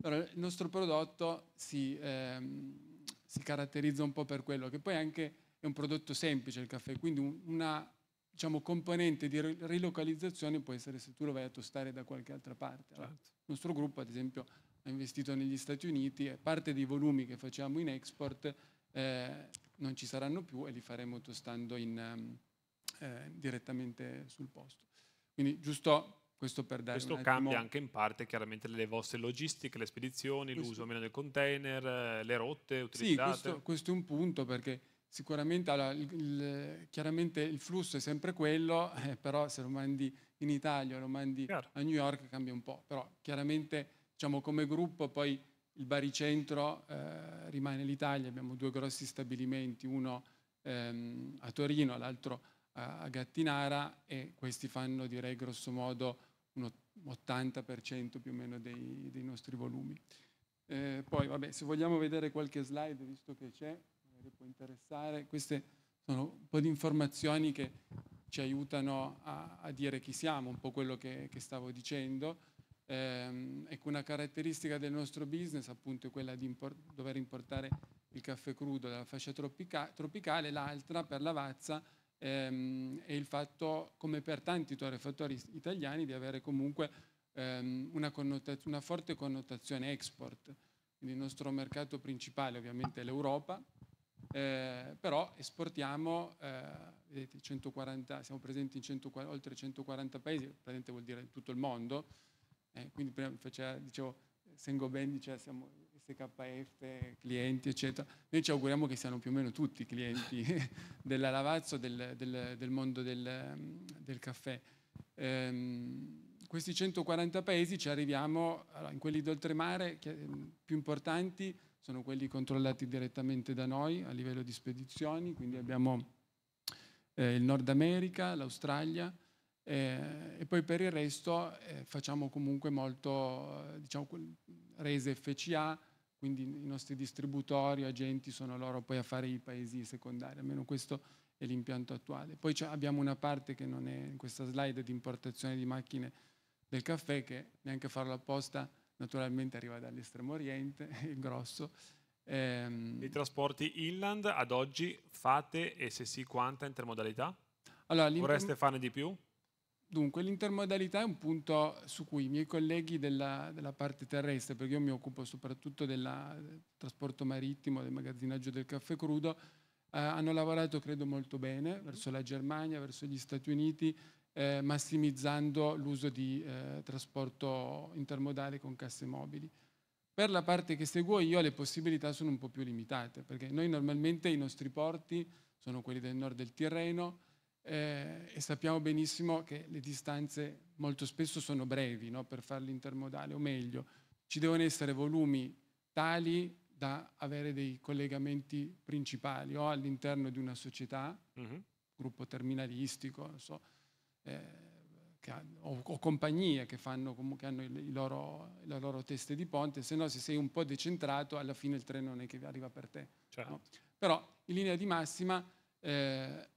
allora, il nostro prodotto si, ehm, si, caratterizza un po' per quello, che poi anche è un prodotto semplice il caffè, quindi una diciamo, componente di rilocalizzazione può essere se tu lo vai a tostare da qualche altra parte. Allora, certo. Il nostro gruppo, ad esempio, ha investito negli Stati Uniti e parte dei volumi che facciamo in export eh, non ci saranno più e li faremo tostando in, ehm, eh, direttamente sul posto. Quindi giusto questo, per dare Questo cambia anche in parte chiaramente le vostre logistiche, le spedizioni, l'uso o meno del container, eh, le rotte utilizzate. Sì, questo, questo è un punto perché sicuramente allora, il, il, chiaramente il flusso è sempre quello, [LAUGHS] eh, però se lo mandi in Italia o lo mandi Chiaro. a New York cambia un po', però chiaramente diciamo, come gruppo poi il baricentro eh, rimane l'Italia, abbiamo due grossi stabilimenti, uno ehm, a Torino, l'altro a, a Gattinara e questi fanno direi grosso modo un 80% più o meno dei, dei nostri volumi. Eh, poi, vabbè, se vogliamo vedere qualche slide, visto che c'è, magari può interessare, queste sono un po' di informazioni che ci aiutano a, a dire chi siamo, un po' quello che, che stavo dicendo. Eh, ecco, una caratteristica del nostro business appunto è quella di import dover importare il caffè crudo dalla fascia tropica tropicale, l'altra per la Vazza ehm, è il fatto, come per tanti torrefattori italiani, di avere comunque ehm, una, una forte connotazione export. Quindi il nostro mercato principale ovviamente è l'Europa, eh, però esportiamo, eh, vedete, 140, siamo presenti in 140, oltre 140 paesi, presente vuol dire tutto il mondo, eh, quindi prima faceva, dicevo, Sengoben diceva cioè siamo KF, clienti, eccetera. Noi ci auguriamo che siano più o meno tutti i clienti [LAUGHS] della Lavazzo, del, del, del mondo del, del caffè. Ehm, questi 140 paesi ci arriviamo, allora, in quelli d'oltremare ehm, più importanti sono quelli controllati direttamente da noi a livello di spedizioni, quindi abbiamo eh, il Nord America, l'Australia, eh, e poi per il resto eh, facciamo comunque molto diciamo, rese FCA, quindi i nostri distributori, agenti sono loro poi a fare i paesi secondari, almeno questo è l'impianto attuale. Poi abbiamo una parte che non è in questa slide di importazione di macchine del caffè che neanche a farlo apposta naturalmente arriva dall'estremo oriente, [LAUGHS] il grosso. Ehm... I trasporti inland ad oggi fate e se sì quanta intermodalità? Allora, Vorreste farne di più? Dunque, l'intermodalità è un punto su cui i miei colleghi della, della, parte terrestre, perché io mi occupo soprattutto della, del trasporto marittimo, del magazzinaggio del caffè crudo, eh, hanno lavorato credo molto bene verso la Germania, verso gli Stati Uniti, eh, massimizzando l'uso di eh, trasporto intermodale con casse mobili. Per la parte che seguo io le possibilità sono un po' più limitate, perché noi normalmente i nostri porti sono quelli del nord del Tirreno, eh, e sappiamo benissimo che le distanze molto spesso sono brevi no? per fare l'intermodale, o meglio, ci devono essere volumi tali da avere dei collegamenti principali o all'interno di una società, uh-huh. gruppo terminalistico, so, eh, ha, o, o, compagnie che, fanno, che hanno i loro, le loro teste di ponte, se no se sei un po' decentrato alla fine il treno non è che arriva per te. Certo. No? Però in linea di massima eh,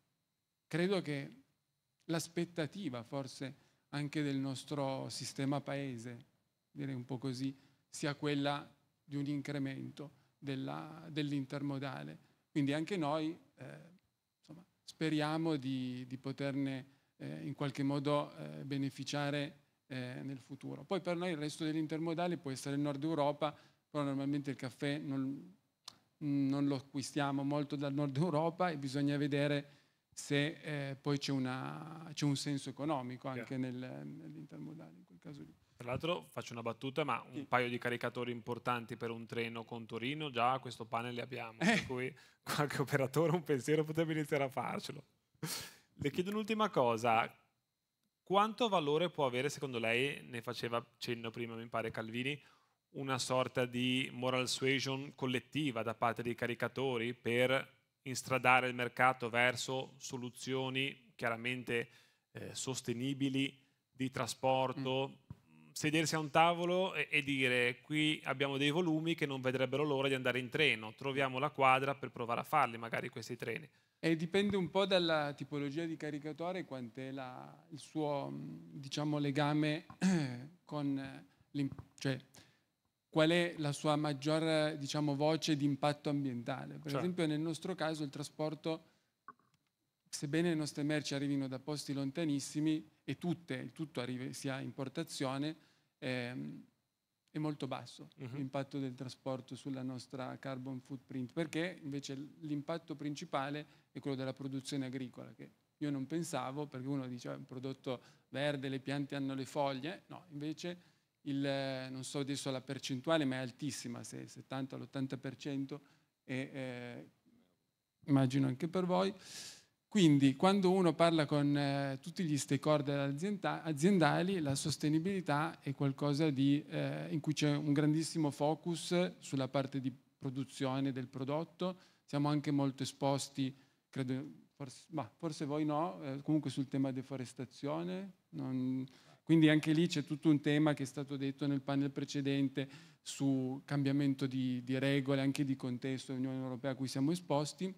Credo che l'aspettativa forse anche del nostro sistema paese, direi un po' così, sia quella di un incremento della, dell'intermodale. Quindi anche noi eh, insomma, speriamo di, di poterne eh, in qualche modo eh, beneficiare eh, nel futuro. Poi per noi il resto dell'intermodale può essere il nord Europa, però normalmente il caffè non, non lo acquistiamo molto dal nord Europa e bisogna vedere se eh, poi c'è, un senso economico anche nel, nell'intermodale in quel caso lì. Tra l'altro faccio una battuta, ma un sì. paio di caricatori importanti per un treno con Torino, già questo panel li abbiamo, eh. per cui qualche operatore un pensiero potrebbe iniziare a farcelo. Le chiedo un'ultima cosa, quanto valore può avere, secondo lei, ne faceva cenno prima mi pare Calvini, una sorta di moral suasion collettiva da parte dei caricatori per instradare il mercato verso soluzioni chiaramente eh, sostenibili di trasporto, mm. mm. sedersi a un tavolo e, e, dire qui abbiamo dei volumi che non vedrebbero l'ora di andare in treno, troviamo la quadra per provare a farli magari questi treni. E dipende un po' dalla tipologia di caricatore quant'è la, il suo mm, diciamo, legame [CLEARS THROAT] con eh, cioè, qual è la sua maggior diciamo, voce di impatto ambientale. Per certo. esempio nel nostro caso il trasporto, sebbene le nostre merci arrivino da posti lontanissimi e tutte, tutto arriva, sia importazione, ehm, è molto basso uh-huh. l'impatto del trasporto sulla nostra carbon footprint, perché invece l'impatto principale è quello della produzione agricola, che io non pensavo, perché uno diceva oh, un prodotto verde, le piante hanno le foglie, no, invece il, non so adesso la percentuale, ma è altissima, se 70 all'80%, e eh, immagino anche per voi. Quindi quando uno parla con eh, tutti gli stakeholder aziendali, la sostenibilità è qualcosa di, eh, in cui c'è un grandissimo focus sulla parte di produzione del prodotto, siamo anche molto esposti, credo, forse, bah, forse voi no, eh, comunque sul tema deforestazione. Non, quindi anche lì c'è tutto un tema che è stato detto nel panel precedente su cambiamento di, di regole, anche di contesto dell'Unione Europea a cui siamo esposti.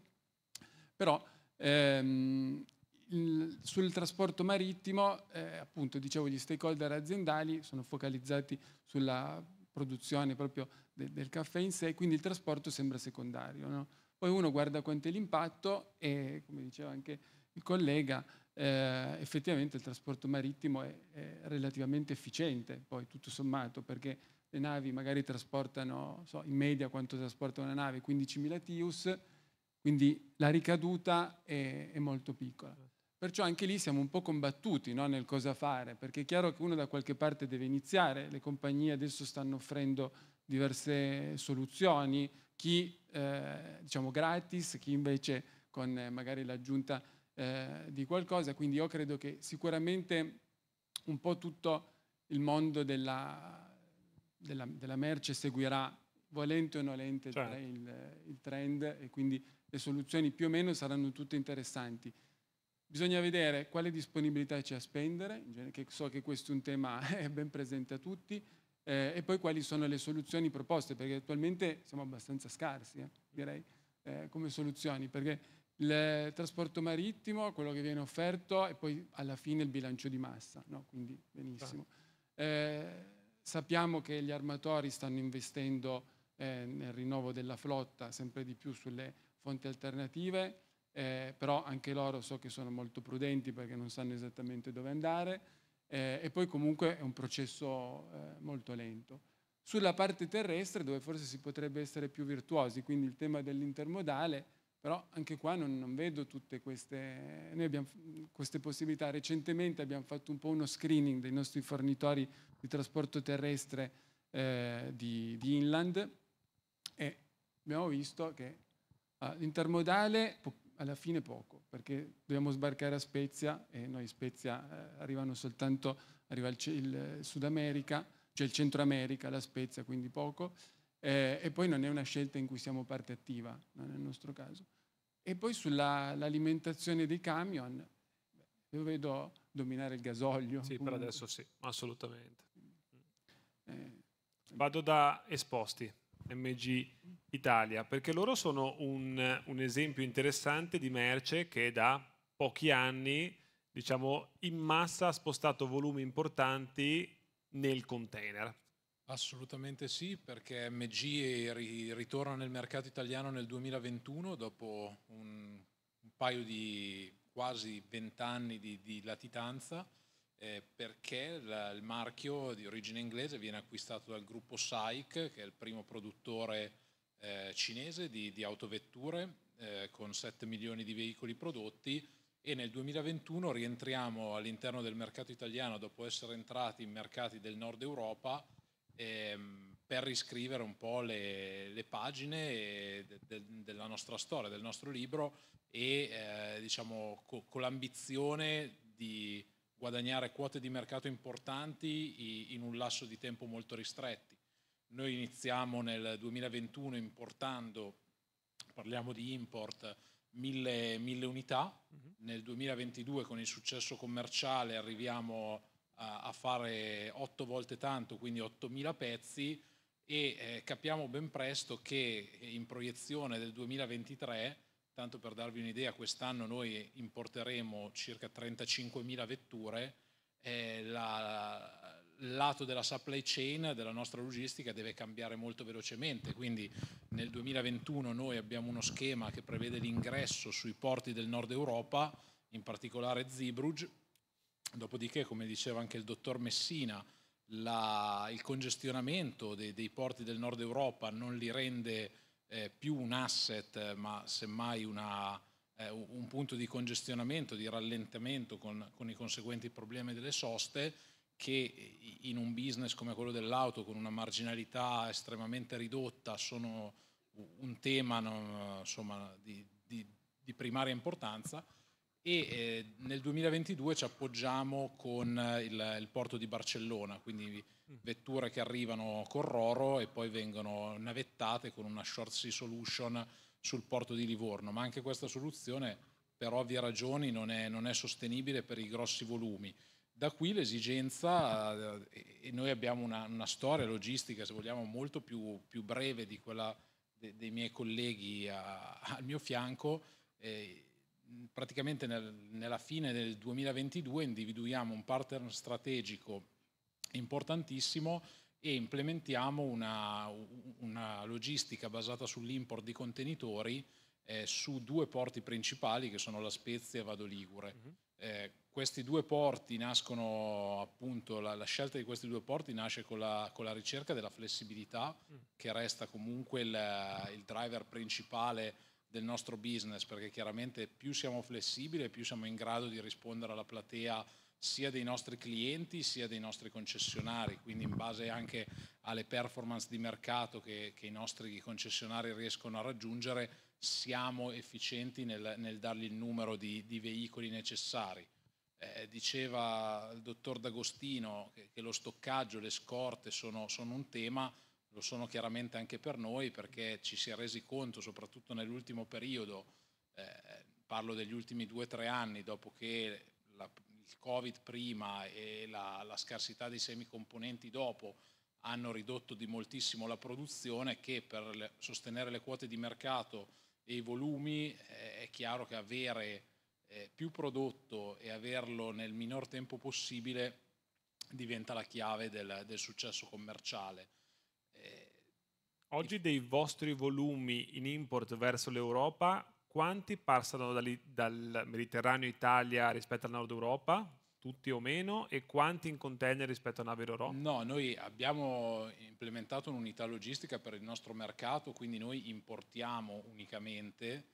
Però ehm, il, sul trasporto marittimo, eh, appunto, dicevo, gli stakeholder aziendali sono focalizzati sulla produzione proprio de, del caffè in sé, quindi il trasporto sembra secondario. No? Poi uno guarda quanto è l'impatto e, come diceva anche il collega, eh, effettivamente il trasporto marittimo è, è, relativamente efficiente, poi tutto sommato, perché le navi magari trasportano, so, in media quanto trasporta una nave, 15.000 TIUS, quindi la ricaduta è, è molto piccola. Perciò anche lì siamo un po' combattuti no, nel cosa fare, perché è chiaro che uno da qualche parte deve iniziare, le compagnie adesso stanno offrendo diverse soluzioni, chi eh, diciamo gratis, chi invece con eh, magari l'aggiunta eh, di qualcosa, quindi io credo che sicuramente un po' tutto il mondo della, della, della merce seguirà, volente o nolente, certo. il, il trend e quindi le soluzioni più o meno saranno tutte interessanti. Bisogna vedere quale disponibilità c'è a spendere, che so che questo è un tema [LAUGHS] ben presente a tutti, eh, e poi quali sono le soluzioni proposte, perché attualmente siamo abbastanza scarsi, eh, direi, eh, come soluzioni, perché il trasporto marittimo, quello che viene offerto e poi alla fine il bilancio di massa, no? quindi benissimo. Eh, sappiamo che gli armatori stanno investendo eh, nel rinnovo della flotta sempre di più sulle fonti alternative, eh, però anche loro so che sono molto prudenti perché non sanno esattamente dove andare eh, e poi comunque è un processo eh, molto lento. Sulla parte terrestre dove forse si potrebbe essere più virtuosi, quindi il tema dell'intermodale, però anche qua non, non vedo tutte queste, abbiamo, queste possibilità. Recentemente abbiamo fatto un po' uno screening dei nostri fornitori di trasporto terrestre eh, di, di, inland e abbiamo visto che ah, l'intermodale alla fine poco, perché dobbiamo sbarcare a Spezia e noi Spezia eh, arrivano soltanto, arriva il, il, Sud America, cioè il Centro America, la Spezia, quindi poco, eh, e poi non è una scelta in cui siamo parte attiva, non è il nostro caso. E poi sull'alimentazione dei camion, io vedo dominare il gasolio. Sì, comunque. per adesso sì, assolutamente. Eh. eh. Vado da Esposti, MG Italia, perché loro sono un, un esempio interessante di merce che da pochi anni, diciamo, in massa ha spostato volumi importanti nel container Assolutamente sì, perché MG ritorna nel mercato italiano nel 2021 dopo un, un paio di quasi vent'anni di, di, latitanza, eh, perché la, il marchio di origine inglese viene acquistato dal gruppo SAIC, che è il primo produttore eh, cinese di, di autovetture, eh, con 7 milioni di veicoli prodotti e nel 2021 rientriamo all'interno del mercato italiano dopo essere entrati in mercati del nord Europa ehm, per riscrivere un po' le, le pagine eh, de, de, della nostra storia, del nostro libro e eh, diciamo co, con l'ambizione di guadagnare quote di mercato importanti in un lasso di tempo molto ristretti. Noi iniziamo nel 2021 importando, parliamo di import, mille, mille unità, mm-hmm. nel 2022 con il successo commerciale arriviamo a a, fare 8 volte tanto, quindi 8.000 pezzi, e eh, capiamo ben presto che in proiezione del 2023, tanto per darvi un'idea, quest'anno noi importeremo circa 35.000 vetture, eh, la, il lato della supply chain della nostra logistica deve cambiare molto velocemente, quindi nel 2021 noi abbiamo uno schema che prevede l'ingresso sui porti del nord Europa, in particolare Zeebrugge, Dopodiché, come diceva anche il dottor Messina, la, il congestionamento dei, dei, porti del nord Europa non li rende eh, più un asset, ma semmai una, eh, un punto di congestionamento, di rallentamento con, con i conseguenti problemi delle soste che in un business come quello dell'auto con una marginalità estremamente ridotta sono un tema insomma, di, di, di primaria importanza e eh, nel 2022 ci appoggiamo con eh, il, il, porto di Barcellona, quindi mm. vetture che arrivano con Roro e poi vengono navettate con una short sea solution sul porto di Livorno, ma anche questa soluzione per ovvie ragioni non è, non è sostenibile per i grossi volumi. Da qui l'esigenza, eh, e noi abbiamo una, una storia logistica, se vogliamo, molto più, più breve di quella de, dei miei colleghi a, al mio fianco, eh, praticamente nel, nella fine del 2022 individuiamo un partner strategico importantissimo e implementiamo una, una logistica basata sull'import di contenitori eh, su due porti principali che sono La Spezia e Vado Ligure. Mm-hmm. Eh, questi due porti nascono appunto, la, la, scelta di questi due porti nasce con la, con la ricerca della flessibilità mm. che resta comunque il, il driver principale del nostro business, perché chiaramente più siamo flessibili, più siamo in grado di rispondere alla platea sia dei nostri clienti sia dei nostri concessionari, quindi in base anche alle performance di mercato che, che i nostri concessionari riescono a raggiungere, siamo efficienti nel, nel dargli il numero di, di veicoli necessari. Eh, diceva il dottor D'Agostino che, che, lo stoccaggio, le scorte sono, sono un tema, lo sono chiaramente anche per noi perché ci si è resi conto, soprattutto nell'ultimo periodo, eh, parlo degli ultimi due o tre anni, dopo che la, il Covid prima e la, la scarsità dei semicomponenti dopo hanno ridotto di moltissimo la produzione, che per le, sostenere le quote di mercato e i volumi eh, è chiaro che avere eh, più prodotto e averlo nel minor tempo possibile diventa la chiave del, del successo commerciale Oggi dei vostri volumi in import verso l'Europa, quanti passano dal, Mediterraneo Italia rispetto al nord Europa? Tutti o meno? E quanti in container rispetto a navi Roro? No, noi abbiamo implementato un'unità logistica per il nostro mercato, quindi noi importiamo unicamente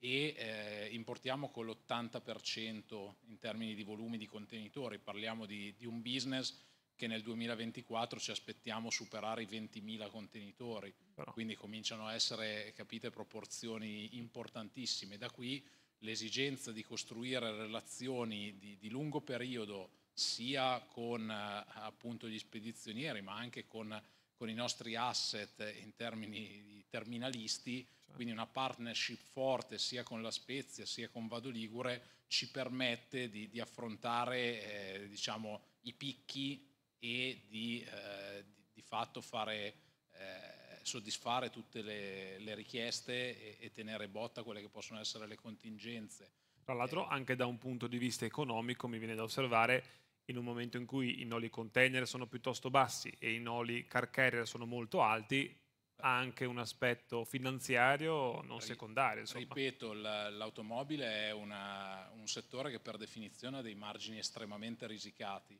e eh, importiamo con l'80% in termini di volumi di contenitori. Parliamo di, di un business che nel 2024 ci aspettiamo superare i 20.000 contenitori, Però. quindi cominciano a essere capite proporzioni importantissime. Da qui l'esigenza di costruire relazioni di, di lungo periodo sia con eh, appunto, gli spedizionieri ma anche con, con, i nostri asset in termini di terminalisti, cioè. quindi una partnership forte sia con la Spezia sia con Vado Ligure ci permette di, di affrontare eh, diciamo, i picchi e di, eh, di, di fatto fare, eh, soddisfare tutte le, le richieste e, e, tenere botta quelle che possono essere le contingenze. Tra l'altro eh, anche da un punto di vista economico mi viene da osservare in un momento in cui i noli container sono piuttosto bassi e i noli car carrier sono molto alti, ha anche un aspetto finanziario non secondario. Insomma. Ripeto, l'automobile è una, un settore che per definizione ha dei margini estremamente risicati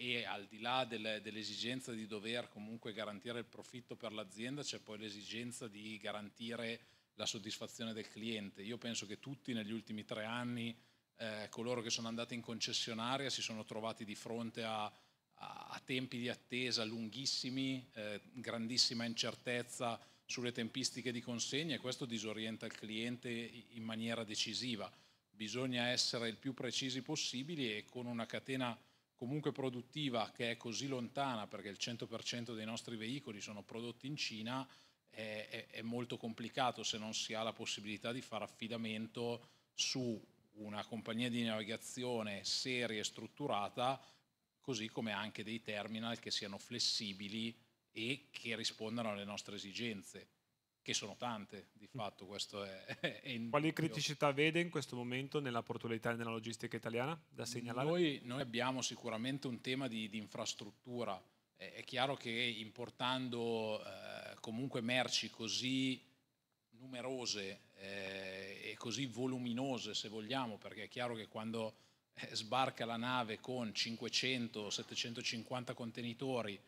e al di là del, dell'esigenza di dover comunque garantire il profitto per l'azienda c'è poi l'esigenza di garantire la soddisfazione del cliente. Io penso che tutti negli ultimi tre anni eh, coloro che sono andati in concessionaria si sono trovati di fronte a, a, a tempi di attesa lunghissimi, eh, grandissima incertezza sulle tempistiche di consegna e questo disorienta il cliente in maniera decisiva. Bisogna essere il più precisi possibili e con una catena comunque produttiva che è così lontana perché il 100% dei nostri veicoli sono prodotti in Cina è, è, è, molto complicato se non si ha la possibilità di fare affidamento su una compagnia di navigazione seria e strutturata così come anche dei terminal che siano flessibili e che rispondano alle nostre esigenze che sono tante di mm. fatto. Questo è, è Quali criticità vede in questo momento nella portualità e nella logistica italiana da segnalare? Noi, noi abbiamo sicuramente un tema di, di infrastruttura. È, è, chiaro che importando eh, comunque merci così numerose eh, e così voluminose, se vogliamo, perché è chiaro che quando eh, sbarca la nave con 500-750 contenitori,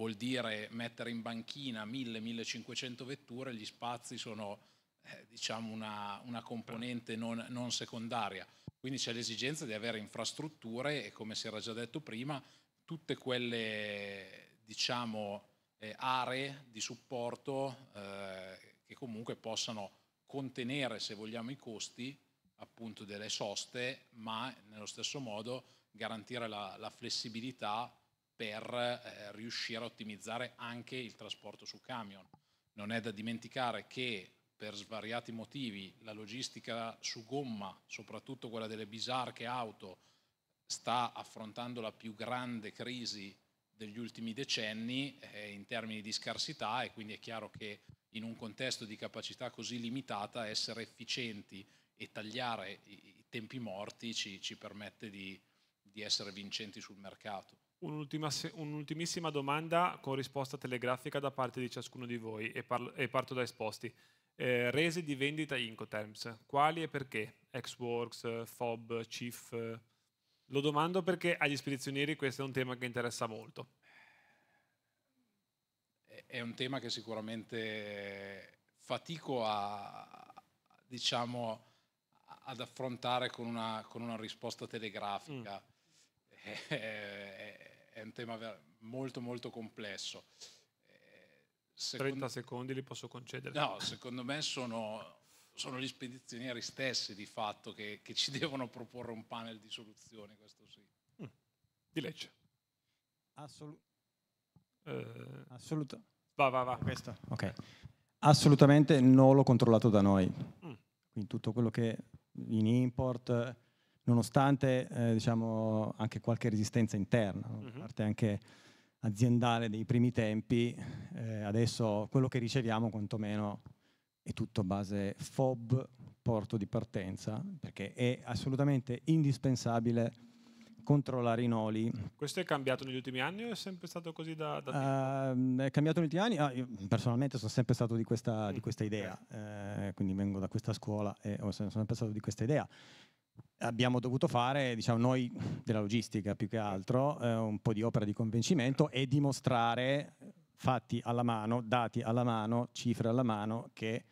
vuol dire mettere in banchina 1000-1500 vetture, gli spazi sono eh, diciamo una, una componente non, non, secondaria. Quindi c'è l'esigenza di avere infrastrutture e come si era già detto prima, tutte quelle diciamo, eh, aree di supporto eh, che comunque possano contenere, se vogliamo, i costi appunto delle soste, ma nello stesso modo garantire la, la flessibilità per eh, riuscire a ottimizzare anche il trasporto su camion. Non è da dimenticare che per svariati motivi la logistica su gomma, soprattutto quella delle bisarche auto, sta affrontando la più grande crisi degli ultimi decenni eh, in termini di scarsità e quindi è chiaro che in un contesto di capacità così limitata essere efficienti e tagliare i, i tempi morti ci, ci permette di, di essere vincenti sul mercato un'ultimissima domanda con risposta telegrafica da parte di ciascuno di voi e, parlo, e parto da esposti. Eh, rese di vendita Incoterms, quali e perché? Exworks, FOB, CIF? Lo domando perché agli spedizionieri questo è un tema che interessa molto. È un tema che sicuramente fatico a, diciamo, ad affrontare con una, con una risposta telegrafica. Mm. Eh, eh, è un tema molto molto complesso. Eh, secondo... 30 secondi li posso concedere. No, secondo me sono, sono gli spedizionieri stessi di fatto che, che, ci [LAUGHS] devono proporre un panel di soluzioni, questo sì. Mm. Di legge. Assolut- eh. Assoluto. Va, va, va. Okay. Assolutamente non l'ho controllato da noi. Mm. Quindi tutto quello che in import nonostante eh, diciamo, anche qualche resistenza interna, no? uh-huh. parte anche aziendale dei primi tempi, eh, adesso quello che riceviamo quantomeno è tutto base FOB, porto di partenza, perché è assolutamente indispensabile controllare i noli. Questo è cambiato negli ultimi anni o è sempre stato così da, da uh, È cambiato negli ultimi anni, ah, io personalmente sono sempre stato di questa, mm. di questa idea, eh, quindi vengo da questa scuola e sono sempre stato di questa idea abbiamo dovuto fare, diciamo noi della logistica più che altro, eh, un po' di opera di convincimento e dimostrare fatti alla mano, dati alla mano, cifre alla mano che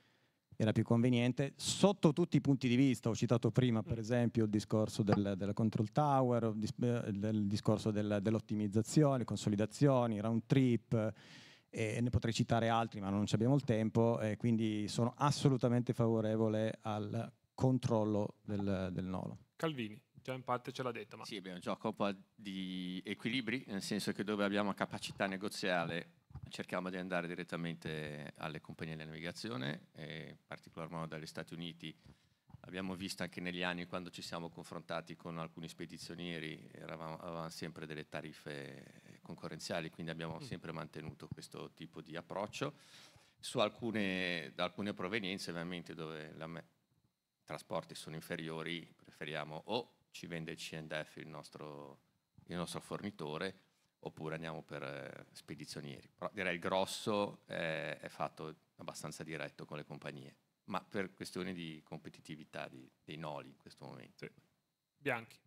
era più conveniente sotto tutti i punti di vista. Ho citato prima per mm. esempio il discorso del, della control tower, eh, il discorso del, dell'ottimizzazione, consolidazioni, round trip e ne potrei citare altri ma non abbiamo il tempo e quindi sono assolutamente favorevole al controllo del, del nolo. Calvini già in parte ce l'ha detto. Ma... Sì, abbiamo un gioco un po' di equilibri, nel senso che dove abbiamo capacità negoziale cerchiamo di andare direttamente alle compagnie della navigazione, in particolar modo dagli Stati Uniti. Abbiamo visto anche negli anni quando ci siamo confrontati con alcuni spedizionieri, eravamo, avevamo sempre delle tariffe concorrenziali, quindi abbiamo mm. sempre mantenuto questo tipo di approccio. Su alcune, alcune provenienze, ovviamente, dove la, trasporti sono inferiori, preferiamo o ci vende il CNDF il nostro, il nostro fornitore oppure andiamo per eh, spedizionieri. Però direi il grosso eh, è fatto abbastanza diretto con le compagnie, ma per questioni di competitività di, dei noli in questo momento. Sì. Bianchi.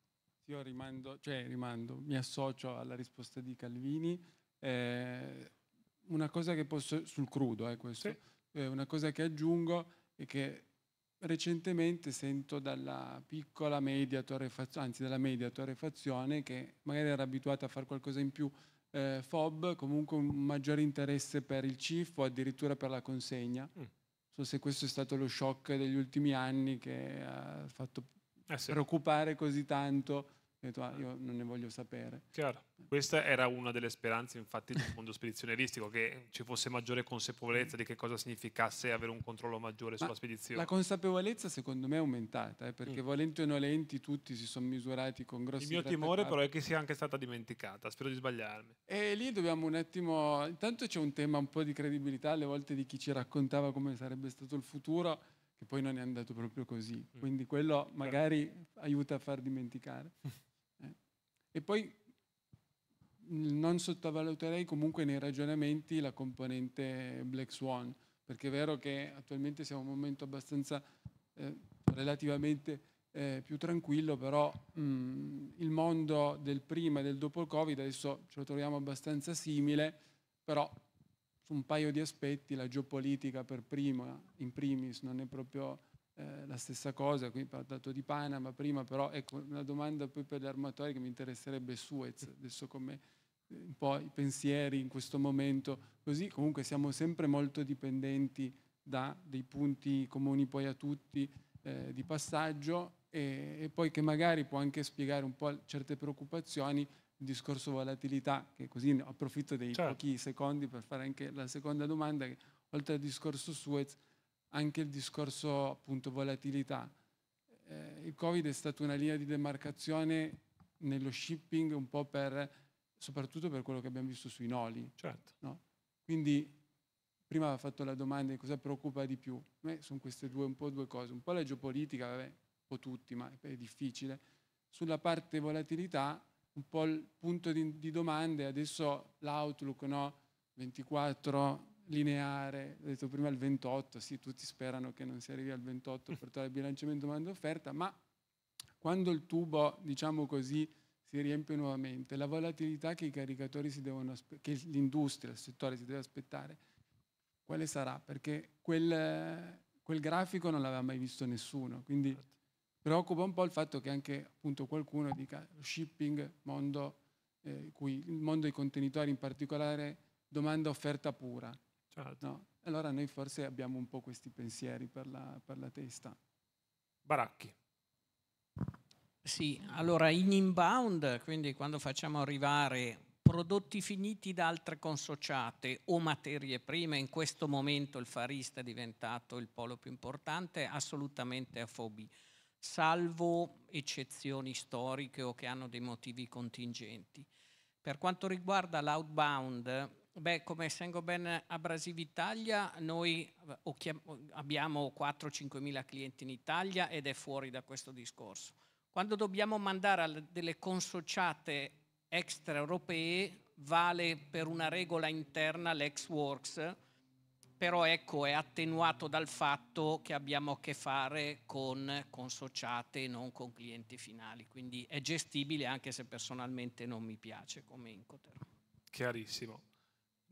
Io rimando, cioè rimando, mi associo alla risposta di Calvini. Eh, una cosa che posso, sul crudo, eh, questo, sì. Eh, una cosa che aggiungo è che recentemente sento dalla piccola media torrefazione, anzi dalla media torrefazione, che magari era abituata a fare qualcosa in più eh, FOB, comunque un maggiore interesse per il CIF o addirittura per la consegna. Mm. So se questo è stato lo shock degli ultimi anni che ha fatto eh sì. preoccupare così tanto ho detto, ah, io non ne voglio sapere. Chiaro. Questa era una delle speranze, infatti, del mondo spedizionieristico, che ci fosse maggiore consapevolezza di che cosa significasse avere un controllo maggiore Ma sulla spedizione. La consapevolezza, secondo me, è aumentata, eh, perché mm. volenti o nolenti tutti si sono misurati con grossi... Il mio timore, però, è che sia anche stata dimenticata, spero di sbagliarmi. E lì dobbiamo un attimo... Intanto c'è un tema un po' di credibilità, alle volte di chi ci raccontava come sarebbe stato il futuro, che poi non è andato proprio così. Mm. Quindi quello magari Beh. aiuta a far dimenticare. [LAUGHS] E poi mm, non sottovaluterei comunque nei ragionamenti la componente Black Swan, perché è vero che attualmente siamo in un momento abbastanza eh, relativamente eh, più tranquillo, però mh, mm, il mondo del prima e del dopo il Covid adesso ce lo troviamo abbastanza simile, però su un paio di aspetti la geopolitica per prima, in primis, non è proprio eh, la stessa cosa, qui ho parlato di Panama prima, però ecco una domanda poi per gli armatori che mi interesserebbe Suez, adesso come eh, un po' i pensieri in questo momento, così comunque siamo sempre molto dipendenti da dei punti comuni poi a tutti eh, di passaggio e, e, poi che magari può anche spiegare un po' certe preoccupazioni, il discorso volatilità, che così approfitto dei certo. pochi secondi per fare anche la seconda domanda, che oltre al discorso Suez anche il discorso appunto volatilità. Eh, il Covid è stata una linea di demarcazione nello shipping un po' per, soprattutto per quello che abbiamo visto sui noli. Certo. No? Quindi prima aveva fatto la domanda di cosa preoccupa di più. A me sono queste due, un po' due cose, un po' la geopolitica, vabbè, un po' tutti, ma è difficile. Sulla parte volatilità, un po' il punto di, di domande, adesso l'outlook, no? 24, lineare, ho detto prima il 28, sì, tutti sperano che non si arrivi al 28 per trovare il bilanciamento domanda-offerta, ma quando il tubo, diciamo così, si riempie nuovamente, la volatilità che i caricatori si devono aspettare, che l'industria, il settore si deve aspettare, quale sarà? Perché quel, quel grafico non l'aveva mai visto nessuno, quindi certo. preoccupa un po' il fatto che anche appunto qualcuno dica shipping, mondo, eh, cui, il mondo dei contenitori in particolare, domanda offerta pura. Certo. No? Allora noi forse abbiamo un po' questi pensieri per la, per la testa. Baracchi. Sì, allora in inbound, quindi quando facciamo arrivare prodotti finiti da altre consociate o materie prime, in questo momento il farista è diventato il polo più importante, assolutamente a afobi, salvo eccezioni storiche o che hanno dei motivi contingenti. Per quanto riguarda l'outbound, Beh, come Sengoben Abrasiv Italia, noi eh, abbiamo 4-5 mila clienti in Italia ed è fuori da questo discorso. Quando dobbiamo mandare delle consociate extraeuropee, vale per una regola interna l'ex works, però ecco è attenuato dal fatto che abbiamo a che fare con consociate e non con clienti finali, quindi è gestibile anche se personalmente non mi piace come Incoter. Chiarissimo.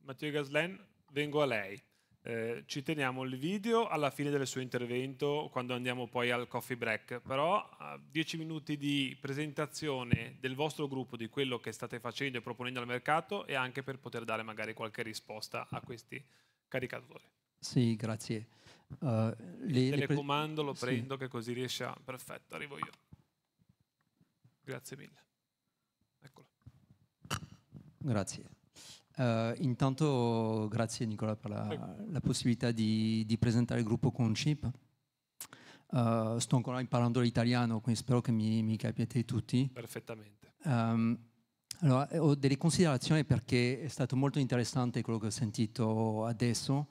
Matteo Gaslen, vengo a lei. Eh, ci teniamo il video alla fine del suo intervento quando andiamo poi al coffee break, però dieci minuti di presentazione del vostro gruppo, di quello che state facendo e proponendo al mercato e anche per poter dare magari qualche risposta a questi caricatori. Sì, grazie. Uh, le, il telecomando lo prendo sì. che così riesce a... Perfetto, arrivo io. Grazie mille. Eccolo. Grazie. Uh, intanto grazie Nicola per la, la possibilità di, di, presentare il gruppo Concip. Uh, eh, sto ancora imparando l'italiano, quindi spero che mi, mi capiate tutti. Perfettamente. Um, allora, eh, ho delle considerazioni perché è stato molto interessante quello che ho sentito adesso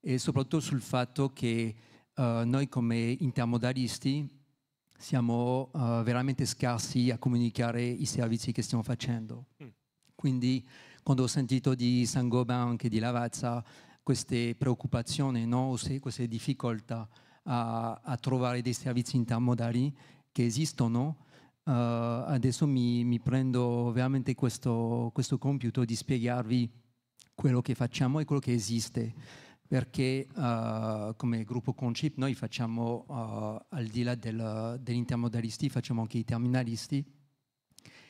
e soprattutto sul fatto che uh, noi come intermodalisti siamo veramente scarsi a comunicare i servizi che stiamo facendo. Mm. Quindi quando ho sentito di Saint-Gobain, anche di Lavazza, queste preoccupazioni, no? queste difficoltà a, a, trovare dei servizi intermodali che esistono, uh, adesso mi, mi, prendo veramente questo, questo compito di spiegarvi quello che facciamo e quello che esiste, perché uh, come gruppo Concip noi facciamo, uh, al di là del, degli intermodalisti, facciamo anche i terminalisti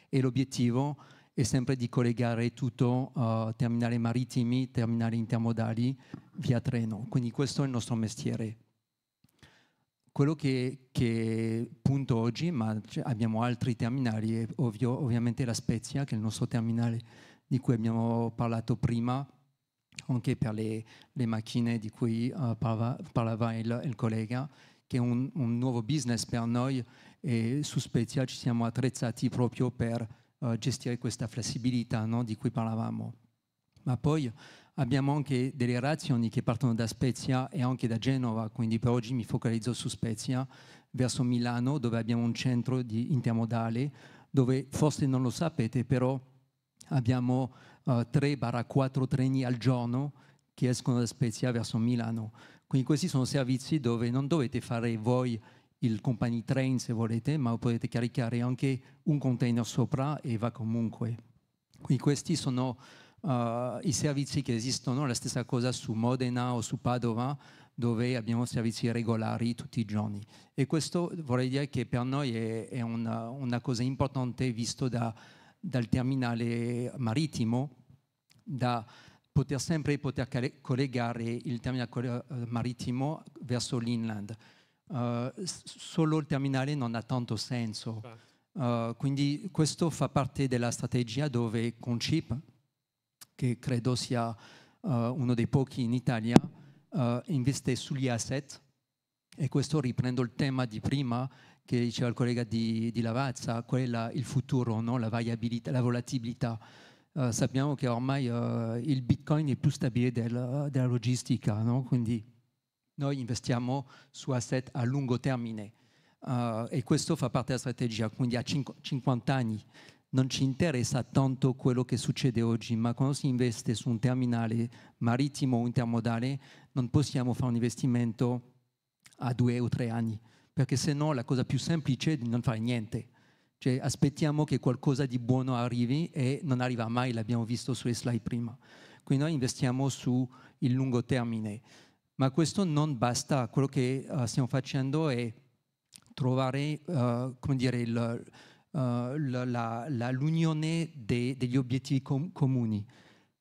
e l'obiettivo è e sempre di collegare tutto, uh, eh, terminali marittimi, terminali intermodali, via treno. Quindi questo è il nostro mestiere. Quello che, che punto oggi, ma abbiamo altri terminali, ovvio, ovviamente la Spezia, che è il nostro terminale di cui abbiamo parlato prima, anche per le, le macchine di cui uh, eh, parlava, parlava il, il, collega, che è un, un nuovo business per noi e su Spezia ci siamo attrezzati proprio per eh, gestire questa flessibilità no? di cui parlavamo. Ma poi abbiamo anche delle reazioni che partono da Spezia e anche da Genova, quindi per oggi mi focalizzo su Spezia, verso Milano dove abbiamo un centro di intermodale, dove forse non lo sapete, però abbiamo eh, 3-4 treni al giorno che escono da Spezia verso Milano. Quindi questi sono servizi dove non dovete fare voi il company train se volete, ma potete caricare anche un container sopra e va comunque. Quindi questi sono uh, i servizi che esistono, la stessa cosa su Modena o su Padova, dove abbiamo servizi regolari tutti i giorni. E questo vorrei dire che per noi è, è una, una, cosa importante visto da, dal terminale marittimo, da poter sempre poter collegare il terminale eh, marittimo verso l'inland. Eh, solo il terminale non ha tanto senso. Uh, quindi questo fa parte della strategia dove con Chip, che credo sia uh, uno dei pochi in Italia, investe sugli asset e questo riprendo il tema di prima che diceva il collega di, di Lavazza, quella il futuro, no? la, la volatilità. Uh, sappiamo che ormai uh, il bitcoin è più stabile del, della logistica, no? quindi noi investiamo su asset a lungo termine uh, e questo fa parte della strategia, quindi a 50 anni non ci interessa tanto quello che succede oggi, ma quando si investe su un terminale marittimo o intermodale non possiamo fare un investimento a due o tre anni, perché se no la cosa più semplice è di non fare niente. Cioè, aspettiamo che qualcosa di buono arrivi e non arriva mai, l'abbiamo visto sulle slide prima. Quindi noi investiamo sul lungo termine. Ma questo non basta, quello che uh, stiamo facendo è trovare uh, come dire, il, uh, la, la, l'unione de, degli obiettivi com- comuni,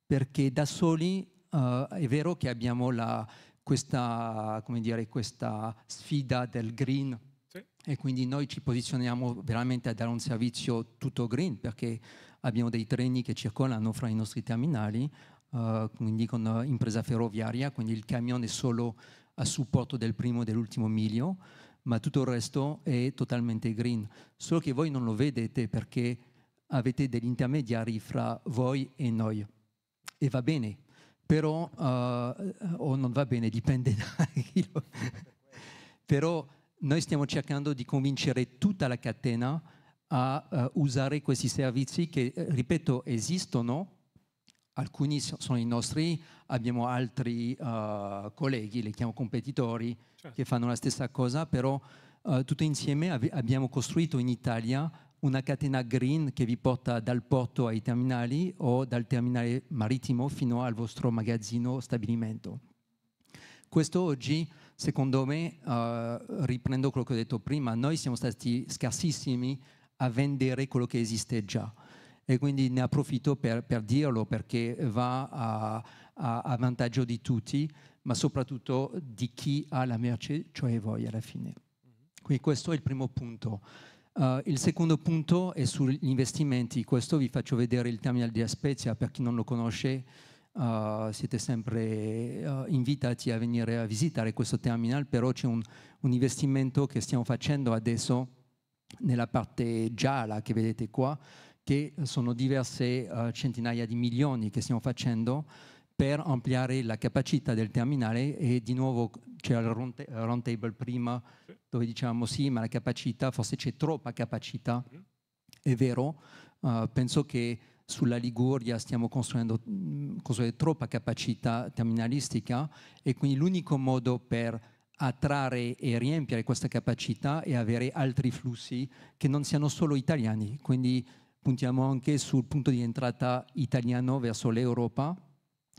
perché da soli è vero che abbiamo la, questa, dire, questa, sfida del green sì. e quindi noi ci posizioniamo veramente a dare un servizio tutto green perché abbiamo dei treni che circolano fra i nostri terminali, eh, quindi con eh, impresa ferroviaria, quindi il camion è solo a supporto del primo e dell'ultimo miglio, ma tutto il resto è totalmente green. Solo che voi non lo vedete perché avete degli intermediari fra voi e noi. E va bene, però, eh, o non va bene, dipende [LAUGHS] da chi lo... [LAUGHS] però noi stiamo cercando di convincere tutta la catena a uh, usare questi servizi che, ripeto, esistono, alcuni sono i nostri, abbiamo altri uh, colleghi, li chiamo competitori, certo. che fanno la stessa cosa, però uh, tutti insieme abbiamo costruito in Italia una catena green che vi porta dal porto ai terminali o dal terminale marittimo fino al vostro magazzino o stabilimento. Questo oggi, secondo me, uh, riprendo quello che ho detto prima, noi siamo stati scarsissimi a vendere quello che esiste già e quindi ne approfitto per, per dirlo perché va a, a, a, vantaggio di tutti, ma soprattutto di chi ha la merce, cioè voi alla fine. Quindi questo è il primo punto. Uh, il secondo punto è sugli investimenti, questo vi faccio vedere il terminal di Aspezia per chi non lo conosce. Uh, siete sempre uh, invitati a venire a visitare questo terminal, però c'è un, un, investimento che stiamo facendo adesso nella parte gialla che vedete qua, che sono diverse uh, centinaia di milioni che stiamo facendo per ampliare la capacità del terminale e di nuovo c'era il roundtable round eh, prima dove diciamo sì ma la capacità forse c'è troppa capacità mhm. è vero uh, penso che sulla Liguria stiamo costruendo, mm, costruendo troppa capacità terminalistica e quindi l'unico modo per attrarre e riempire questa capacità è avere altri flussi che non siano solo italiani quindi puntiamo anche sul punto di entrata italiano verso l'Europa,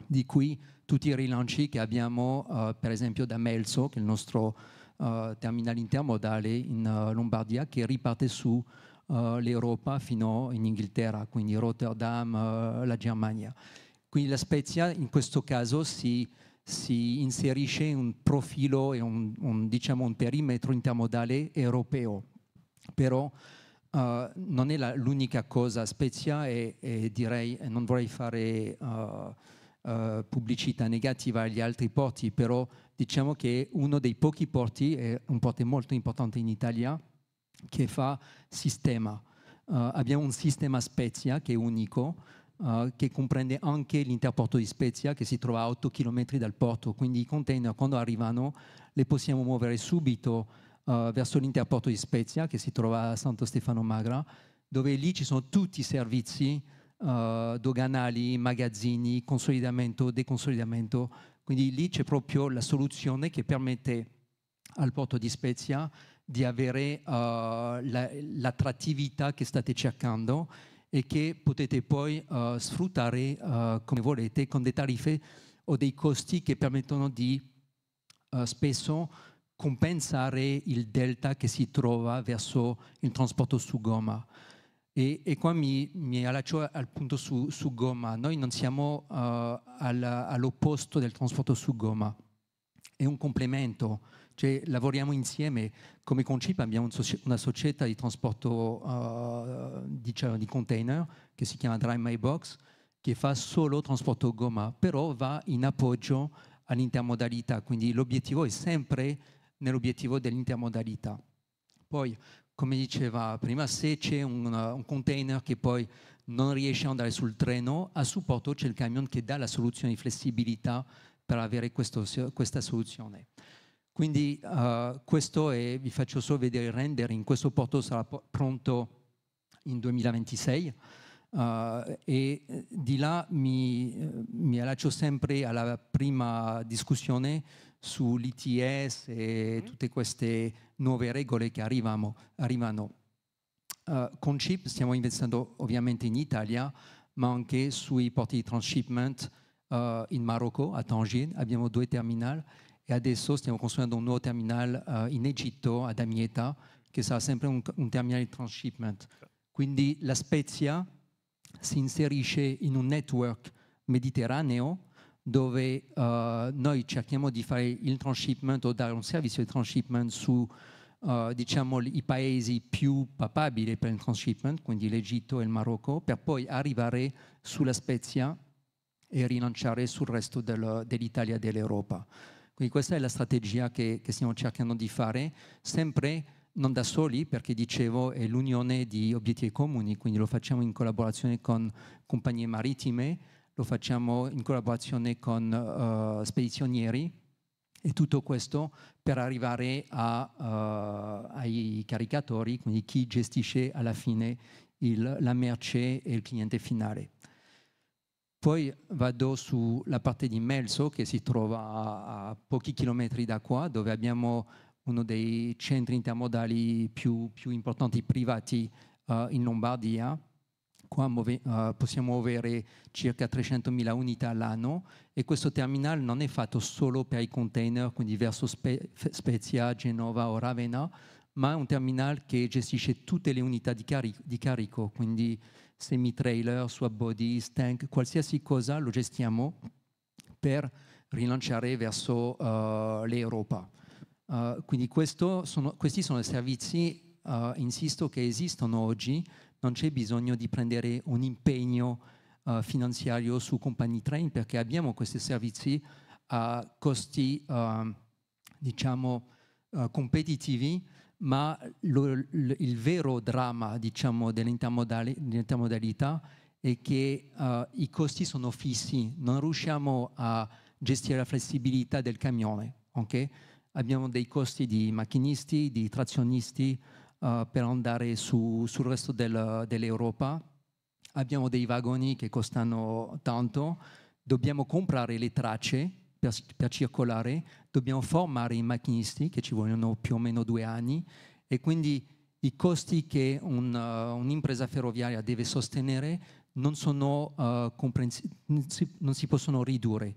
di cui tutti i rilanci che abbiamo, uh, per esempio da Melzo, che è il nostro uh, eh, terminale intermodale in eh, Lombardia, che riparte su l'Europa fino in Inghilterra, quindi Rotterdam, la Germania. Quindi la Spezia in questo caso si, si inserisce un profilo e un, un, diciamo un perimetro intermodale europeo, però Uh, non è la, l'unica cosa spezia e, e, direi eh, non vorrei fare uh, uh, pubblicità negativa agli altri porti, però diciamo che è uno dei pochi porti, è un porto molto importante in Italia, che fa sistema. abbiamo un sistema Spezia che è unico, che comprende anche l'interporto di Spezia che si trova a 8 km dal porto, quindi i container quando arrivano li possiamo muovere subito uh, verso l'interporto di Spezia, che si trova a Santo Stefano Magra, dove lì ci sono tutti i servizi uh, doganali, magazzini, consolidamento, deconsolidamento. Quindi lì c'è proprio la soluzione che permette al porto di Spezia di avere uh, la, l'attrattività che state cercando e che potete poi uh, sfruttare come volete con dei tariffe o dei costi che permettono di spesso compensare il delta che si trova verso il trasporto su gomma. E, e qua mi, mi, allaccio al punto su, su gomma. Noi non siamo uh, all'opposto del trasporto su gomma, è un complemento, cioè lavoriamo insieme. Come Concipa abbiamo una società di trasporto uh, diciamo, di container che si chiama Drive My Box, che fa solo trasporto gomma, però va in appoggio all'intermodalità, quindi l'obiettivo è sempre nell'obiettivo dell'intermodalità. Poi, come diceva prima, se c'è un, un, container che poi non riesce ad andare sul treno, a supporto c'è il camion che dà la soluzione di flessibilità per avere questo, questa soluzione. Quindi uh, questo è, vi faccio solo vedere il rendering, questo porto sarà pronto in 2026 uh, eh, e di là mi, mi allaccio sempre alla prima discussione sull'ITS e mm-hmm. tutte queste nuove regole che arrivano. arrivano. Uh, eh, con CHIP stiamo investendo ovviamente in Italia, ma anche sui porti di transshipment uh, in Marocco, a Tangier, abbiamo due terminali e adesso stiamo costruendo un nuovo terminal uh, in Egitto, a Damietta, che sarà sempre un, un terminal di transshipment. Quindi la Spezia si inserisce in un network mediterraneo dove uh, noi cerchiamo di fare il transshipment o dare un servizio di transshipment su uh, diciamo, i paesi più papabili per il transshipment, quindi l'Egitto e il Marocco, per poi arrivare sulla Spezia e rilanciare sul resto del, dell'Italia e dell'Europa. Quindi questa è la strategia che, che stiamo cercando di fare, sempre non da soli, perché dicevo è l'unione di obiettivi comuni, quindi lo facciamo in collaborazione con compagnie marittime, lo facciamo in collaborazione con uh, spedizionieri e tutto questo per arrivare a, uh, ai caricatori, quindi chi gestisce alla fine il, la merce e il cliente finale. Poi vado sulla parte di Melso che si trova a, a pochi chilometri da qua, dove abbiamo uno dei centri intermodali più, più importanti privati uh, in Lombardia, qua muove, uh, possiamo avere circa 300.000 unità all'anno e questo terminal non è fatto solo per i container, quindi verso Spe Spezia, Genova o Ravenna, ma è un terminal che gestisce tutte le unità di, cari di carico, quindi semi-trailer, swap bodies, tank, qualsiasi cosa lo gestiamo per rilanciare verso uh, l'Europa. Uh, quindi sono, questi sono i servizi, uh, insisto, che esistono oggi, non c'è bisogno di prendere un impegno uh, finanziario su compagnie train perché abbiamo questi servizi a costi, uh, diciamo, uh, competitivi, ma lo, l, il vero dramma, diciamo, dell'intermodalità è che eh, i costi sono fissi, non riusciamo a gestire la flessibilità del camione, okay? Abbiamo dei costi di macchinisti, di trazionisti, eh, per andare su, sul resto del, dell'Europa. Abbiamo dei vagoni che costano tanto, dobbiamo comprare le tracce per, per, circolare, dobbiamo formare i macchinisti che ci vogliono più o meno due anni e quindi i costi che un, uh, un'impresa ferroviaria deve sostenere non, sono, uh, comprensi- non si possono ridurre.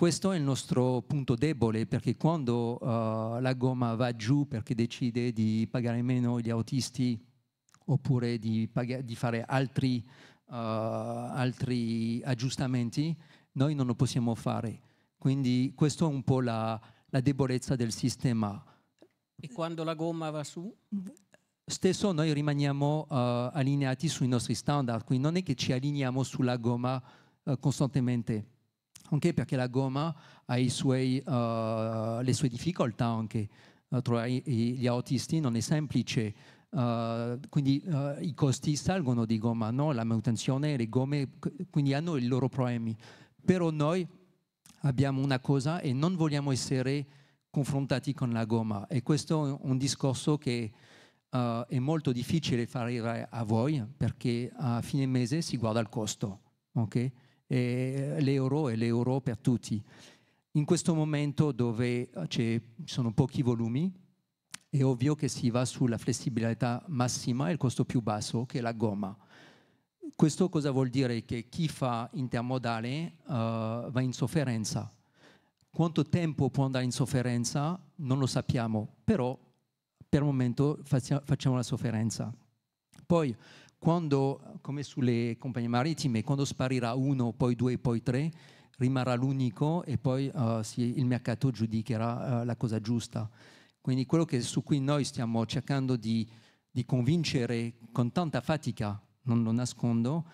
Questo è il nostro punto debole perché quando uh, la gomma va giù perché decide di pagare meno gli autisti oppure di, pag- di fare altri, uh, altri, aggiustamenti, noi non lo possiamo fare. Quindi questa è un po' la, la debolezza del sistema. E quando la gomma va su? Stesso noi rimaniamo uh, allineati sui nostri standard, quindi non è che ci allineiamo sulla gomma uh, costantemente anche perché la gomma ha suoi, uh, le sue difficoltà anche. Uh, trovare gli autisti non è semplice, uh, quindi i costi salgono di gomma, no? la manutenzione, le gomme, quindi hanno i loro problemi. Però noi abbiamo una cosa e non vogliamo essere confrontati con la gomma e questo è un discorso che Uh, è molto difficile fare a voi perché a fine mese si guarda il costo. Okay? eh, l'euro e l'euro per tutti. In questo momento dove eh, ci sono pochi volumi, è ovvio che si va sulla flessibilità massima e il costo più basso, che è la gomma. Questo cosa vuol dire? Che chi fa intermodale uh, va in sofferenza. Quanto tempo può andare in sofferenza non lo sappiamo, però per il momento facciamo la sofferenza. Poi quando, come sulle compagnie marittime, quando sparirà uno, poi due, poi tre, rimarrà l'unico e poi uh, si, il mercato giudicherà uh, la cosa giusta. Quindi quello che, su cui noi stiamo cercando di, di convincere con tanta fatica, non lo nascondo,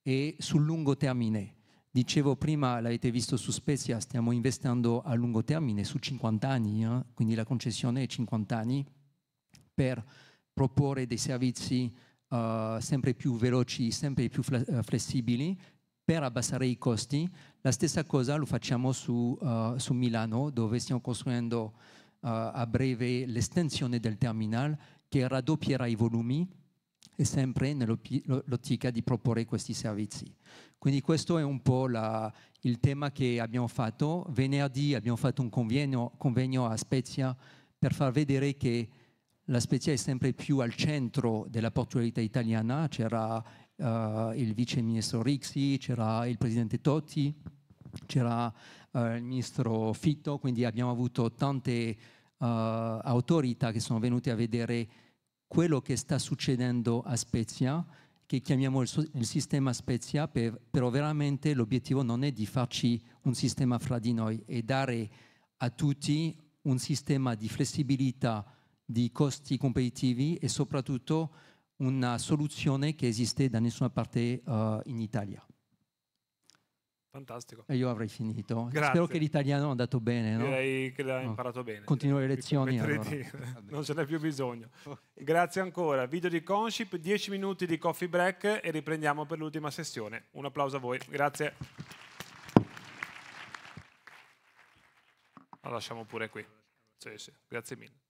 è sul lungo termine. Dicevo prima, l'avete visto su Spezia, stiamo investendo a lungo termine, su 50 anni, eh? quindi la concessione è 50 anni, per proporre dei servizi uh, sempre più veloci, sempre più eh, flessibili per abbassare i costi. La stessa cosa lo facciamo su, uh, su Milano, dove stiamo costruendo uh, a breve l'estensione del terminal che raddoppierà i volumi e sempre nell'ottica di proporre questi servizi. Quindi questo è un po' la, il tema che abbiamo fatto. Venerdì abbiamo fatto un convegno, convegno a Spezia per far vedere che la Spezia è sempre più al centro della portualità italiana, c'era uh, il vice ministro Rixi, c'era il presidente Totti, c'era uh, il ministro Fitto, quindi abbiamo avuto tante uh, autorità che sono venute a vedere quello che sta succedendo a Spezia, che chiamiamo il, il sistema Spezia, per, però veramente l'obiettivo non è di farci un sistema fra di noi, è dare a tutti un sistema di flessibilità di costi competitivi e soprattutto una soluzione che esiste da nessuna parte uh, in Italia. Fantastico. E io avrei finito. Grazie. Spero che l'italiano è andato bene. No? Direi che l'ha no. imparato bene. Continuo le lezioni. Allora. [LAUGHS] non ce n'è più bisogno. [LAUGHS] Grazie ancora. Video di Conship, 10 minuti di coffee break e riprendiamo per l'ultima sessione. Un applauso a voi. Grazie. Lo lasciamo pure qui. Sì, sì. Grazie mille.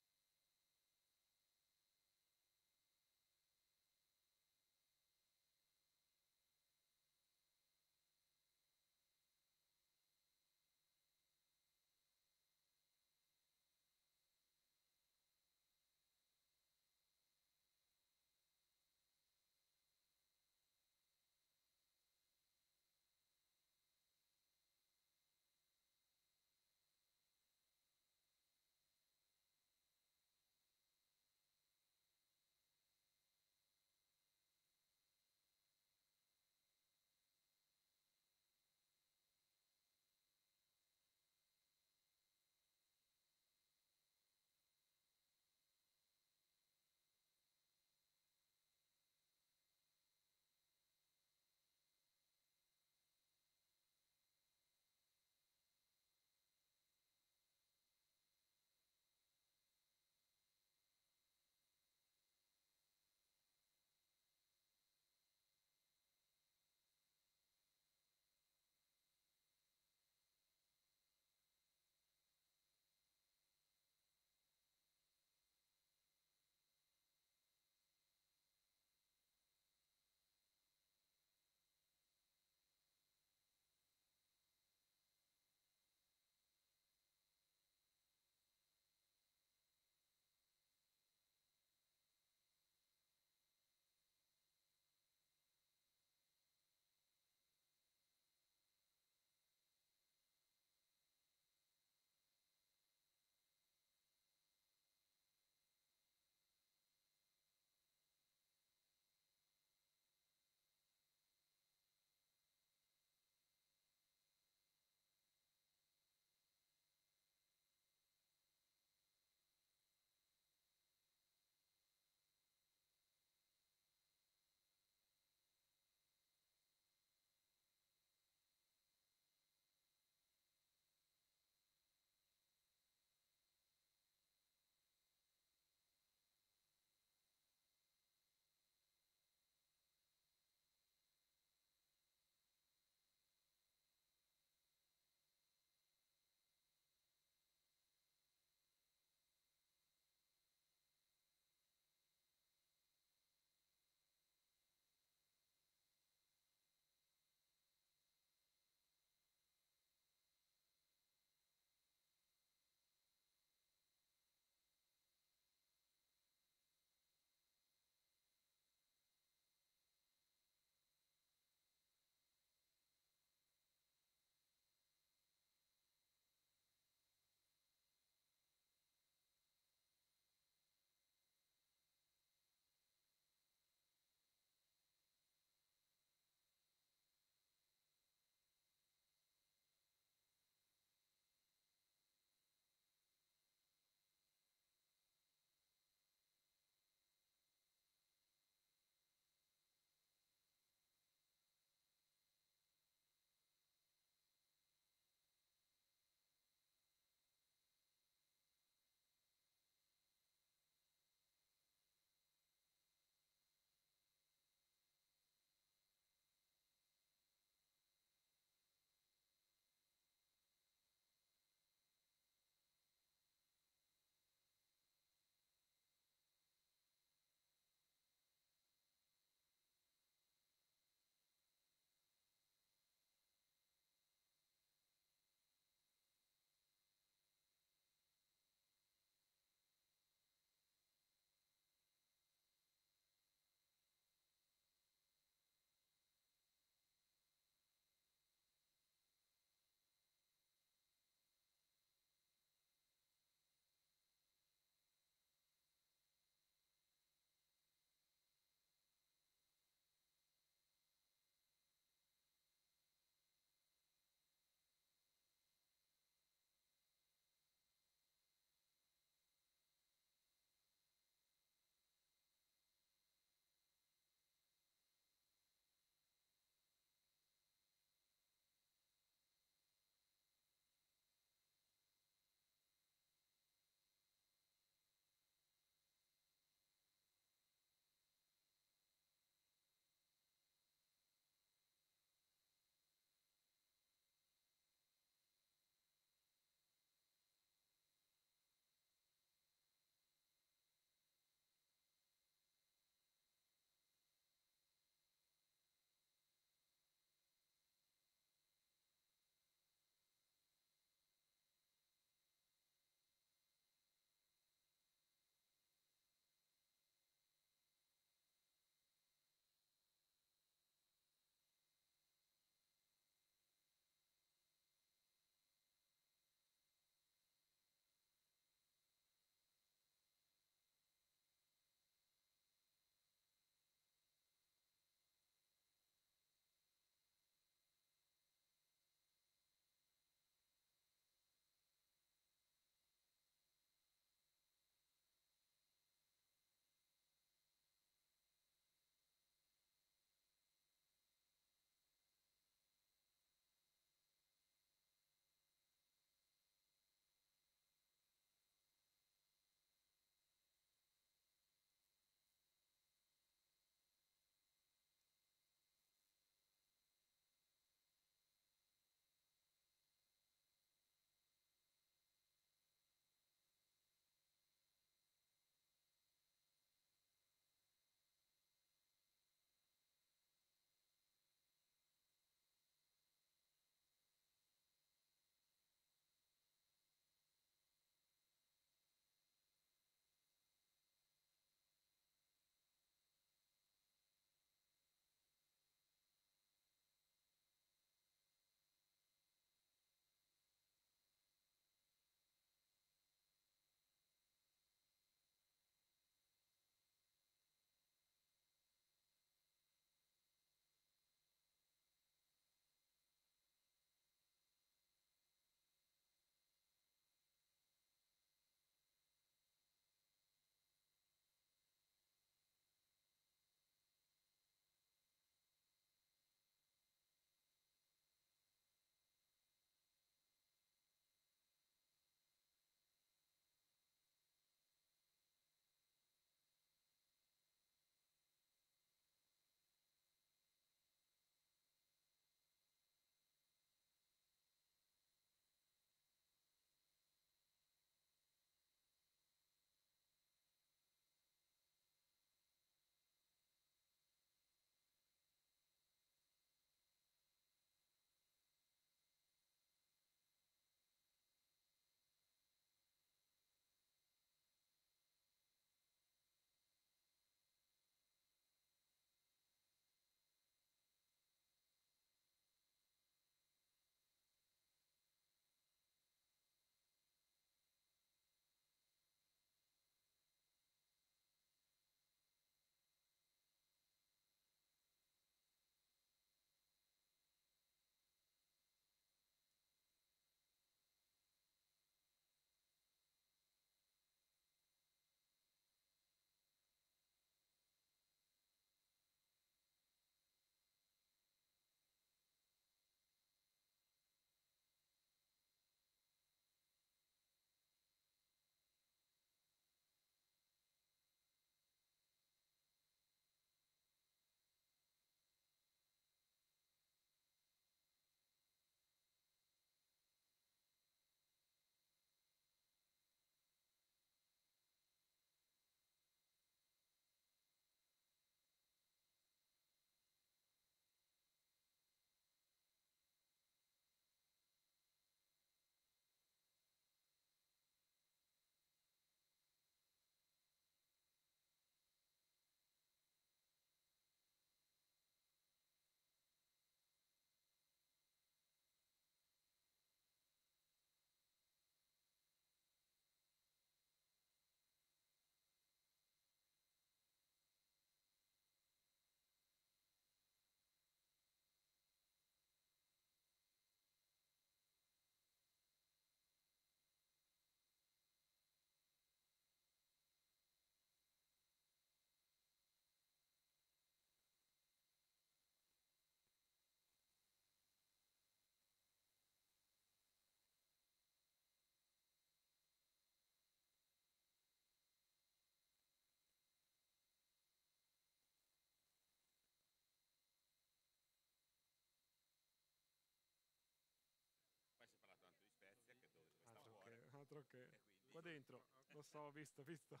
ok. Qua dentro, lo so, ho visto, visto.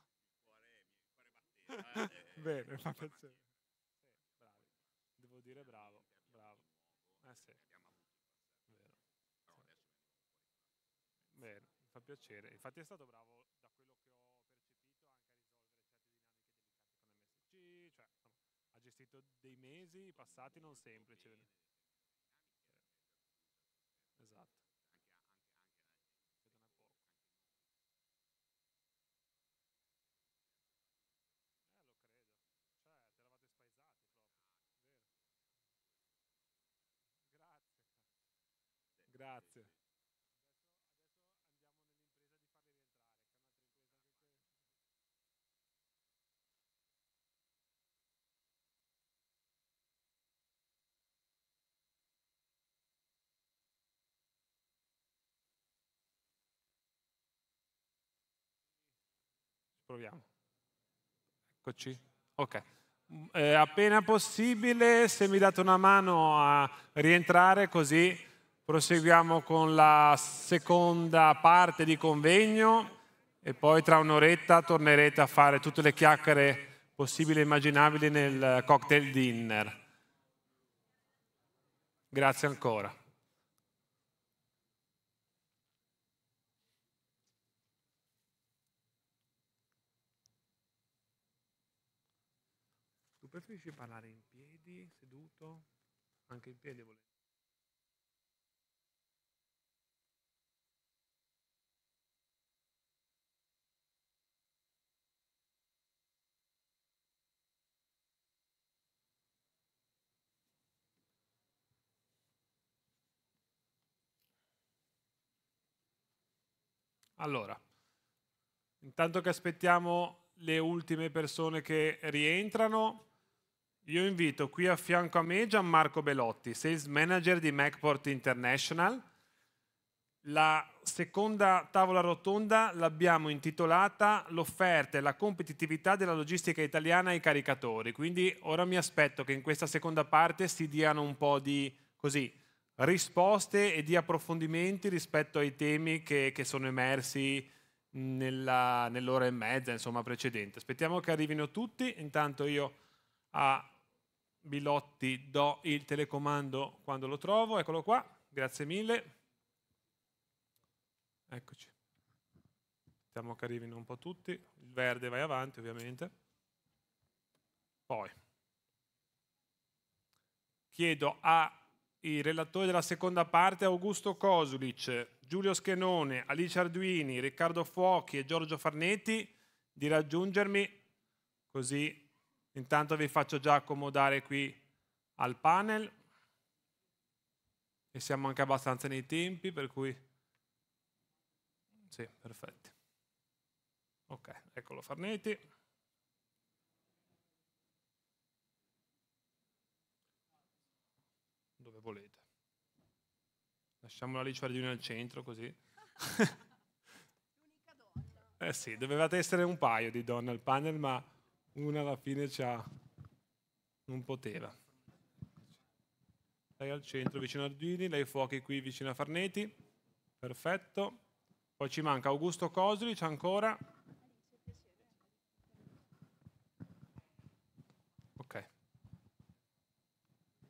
Eh. [LAUGHS] Bene, fa piacere. Sì, bravi. Devo dire bravo, bravo. Eh sì. Vero. Sì. Bene, fa piacere. Infatti è stato bravo da quello che ho percepito anche a risolvere certe dinamiche delicate con MSC, cioè ha gestito dei mesi passati non semplici. Proviamo. Eccoci. Ok. Eh, appena possibile, se mi date una mano a rientrare così proseguiamo con la seconda parte di convegno e poi tra un'oretta tornerete a fare tutte le chiacchiere possibili e immaginabili nel cocktail dinner. Grazie ancora. preferisci parlare in piedi, seduto? Anche in piedi volendo. Allora, intanto che aspettiamo le ultime persone che rientrano, io invito qui a fianco a me Gianmarco Belotti, sales manager di Macport International. La seconda tavola rotonda l'abbiamo intitolata L'offerta e la competitività della logistica italiana ai caricatori. Quindi ora mi aspetto che in questa seconda parte si diano un po' di così, risposte e di approfondimenti rispetto ai temi che, che sono emersi nell'ora e mezza insomma, precedente. Aspettiamo che arrivino tutti, intanto io a Bilotti do il telecomando quando lo trovo, eccolo qua, grazie mille. Eccoci. Aspettiamo che arrivino un po' tutti, il verde vai avanti ovviamente. Poi chiedo ai relatori della seconda parte Augusto Kosulic, Giulio Schenone, Alice Arduini, Riccardo Fuochi e Giorgio Farnetti di raggiungermi così Intanto vi faccio già accomodare qui al panel e siamo anche abbastanza nei tempi, per cui... Sì, perfetto. Ok, eccolo Farneti. Dove volete. Lasciamo la lice di al centro così. [LAUGHS] eh sì, dovevate essere un paio di donne al panel, ma una alla fine c'ha, non poteva. Lei al centro vicino a Arduini, lei fuochi qui vicino a Farneti, perfetto. Poi ci manca Augusto Coslic ancora. Ok.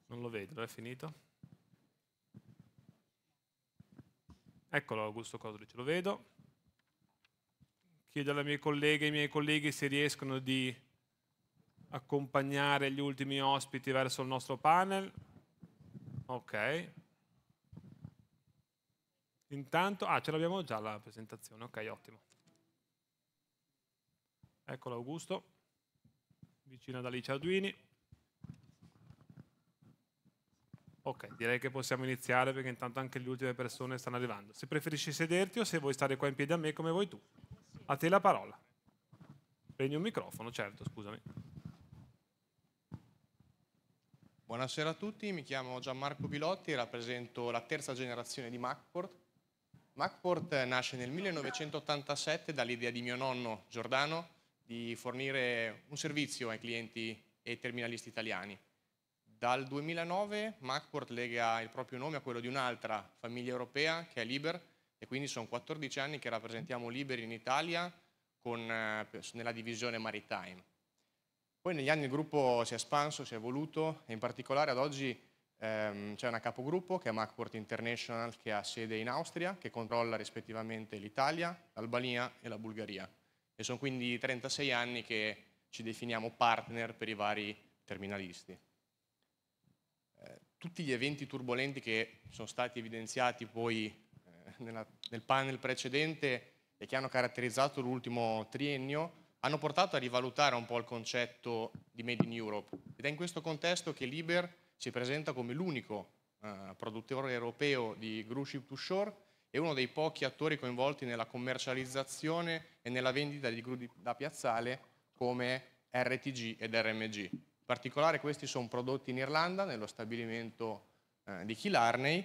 Non lo vedo, è finito. Eccolo Augusto Coslic, lo vedo. Chiedo alle mie colleghe e ai miei colleghi se riescono di accompagnare gli ultimi ospiti verso il nostro panel. Ok. Intanto, ah, ce l'abbiamo già la presentazione, ok, ottimo. Eccolo Augusto, vicino ad Alice Arduini. Ok, direi che possiamo iniziare perché intanto anche le ultime persone stanno arrivando. Se preferisci sederti o se vuoi stare qua in piedi a me come vuoi tu. A te la parola. Prendi un microfono, certo, scusami. Buonasera a tutti, mi chiamo Gianmarco Pilotti, e rappresento la terza generazione di Macport. Macport nasce nel 1987 dall'idea di mio nonno Giordano di fornire un servizio ai clienti e terminalisti italiani. Dal 2009 Macport lega il proprio nome a quello di un'altra famiglia europea che è Liber e quindi sono 14 anni che rappresentiamo Liber in Italia con, eh, nella divisione maritime. Poi negli anni il gruppo si è espanso, si è evoluto e in particolare ad oggi ehm, c'è una capogruppo che è Macport International che ha sede in Austria, che controlla rispettivamente l'Italia, l'Albania e la Bulgaria. E sono quindi 36 anni che ci definiamo partner per i vari terminalisti. Eh, tutti gli eventi turbolenti che sono stati evidenziati poi eh, nella, nel panel precedente e che hanno caratterizzato l'ultimo triennio hanno portato a rivalutare un po' il concetto di Made in Europe ed è in questo contesto che Liber si presenta come l'unico eh, produttore europeo di Groove Ship to Shore e uno dei pochi attori coinvolti nella commercializzazione e nella vendita di grudi da piazzale come RTG ed RMG. In particolare questi sono prodotti in Irlanda, nello stabilimento eh, di Killarney,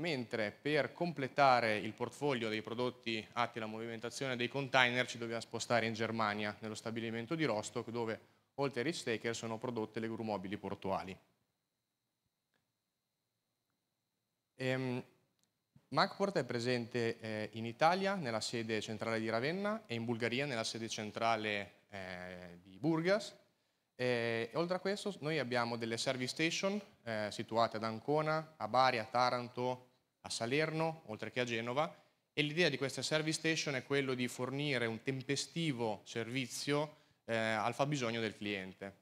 mentre per completare il portfolio dei prodotti atti alla movimentazione dei container ci doveva spostare in Germania, nello stabilimento di Rostock, dove oltre ai rich taker sono prodotte le grumobili portuali. Ehm, Macport è presente eh, in Italia nella sede centrale di Ravenna e in Bulgaria nella sede centrale eh, di Burgas. E, oltre a questo noi abbiamo delle service station eh, situate ad Ancona, a Bari, a Taranto, a Salerno, oltre che a Genova, e l'idea di questa service station è quello di fornire un tempestivo servizio eh, al fabbisogno del cliente.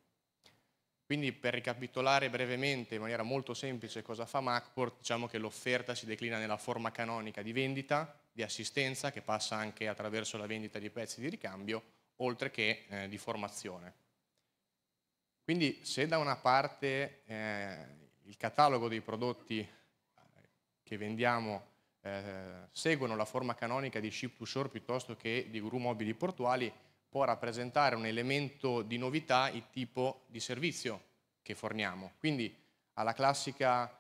Quindi per ricapitolare brevemente in maniera molto semplice cosa fa Macport, diciamo che l'offerta si declina nella forma canonica di vendita, di assistenza che passa anche attraverso la vendita di pezzi di ricambio, oltre che eh, di formazione. Quindi se da una parte eh, il catalogo dei prodotti che vendiamo eh, seguono la forma canonica di ship to shore piuttosto che di guru mobili portuali, può rappresentare un elemento di novità il tipo di servizio che forniamo. Quindi classica,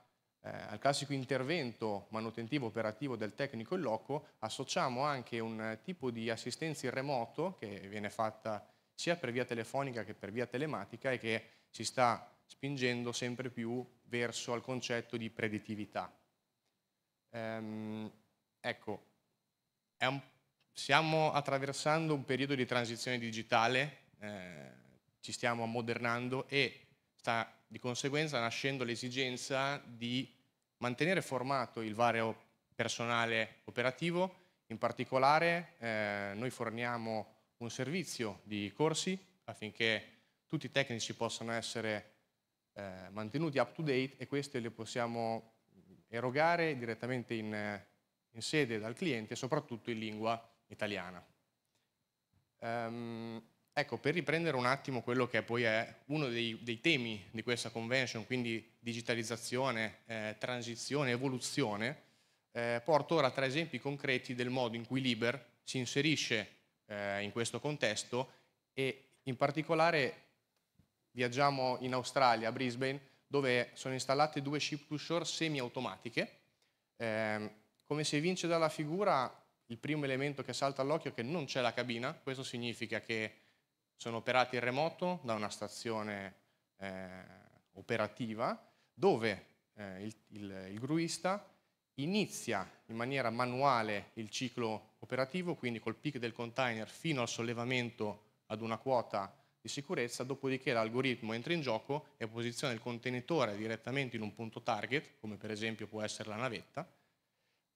eh, al classico intervento manutentivo operativo del tecnico in loco associamo anche un tipo di assistenza in remoto che viene fatta sia per via telefonica che per via telematica e che si sta spingendo sempre più verso il concetto di predittività. Ehm, ecco, un, stiamo attraversando un periodo di transizione digitale, eh, ci stiamo ammodernando e sta di conseguenza nascendo l'esigenza di mantenere formato il vario personale operativo, in particolare eh, noi forniamo un servizio di corsi affinché tutti i tecnici possano essere eh, mantenuti up to date e queste le possiamo erogare direttamente in, in sede dal cliente, soprattutto in lingua italiana. Um, ecco, per riprendere un attimo quello che poi è uno dei, dei temi di questa convention, quindi digitalizzazione, eh, transizione, evoluzione, eh, porto ora tre esempi concreti del modo in cui Liber si inserisce eh, in questo contesto e in particolare viaggiamo in Australia, a Brisbane, dove sono installate due ship chip cursor semiautomatiche. Eh, come si evince dalla figura, il primo elemento che salta all'occhio è che non c'è la cabina, questo significa che sono operati in remoto da una stazione eh, operativa dove eh, il, il, il gruista inizia in maniera manuale il ciclo operativo, quindi col pic del container fino al sollevamento ad una quota di sicurezza, dopodiché l'algoritmo entra in gioco e posiziona il contenitore direttamente in un punto target, come per esempio può essere la navetta,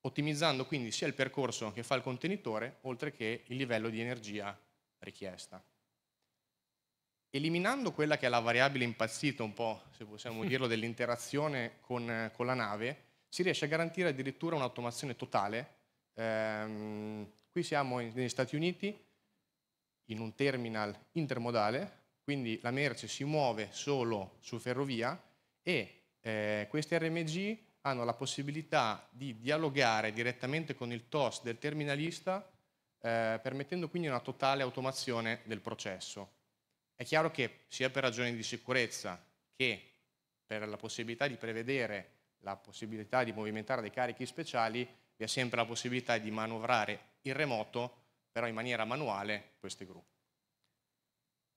ottimizzando quindi sia il percorso che fa il contenitore, oltre che il livello di energia richiesta. Eliminando quella che è la variabile impazzita un po', se possiamo [LAUGHS] dirlo, dell'interazione con, con, la nave, si riesce a garantire addirittura un'automazione totale. Ehm, qui siamo negli Stati Uniti, in un terminal intermodale, quindi la merce si muove solo su ferrovia e eh, questi RMG hanno la possibilità di dialogare direttamente con il TOS del terminalista, eh, permettendo quindi una totale automazione del processo. È chiaro che sia per ragioni di sicurezza che per la possibilità di prevedere la possibilità di movimentare dei carichi speciali, vi è sempre la possibilità di manovrare in remoto però in maniera manuale questi gruppi.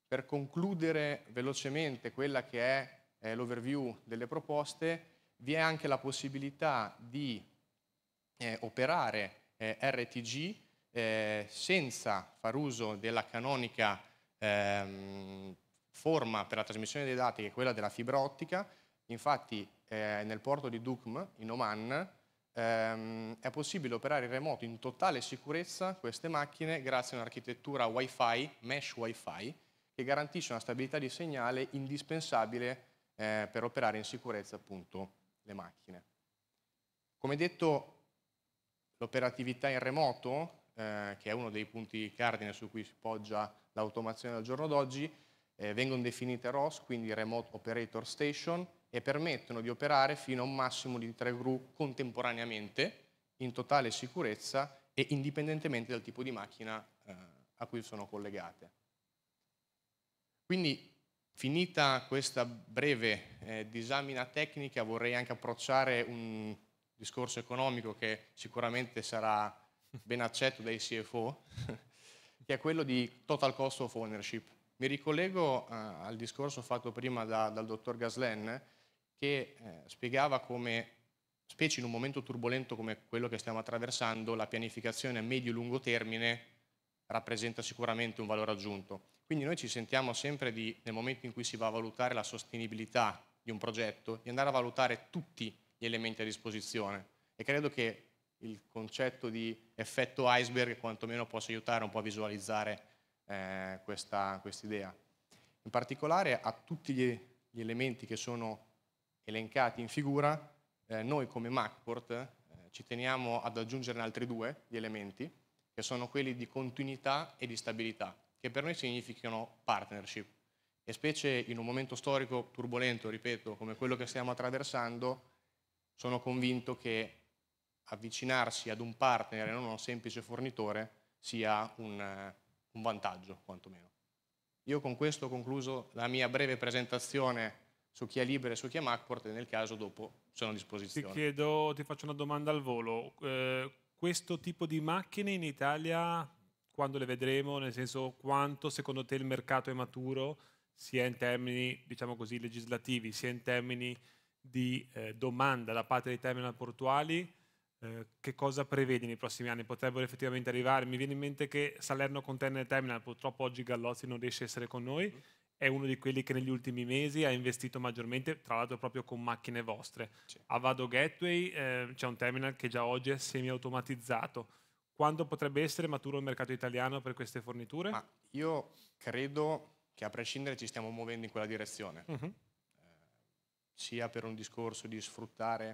Per concludere velocemente quella che è eh, l'overview delle proposte, vi è anche la possibilità di eh, operare eh, RTG eh, senza far uso della canonica ehm, forma per la trasmissione dei dati che è quella della fibra ottica, infatti eh, nel porto di Ducm, in Oman ehm, è possibile operare in remoto in totale sicurezza queste macchine grazie a un'architettura Wi-Fi, mesh Wi-Fi, che garantisce una stabilità di segnale indispensabile eh, per operare in sicurezza appunto le macchine. Come detto, l'operatività in remoto, eh, che è uno dei punti cardine su cui si poggia l'automazione al giorno d'oggi, eh, vengono definite ROS, quindi Remote Operator Station, e permettono di operare fino a un massimo di tre gru contemporaneamente, in totale sicurezza e indipendentemente dal tipo di macchina eh, a cui sono collegate. Quindi finita questa breve eh, disamina tecnica vorrei anche approcciare un discorso economico che sicuramente sarà ben accetto dai CFO, [LAUGHS] che è quello di total cost of ownership. Mi ricollego eh, al discorso fatto prima da, dal dottor Gaslen che eh, spiegava come, specie in un momento turbolento come quello che stiamo attraversando, la pianificazione a medio-lungo termine rappresenta sicuramente un valore aggiunto. Quindi noi ci sentiamo sempre di, nel momento in cui si va a valutare la sostenibilità di un progetto, di andare a valutare tutti gli elementi a disposizione. E credo che il concetto di effetto iceberg quantomeno possa aiutare un po' a visualizzare eh, questa quest idea. In particolare a tutti gli, gli elementi che sono elencati in figura, eh, noi come Macport eh, ci teniamo ad aggiungerne altri due di elementi, che sono quelli di continuità e di stabilità, che per noi significano partnership. E specie in un momento storico turbolento, ripeto, come quello che stiamo attraversando, sono convinto che avvicinarsi ad un partner e non a un semplice fornitore sia un, un vantaggio, quantomeno. Io con questo ho concluso la mia breve presentazione su chi è Libre e su chi è Macport e nel caso dopo sono a disposizione. Ti chiedo, ti faccio una domanda al volo. Eh, questo tipo di macchine in Italia quando le vedremo? Nel senso quanto secondo te il mercato è maturo sia in termini, diciamo così, legislativi, sia in termini di eh, domanda da parte dei terminal portuali? Eh, che cosa prevedi nei prossimi anni? Potrebbero effettivamente arrivare? Mi viene in mente che Salerno Container Terminal, purtroppo oggi Gallozzi non riesce a essere con noi, è uno di quelli che negli ultimi mesi ha investito maggiormente, tra l'altro proprio con macchine vostre. Sì. A Vado Gateway eh, c'è un terminal che già oggi è semi-automatizzato. Quando potrebbe essere maturo il mercato italiano per queste forniture? Ma io credo che a prescindere ci stiamo muovendo in quella direzione, uh-huh. eh, sia per un discorso di sfruttare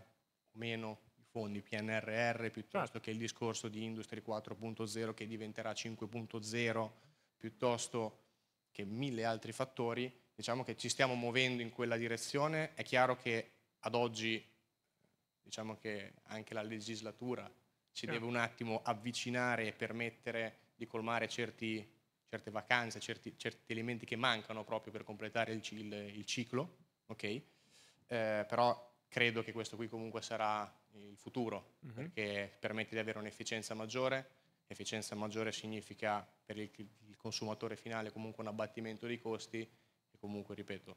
o meno i fondi PNRR piuttosto certo. che il discorso di Industry 4.0 che diventerà 5.0 piuttosto che mille altri fattori, diciamo che ci stiamo muovendo in quella direzione. È chiaro che ad oggi diciamo che anche la legislatura ci certo. deve un attimo avvicinare e permettere di colmare certi, certe vacanze, certi, certi, elementi che mancano proprio per completare il, il, il ciclo, ok? Eh, però credo che questo qui comunque sarà il futuro, uh-huh. perché permette di avere un'efficienza maggiore, efficienza maggiore significa per il, il consumatore finale comunque un abbattimento dei costi e comunque, ripeto,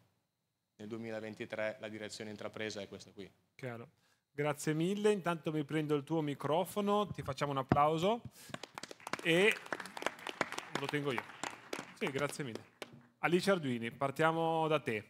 nel 2023 la direzione intrapresa è questa qui. Chiaro. Grazie mille, intanto mi prendo il tuo microfono, ti facciamo un applauso e lo tengo io. Sì, grazie mille. Alice Arduini, partiamo da te,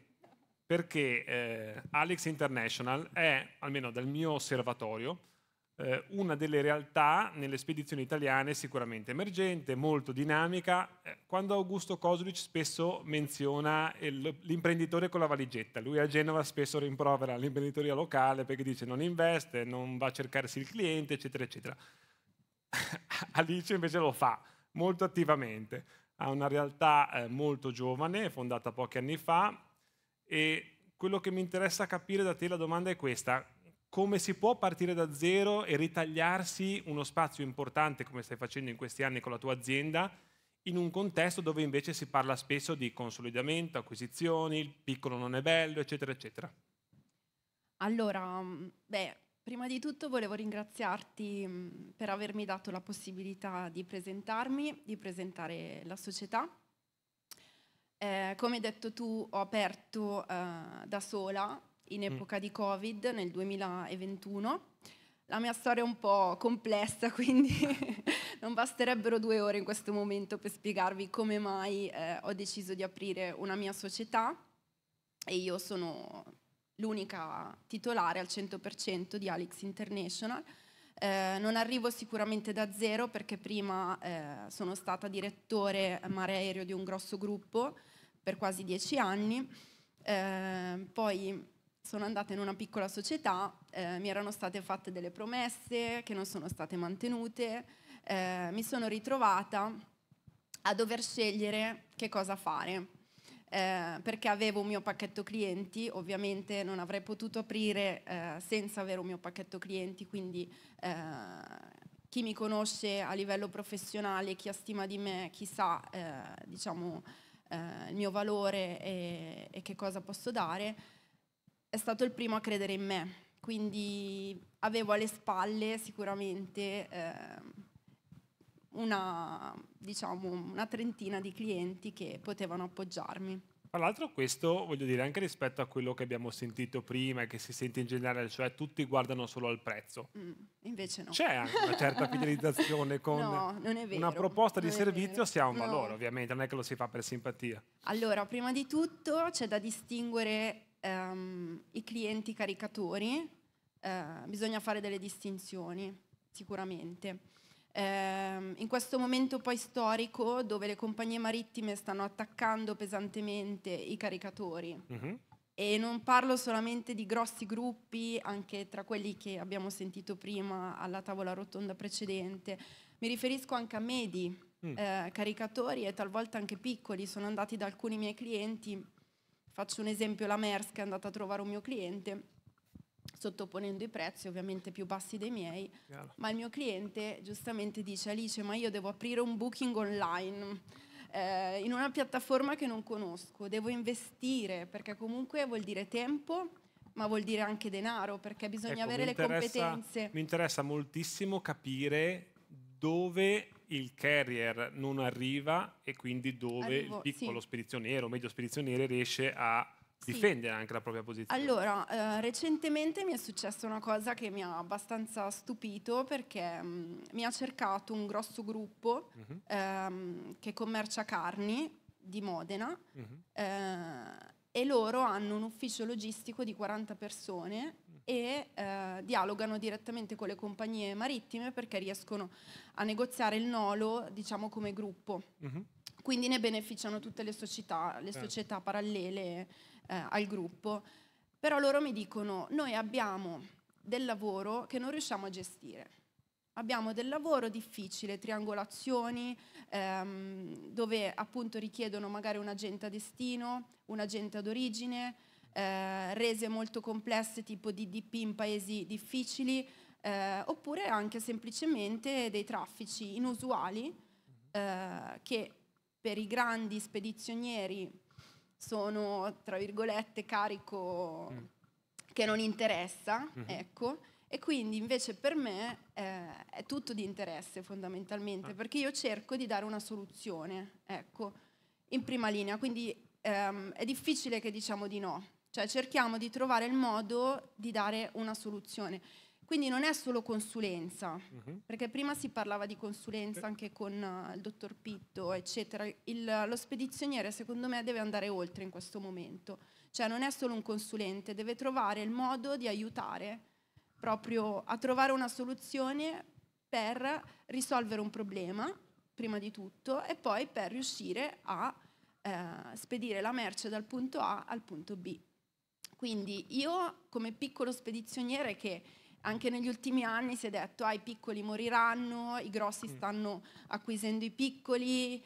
perché eh, Alex International è, almeno dal mio osservatorio, eh, una delle realtà nelle spedizioni italiane sicuramente emergente, molto dinamica. Eh, quando Augusto Coslic spesso menziona il, l'imprenditore con la valigetta, lui a Genova spesso rimprovera l'imprenditoria locale perché dice non investe, non va a cercarsi il cliente, eccetera, eccetera. [LAUGHS] Alice invece lo fa molto attivamente, ha una realtà eh, molto giovane, fondata pochi anni fa e quello che mi interessa capire da te la domanda è questa, come si può partire da zero e ritagliarsi uno spazio importante, come stai facendo in questi anni con la tua azienda, in un contesto dove invece si parla spesso di consolidamento, acquisizioni, il piccolo non è bello, eccetera, eccetera. Allora, mm, beh, prima di tutto volevo ringraziarti mm, per avermi dato la possibilità di presentarmi, di presentare la società. Eh, come hai detto tu, ho aperto eh, da sola in mm. epoca di Covid nel 2021. La mia storia è un po' complessa, [LAUGHS] quindi [LAUGHS] non basterebbero due ore in questo momento per spiegarvi come mai eh, ho deciso di aprire una mia società e io sono l'unica titolare al 100% di Alex International. Eh, non arrivo sicuramente da zero perché prima eh, sono stata direttore mare aereo di un grosso gruppo per quasi dieci anni. Eh, poi sono andata in una piccola società, eh, mi erano state fatte delle promesse che non sono state mantenute, eh, mi sono ritrovata a dover scegliere che cosa fare. Eh, perché avevo un mio pacchetto clienti, ovviamente non avrei potuto aprire eh, senza avere un mio pacchetto clienti, quindi eh, chi mi conosce a livello professionale, chi ha stima di me, chi sa eh, diciamo, eh, il mio valore e, e, che cosa posso dare è stato il primo a credere in me, quindi avevo alle spalle sicuramente eh, una, diciamo, una trentina di clienti che potevano appoggiarmi. Tra l'altro questo voglio dire anche rispetto a quello che abbiamo sentito prima e che si sente in generale, cioè tutti guardano solo al prezzo. Mm, invece no. C'è una certa fidelizzazione con [LAUGHS] no, vero, una proposta di servizio si ha un valore, no. ovviamente, non è che lo si fa per simpatia. Allora, prima di tutto c'è da distinguere um, i clienti caricatori uh, bisogna fare delle distinzioni, sicuramente. Um, in questo momento poi storico dove le compagnie marittime stanno attaccando pesantemente i caricatori. Mm-hmm. E non parlo solamente di grossi gruppi, anche tra quelli che abbiamo sentito prima alla tavola rotonda precedente, mi riferisco anche a medi, mm. eh, caricatori e talvolta anche piccoli. Sono andati da alcuni miei clienti Faccio un esempio, la Maersk è andata a trovare un mio cliente sottoponendo i prezzi ovviamente più bassi dei miei, Chiaro. ma il mio cliente giustamente dice Alice ma io devo aprire un booking online eh, in una piattaforma che non conosco, devo investire perché comunque vuol dire tempo ma vuol dire anche denaro perché bisogna ecco, avere le competenze. Mi interessa moltissimo capire dove il carrier non arriva e quindi dove Arrivo, il piccolo sì. spedizioniere o medio spedizioniere riesce a difendere anche la propria posizione. Allora, eh, recentemente mi è successa una cosa che mi ha abbastanza stupito perché mh, mm, mi ha cercato un grosso gruppo uh mhm. -huh. ehm, che commercia carni di Modena uh mhm. -huh. eh, e loro hanno un ufficio logistico di 40 persone e eh, dialogano direttamente con le compagnie marittime perché riescono a negoziare il nolo diciamo come gruppo. Mm-hmm. Quindi ne beneficiano tutte le società, le certo. società parallele eh, al gruppo. Però loro mi dicono, noi abbiamo del lavoro che non riusciamo a gestire. Abbiamo del lavoro difficile, triangolazioni, ehm, dove appunto richiedono magari un agente a destino, un agente ad origine, eh, rese molto complesse tipo DDP in paesi difficili, eh, oppure anche semplicemente dei traffici inusuali eh, che per i grandi spedizionieri sono, tra virgolette, carico mm. che non interessa, mm. ecco. E quindi invece per me eh, è tutto di interesse fondamentalmente, ah. perché io cerco di dare una soluzione, ecco, in prima linea. Quindi ehm, è difficile che diciamo di no, cioè cerchiamo di trovare il modo di dare una soluzione. Quindi non è solo consulenza, uh-huh. perché prima si parlava di consulenza anche con uh, il dottor Pitto, eccetera. Il, lo spedizioniere secondo me deve andare oltre in questo momento, cioè non è solo un consulente, deve trovare il modo di aiutare proprio a trovare una soluzione per risolvere un problema, prima di tutto, e poi per riuscire a eh, spedire la merce dal punto A al punto B. Quindi io come piccolo spedizioniere che anche negli ultimi anni si è detto ah, i piccoli moriranno, i grossi mm. stanno acquisendo i piccoli.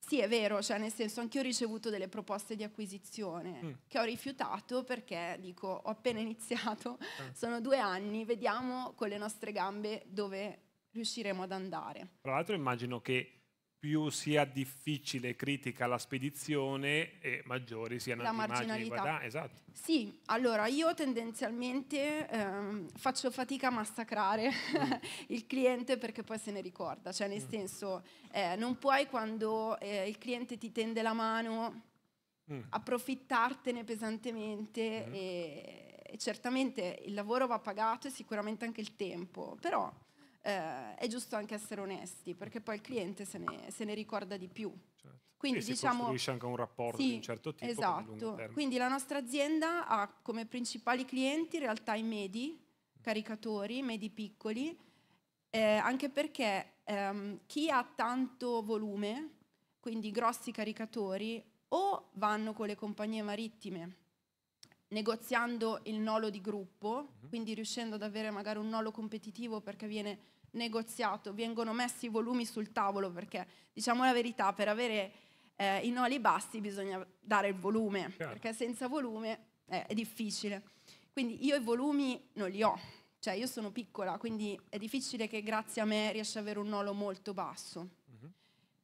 Sì, è vero, cioè nel senso anche io ho ricevuto delle proposte di acquisizione mm. che ho rifiutato perché dico ho appena mm. iniziato, mm. [LAUGHS] sono due anni, vediamo con le nostre gambe dove riusciremo ad andare. Tra l'altro immagino che più sia difficile e critica la spedizione e maggiori siano la marginalità. Esatto. Sì, allora io tendenzialmente ehm, faccio fatica a massacrare mm. [LAUGHS] il cliente perché poi se ne ricorda, cioè nel mm. senso eh, non puoi quando eh, il cliente ti tende la mano mm. approfittartene pesantemente mm. e, e certamente il lavoro va pagato e sicuramente anche il tempo, però eh, è giusto anche essere onesti, perché poi il cliente se ne, se ne ricorda di più. Certo. Quindi sì, diciamo, si costruisce anche un rapporto sì, di un certo tipo. Esatto, quindi la nostra azienda ha come principali clienti in realtà i medi, caricatori, medi piccoli, eh, anche perché ehm, chi ha tanto volume, quindi grossi caricatori, o vanno con le compagnie marittime negoziando il nolo di gruppo, mhm. quindi riuscendo ad avere magari un nolo competitivo perché viene negoziato, vengono messi i volumi sul tavolo perché diciamo la verità, per avere eh, i noli bassi bisogna dare il volume, Chiaro. perché senza volume eh, è difficile. Quindi io i volumi non li ho, cioè io sono piccola, quindi è difficile che grazie a me riesci ad avere un nolo molto basso.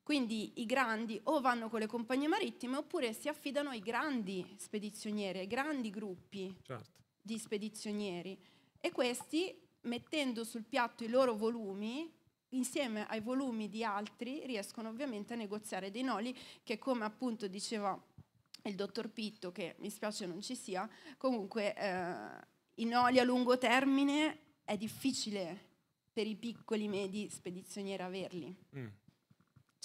Quindi i grandi o vanno con le compagnie marittime oppure si affidano ai grandi spedizionieri, ai grandi gruppi certo. di spedizionieri. E questi, mettendo sul piatto i loro volumi, insieme ai volumi di altri, riescono ovviamente a negoziare dei noli che, come appunto diceva il dottor Pitto, che mi spiace non ci sia, comunque eh, i noli a lungo termine è difficile per i piccoli medi spedizionieri averli. Mm.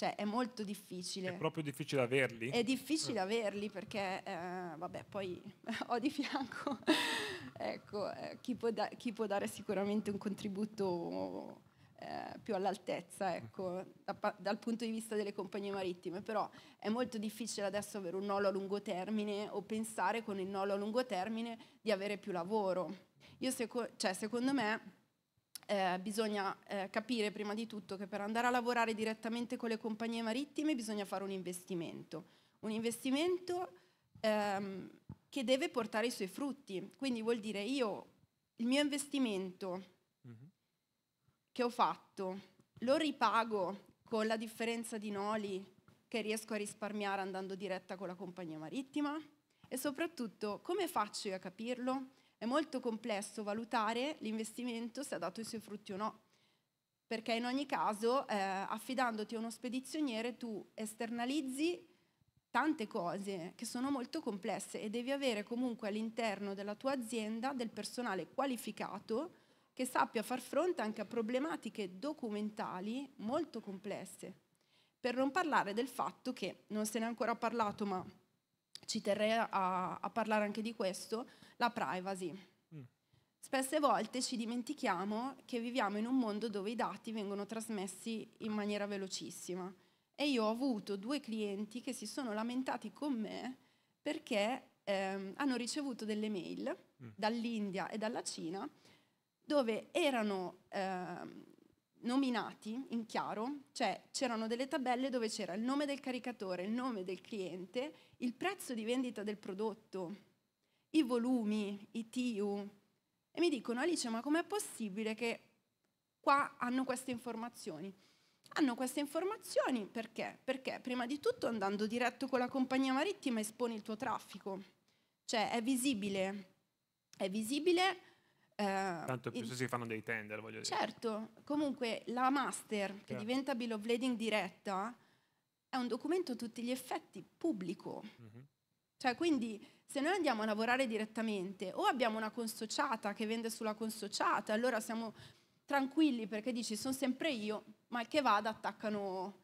Cioè è molto difficile. È proprio difficile averli? È difficile eh. averli perché, eh, vabbè, poi [LAUGHS] ho di fianco [LAUGHS] ecco, eh, chi, può da- chi, può dare sicuramente un contributo eh, più all'altezza ecco, da, dal punto di vista delle compagnie marittime, però è molto difficile adesso avere un nolo a lungo termine o pensare con il nolo a lungo termine di avere più lavoro. Io seco- cioè, secondo me eh, bisogna eh, capire prima di tutto che per andare a lavorare direttamente con le compagnie marittime bisogna fare un investimento, un investimento ehm, che deve portare i suoi frutti, quindi vuol dire io il mio investimento mm-hmm. che ho fatto lo ripago con la differenza di noli che riesco a risparmiare andando diretta con la compagnia marittima e soprattutto come faccio io a capirlo? È molto complesso valutare l'investimento se ha dato i suoi frutti o no, perché in ogni caso eh, affidandoti a uno spedizioniere tu esternalizzi tante cose che sono molto complesse e devi avere comunque all'interno della tua azienda del personale qualificato che sappia far fronte anche a problematiche documentali molto complesse. Per non parlare del fatto che, non se ne è ancora parlato, ma ci terrei a, a parlare anche di questo, la privacy. Mm. Spesse volte ci dimentichiamo che viviamo in un mondo dove i dati vengono trasmessi in maniera velocissima e io ho avuto due clienti che si sono lamentati con me perché ehm, hanno ricevuto delle mail mm. dall'India e dalla Cina dove erano ehm, nominati in chiaro, cioè c'erano delle tabelle dove c'era il nome del caricatore, il nome del cliente, il prezzo di vendita del prodotto, i volumi, i TIU. E mi dicono, Alice, ma com'è possibile che qua hanno queste informazioni? Hanno queste informazioni perché? Perché prima di tutto andando diretto con la compagnia marittima esponi il tuo traffico, cioè è visibile, è visibile eh, Tanto più se si fanno dei tender, voglio dire. Certo, comunque la master che certo. diventa bill of lading diretta è un documento a tutti gli effetti pubblico. Mm-hmm. Cioè, quindi se noi andiamo a lavorare direttamente o abbiamo una consociata che vende sulla consociata, allora siamo tranquilli perché dici sono sempre io, ma il che vada attaccano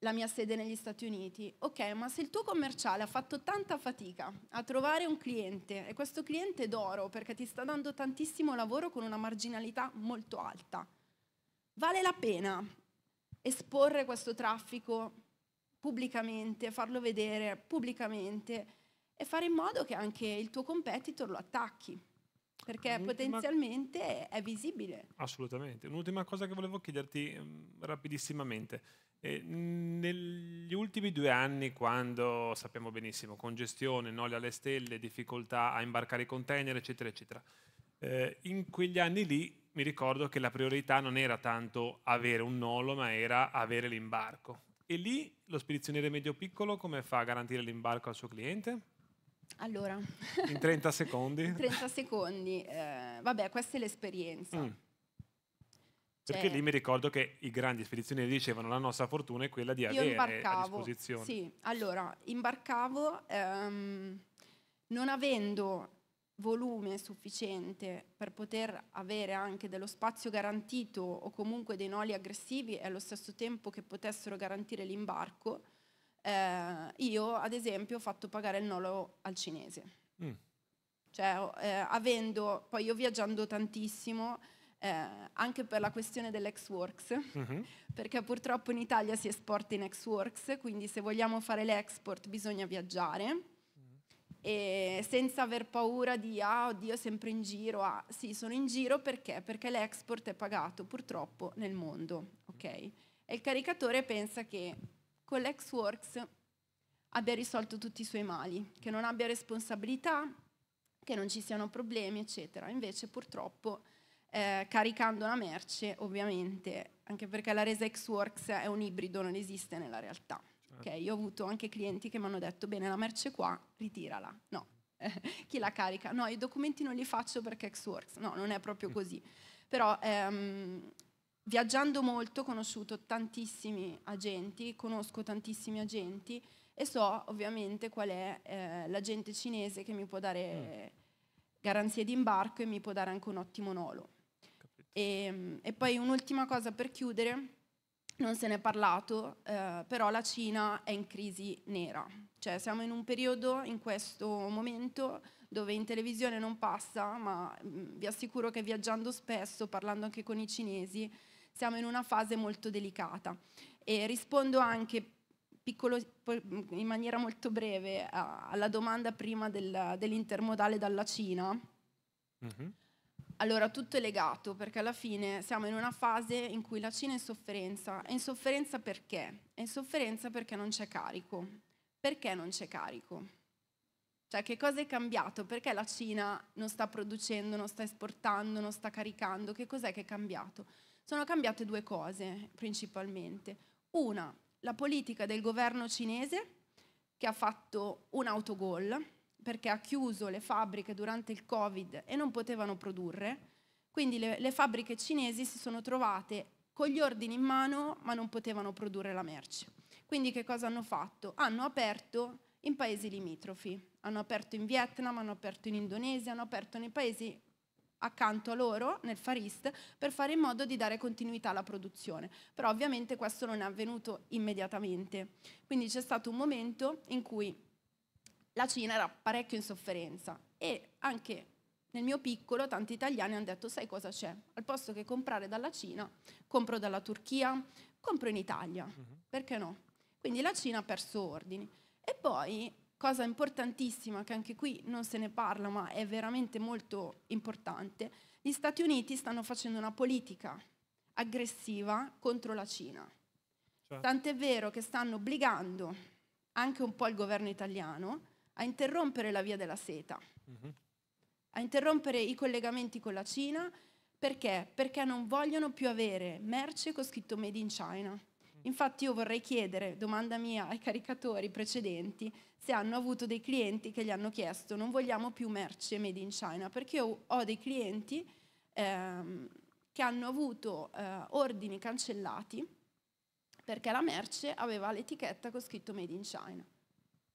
la mia sede negli Stati Uniti. Ok, ma se il tuo commerciale ha fatto tanta fatica a trovare un cliente e questo cliente è d'oro perché ti sta dando tantissimo lavoro con una marginalità molto alta, vale la pena esporre questo traffico pubblicamente, farlo vedere pubblicamente e fare in modo che anche il tuo competitor lo attacchi? Perché potenzialmente è visibile. Assolutamente. Un'ultima cosa che volevo chiederti mm, rapidissimamente. Eh, negli ultimi due anni, quando sappiamo benissimo, congestione, noli alle stelle, difficoltà a imbarcare i container, eccetera, eccetera, eh, in quegli anni lì mi ricordo che la priorità non era tanto avere un nolo, ma era avere l'imbarco. E lì lo spedizioniere medio-piccolo come fa a garantire l'imbarco al suo cliente? Allora. in 30 secondi? 30 [LAUGHS] secondi. Eh, vabbè, questa è l'esperienza. Mm perché lì mi ricordo che i grandi spedizionieri dicevano la nostra fortuna è quella di avere a disposizione. Sì, allora, imbarcavo ehm, non avendo volume sufficiente per poter avere anche dello spazio garantito o comunque dei noli aggressivi e allo stesso tempo che potessero garantire l'imbarco, eh, io ad esempio ho fatto pagare il nolo al cinese. Mm. Cioè, eh, avendo, poi io viaggiando tantissimo, eh, anche per la questione dell'ex works, uh-huh. [LAUGHS] perché purtroppo in Italia si esporta in ex works, quindi se vogliamo fare l'export bisogna viaggiare mhm. e senza aver paura di ah oddio sempre in giro ah sì sono in giro perché perché l'export è pagato purtroppo nel mondo ok e il caricatore pensa che con l'exworks abbia risolto tutti i suoi mali che non abbia responsabilità che non ci siano problemi eccetera invece purtroppo eh, caricando una merce, ovviamente, anche perché la resa Xworks è un ibrido, non esiste nella realtà. Certo. Okay, ah. io ho avuto anche clienti che mi hanno detto, bene, la merce qua, ritirala. No, [LAUGHS] chi la carica? No, i documenti non li faccio perché Xworks. No, non è proprio mm. così. Però ehm, viaggiando molto ho conosciuto tantissimi agenti, conosco tantissimi agenti e so ovviamente qual è eh, l'agente cinese che mi può dare mm. garanzie di imbarco e mi può dare anche un ottimo nolo. E, ehm, e poi un'ultima cosa per chiudere, non se ne è parlato, eh, però la Cina è in crisi nera, cioè siamo in un periodo, in questo momento, dove in televisione non passa, ma mm, vi assicuro che viaggiando spesso, parlando anche con i cinesi, siamo in una fase molto delicata. E rispondo anche piccolo, mm, in maniera molto breve alla domanda prima del, dell'intermodale dalla Cina. Mm-hmm. Allora, tutto è legato perché alla fine siamo in una fase in cui la Cina è in sofferenza. È in sofferenza perché? È in sofferenza perché non c'è carico. Perché non c'è carico? Cioè, che cosa è cambiato? Perché la Cina non sta producendo, non sta esportando, non sta caricando? Che cos'è che è cambiato? Sono cambiate due cose principalmente. Una, la politica del governo cinese che ha fatto un autogol, perché ha chiuso le fabbriche durante il Covid e non potevano produrre, quindi le, le fabbriche cinesi si sono trovate con gli ordini in mano ma non potevano produrre la merce. Quindi che cosa hanno fatto? Hanno aperto in paesi limitrofi, hanno aperto in Vietnam, hanno aperto in Indonesia, hanno aperto nei paesi accanto a loro nel Far East per fare in modo di dare continuità alla produzione. Però ovviamente questo non è avvenuto immediatamente. Quindi c'è stato un momento in cui la Cina era parecchio in sofferenza e anche nel mio piccolo tanti italiani hanno detto sai cosa c'è? Al posto che comprare dalla Cina, compro dalla Turchia, compro in Italia, uh-huh. perché no? Quindi la Cina ha perso ordini. E poi, cosa importantissima, che anche qui non se ne parla, ma è veramente molto importante, gli Stati Uniti stanno facendo una politica aggressiva contro la Cina. Cioè. Tant'è vero che stanno obbligando anche un po' il governo italiano a interrompere la via della seta, mm-hmm. a interrompere i collegamenti con la Cina. Perché? Perché non vogliono più avere merce con scritto Made in China. Mm. Infatti io vorrei chiedere, domanda mia ai caricatori precedenti, se hanno avuto dei clienti che gli hanno chiesto non vogliamo più merce Made in China, perché ho, ho dei clienti ehm, che hanno avuto eh, ordini cancellati perché la merce aveva l'etichetta con scritto Made in China.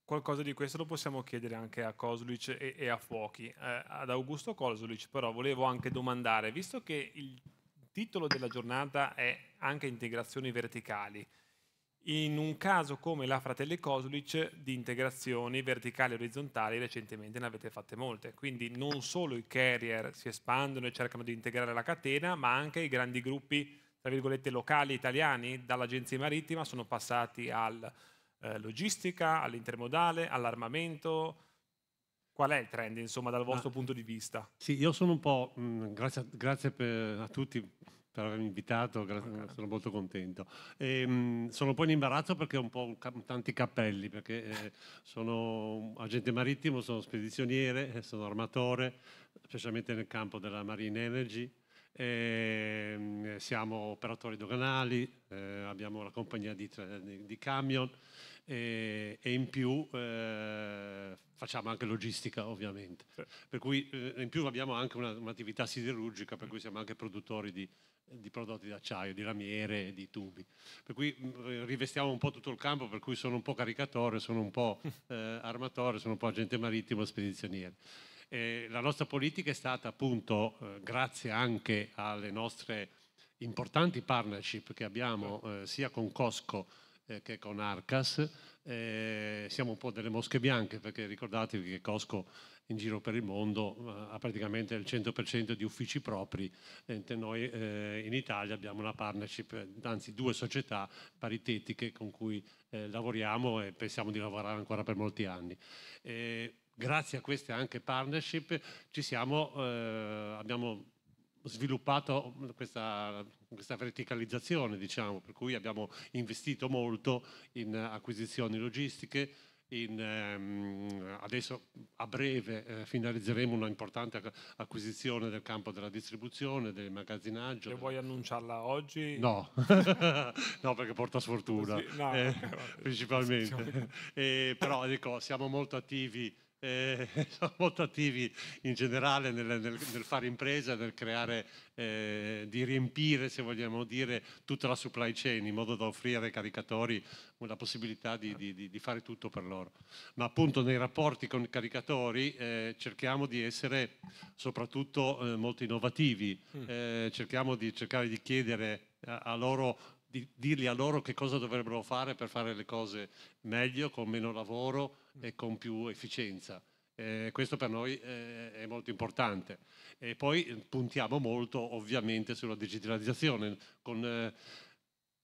Qualcosa di questo lo possiamo chiedere anche a Kosluic e, e a Fuochi. Eh, ad Augusto Kosluic però volevo anche domandare, visto che il titolo della giornata è anche integrazioni verticali, in un caso come la Fratelli Koslic di integrazioni verticali e orizzontali recentemente ne avete fatte molte, quindi non solo i carrier si espandono e cercano di integrare la catena, ma anche i grandi gruppi, tra virgolette, locali italiani dall'agenzia marittima sono passati al eh, logistica, all'intermodale, all'armamento? Qual è il trend, insomma, dal vostro Ma, ah. punto di vista? Sì, io sono un po'... Mh, mm, grazie, grazie per, a tutti per avermi invitato, grazie, okay. sono molto contento. E, ehm, mh, sono un po' in imbarazzo perché ho un po' tanti cappelli, perché eh, sono agente marittimo, sono spedizioniere, eh, sono armatore, specialmente nel campo della Marine Energy, e, ehm, siamo operatori doganali, eh, abbiamo la compagnia di, di, di camion e, e in più eh, facciamo anche logistica ovviamente. Sì. Per cui eh, in più abbiamo anche una, un'attività siderurgica per cui siamo anche produttori di, di prodotti d'acciaio, di ramiere, di tubi. Per cui mh, mm, eh, rivestiamo un po' tutto il campo, per cui sono un po' caricatore, sono un po' [LAUGHS] eh, armatore, sono un po' agente marittimo, spedizioniere. E la nostra politica è stata appunto, eh, grazie anche alle nostre importanti partnership che abbiamo eh, sia con Costco eh, che con Arcas. Eh, siamo un po' delle mosche bianche perché ricordatevi che Costco in giro per il mondo eh, ha praticamente il 100% di uffici propri, mentre noi eh, in Italia abbiamo una partnership, eh, anzi due società paritetiche con cui eh, lavoriamo e pensiamo di lavorare ancora per molti anni grazie a queste anche partnership siamo, eh, abbiamo sviluppato questa questa verticalizzazione, diciamo, per cui abbiamo investito molto in acquisizioni logistiche, in, ehm, adesso a breve eh, finalizzeremo una importante acquisizione del campo della distribuzione, del magazzinaggio. E vuoi annunciarla oggi? No, [LAUGHS] no perché porta sfortuna, sì, no, eh, no, principalmente. Eh, però dico, ecco, siamo molto attivi eh, [LAUGHS] sono molto attivi in generale nel, nel, nel fare impresa, nel creare, eh, di riempire, se vogliamo dire, tutta la supply chain in modo da offrire ai caricatori la possibilità di, di, di fare tutto per loro. Ma appunto nei rapporti con i caricatori eh, cerchiamo di essere soprattutto eh, molto innovativi, mm. eh, cerchiamo di cercare di chiedere a loro di dirgli a loro che cosa dovrebbero fare per fare le cose meglio, con meno lavoro e con più efficienza. Eh, questo per noi eh, è molto importante. E poi eh, puntiamo molto ovviamente sulla digitalizzazione, con, eh,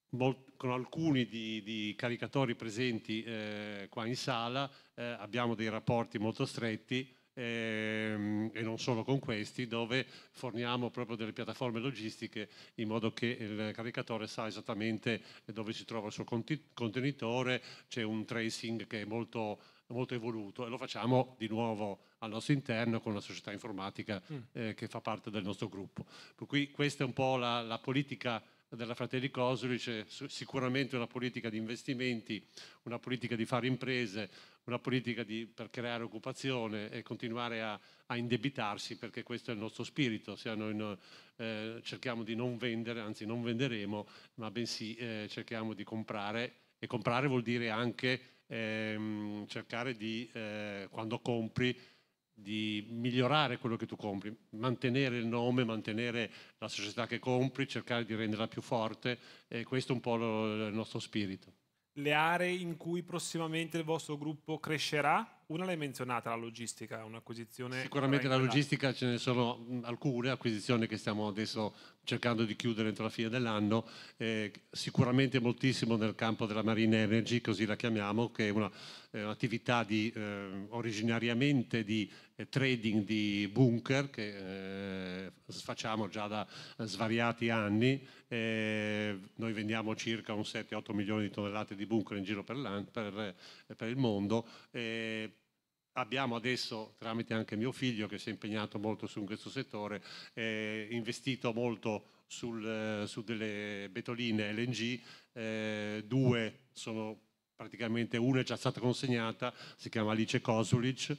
molt, con alcuni di, di, caricatori presenti eh, qua in sala eh, abbiamo dei rapporti molto stretti Ehm, e non solo con questi, dove forniamo proprio delle piattaforme logistiche in modo che il caricatore sa esattamente dove si trova il suo contenitore, c'è un tracing che è molto, molto evoluto e lo facciamo di nuovo al nostro interno con la società informatica mm. eh, che fa parte del nostro gruppo. Per cui questa è un po' la, la politica della Fratelli Cosoli c'è sicuramente una politica di investimenti, una politica di fare imprese, una politica di, per creare occupazione e continuare a, a, indebitarsi perché questo è il nostro spirito, ossia noi no, eh, cerchiamo di non vendere, anzi non venderemo, ma bensì eh, cerchiamo di comprare e comprare vuol dire anche ehm, cercare di, eh, quando compri, di migliorare quello che tu compri, mantenere il nome, mantenere la società che compri, cercare di renderla più forte, e questo è un po' lo, il nostro spirito. Le aree in cui prossimamente il vostro gruppo crescerà? Una l'hai menzionata, la logistica, un'acquisizione. Sicuramente la logistica ce ne sono alcune acquisizioni che stiamo adesso cercando di chiudere entro la fine dell'anno, eh, sicuramente moltissimo nel campo della Marine Energy, così la chiamiamo, che è eh, un'attività eh, eh, originariamente di eh, trading di bunker che eh, facciamo già da svariati anni. noi vendiamo circa un 7-8 milioni di tonnellate di bunker in giro per, per eh, per il mondo. E eh, abbiamo adesso, tramite anche mio figlio che si è impegnato molto su questo settore, eh, investito molto sul, eh, su delle betoline LNG, eh, due sono praticamente una è già stata consegnata, si chiama Alice Kosulic,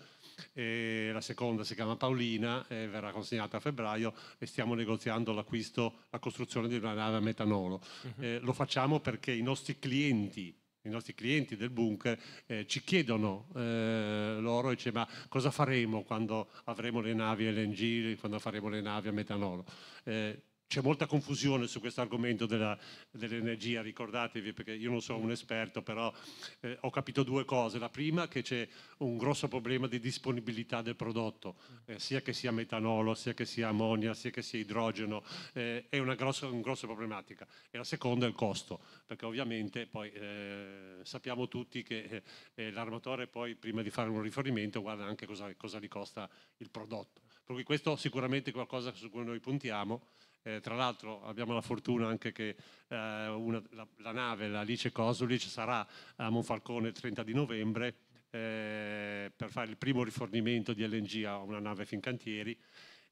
la seconda si chiama Paolina e verrà consegnata a febbraio e stiamo negoziando l'acquisto, la costruzione di una nave a metanolo. Uh mhm. -huh. eh, lo facciamo perché i nostri clienti i nostri clienti del bunker eh, ci chiedono eh, loro dice, ma cosa faremo quando avremo le navi LNG, quando faremo le navi a metanolo. Eh, c'è molta confusione su questo argomento dell'energia, ricordatevi, perché io non sono un esperto, però eh, ho capito due cose. La prima che c'è un grosso problema di disponibilità del prodotto, eh, sia che sia metanolo, sia che sia ammonia, sia che sia idrogeno, eh, è una grossa, un problematica. E la seconda è il costo, perché ovviamente poi eh, sappiamo tutti che eh, eh, l'armatore poi prima di fare un rifornimento guarda anche cosa, cosa gli costa il prodotto. Per cui questo sicuramente è qualcosa su cui noi puntiamo. Eh, tra l'altro abbiamo la fortuna anche che eh, una, la, la, nave, l'Alice Cosulic, sarà a Monfalcone il 30 di novembre eh, per fare il primo rifornimento di LNG a una nave Fincantieri.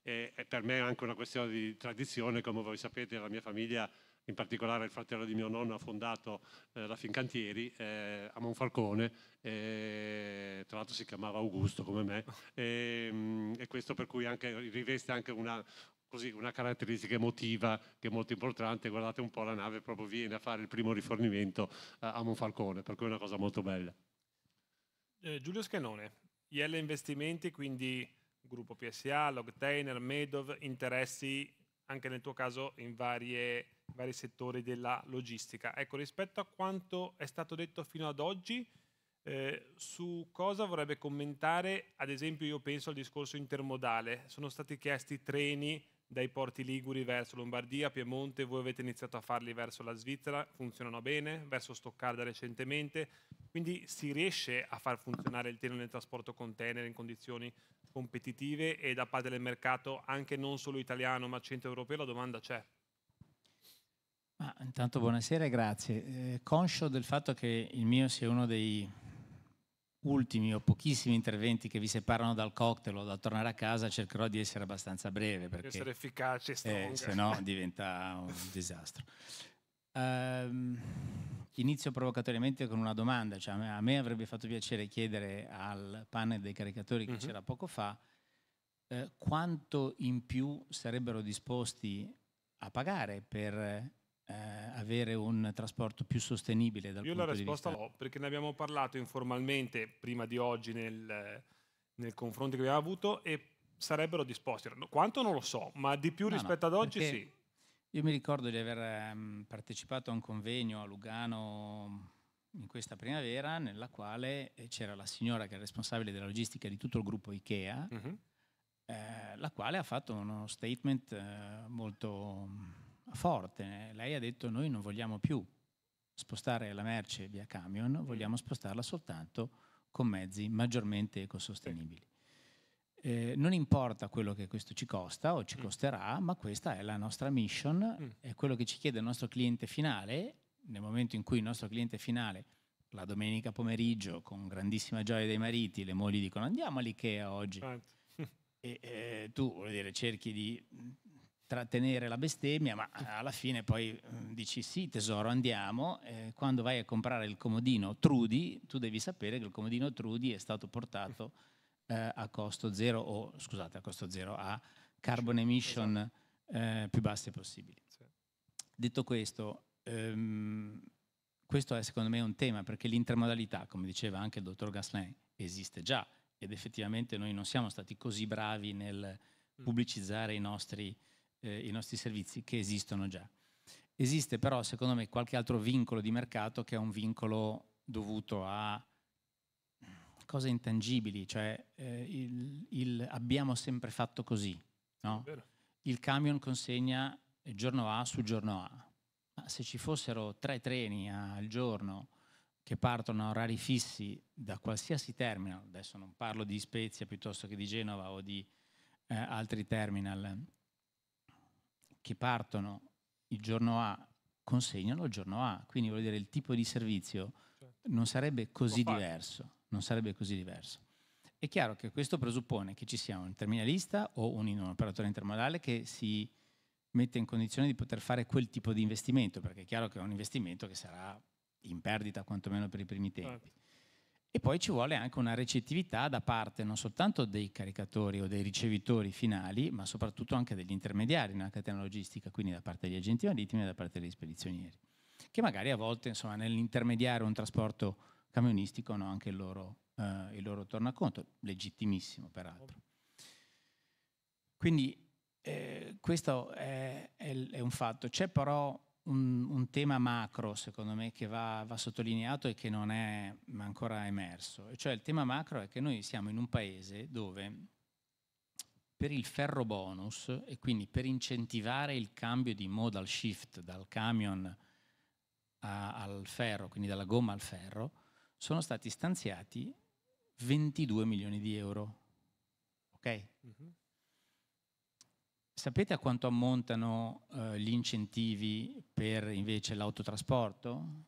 E, e per me è anche una questione di tradizione, come voi sapete la mia famiglia in particolare il fratello di mio nonno ha fondato eh, la Fincantieri eh, a Monfalcone, eh, tra l'altro si chiamava Augusto come me, e, ehm, mh, e questo per cui anche, riveste anche una, così una caratteristica emotiva che è molto importante, guardate un po' la nave proprio viene a fare il primo rifornimento eh, a Monfalcone, per cui è una cosa molto bella. Eh, Giulio Scanone, IL Investimenti, quindi gruppo PSA, Logtainer, Medov, interessi anche nel tuo caso in varie, vari settori della logistica. Ecco, rispetto a quanto è stato detto fino ad oggi, eh, su cosa vorrebbe commentare, ad esempio io penso al discorso intermodale, sono stati chiesti treni dai porti liguri verso Lombardia, Piemonte, voi avete iniziato a farli verso la Svizzera, funzionano bene, verso Stoccarda recentemente, quindi si riesce a far funzionare il treno nel trasporto container in condizioni competitive e da parte del mercato anche non solo italiano ma centroeuropeo la domanda c'è. Ah, intanto buonasera e grazie. Eh, conscio del fatto che il mio sia uno dei ultimi o pochissimi interventi che vi separano dal cocktail o dal tornare a casa, cercherò di essere abbastanza breve perché essere efficace eh, se no diventa un disastro. Um, inizio provocatoriamente con una domanda, cioè, a me avrebbe fatto piacere chiedere al panel dei caricatori che mm-hmm. c'era poco fa eh, quanto in più sarebbero disposti a pagare per eh, avere un trasporto più sostenibile dal Io punto di vista? Io la risposta l'ho, perché ne abbiamo parlato informalmente prima di oggi nel, nel confronto che abbiamo avuto e sarebbero disposti. Quanto non lo so, ma di più no, rispetto no, ad oggi sì. Io mi ricordo di aver ehm, partecipato a un convegno a Lugano in questa primavera nella quale eh, c'era la signora che è responsabile della logistica di tutto il gruppo IKEA, uh-huh. eh, la quale ha fatto uno statement eh, molto forte. Lei ha detto noi non vogliamo più spostare la merce via camion, mm. vogliamo spostarla soltanto con mezzi maggiormente ecosostenibili. Eh, non importa quello che questo ci costa o ci mm. costerà, ma questa è la nostra mission, mm. è quello che ci chiede il nostro cliente finale, nel momento in cui il nostro cliente finale la domenica pomeriggio, con grandissima gioia dei mariti, le mogli dicono andiamo all'Ikea oggi. Certo. E eh, tu, vuol dire, cerchi di trattenere la bestemmia, ma alla fine poi mm, dici sì tesoro andiamo, eh, quando vai a comprare il comodino Trudy, tu devi sapere che il comodino Trudy è stato portato eh, a costo zero, o scusate a costo zero, a carbon cioè, emission esatto. eh, più basse possibili. Sì. Detto questo, ehm, questo è secondo me un tema perché l'intermodalità, come diceva anche il dottor Gaslin, esiste già ed effettivamente noi non siamo stati così bravi nel mm. pubblicizzare i nostri eh, i nostri servizi che esistono già. Esiste però, secondo me, qualche altro vincolo di mercato che è un vincolo dovuto a cose intangibili, cioè eh, il, il, abbiamo sempre fatto così. No? Il camion consegna giorno A su giorno A, ma se ci fossero tre treni al giorno che partono a orari fissi da qualsiasi terminal, adesso non parlo di Spezia piuttosto che di Genova o di eh, altri terminal, che partono il giorno A consegnano il giorno A, quindi vuol dire il tipo di servizio certo. non sarebbe così diverso, non sarebbe così diverso. È chiaro che questo presuppone che ci sia un terminalista o un, un operatore intermodale che si mette in condizione di poter fare quel tipo di investimento, perché è chiaro che è un investimento che sarà in perdita quantomeno per i primi tempi. Certo. E poi ci vuole anche una recettività da parte non soltanto dei caricatori o dei ricevitori finali, ma soprattutto anche degli intermediari nella catena logistica, quindi da parte degli agenti marittimi e da parte degli spedizionieri, che magari a volte insomma, nell'intermediare un trasporto camionistico hanno anche il loro, eh, il loro tornaconto, legittimissimo peraltro. Quindi eh, questo è, è, è un fatto. C'è però un, un, tema macro, secondo me, che va, va, sottolineato e che non è ancora emerso. E cioè il tema macro è che noi siamo in un paese dove per il ferro bonus e quindi per incentivare il cambio di modal shift dal camion a, al ferro, quindi dalla gomma al ferro, sono stati stanziati 22 milioni di euro. Ok? Mm-hmm. Sapete a quanto ammontano eh, gli incentivi per invece l'autotrasporto?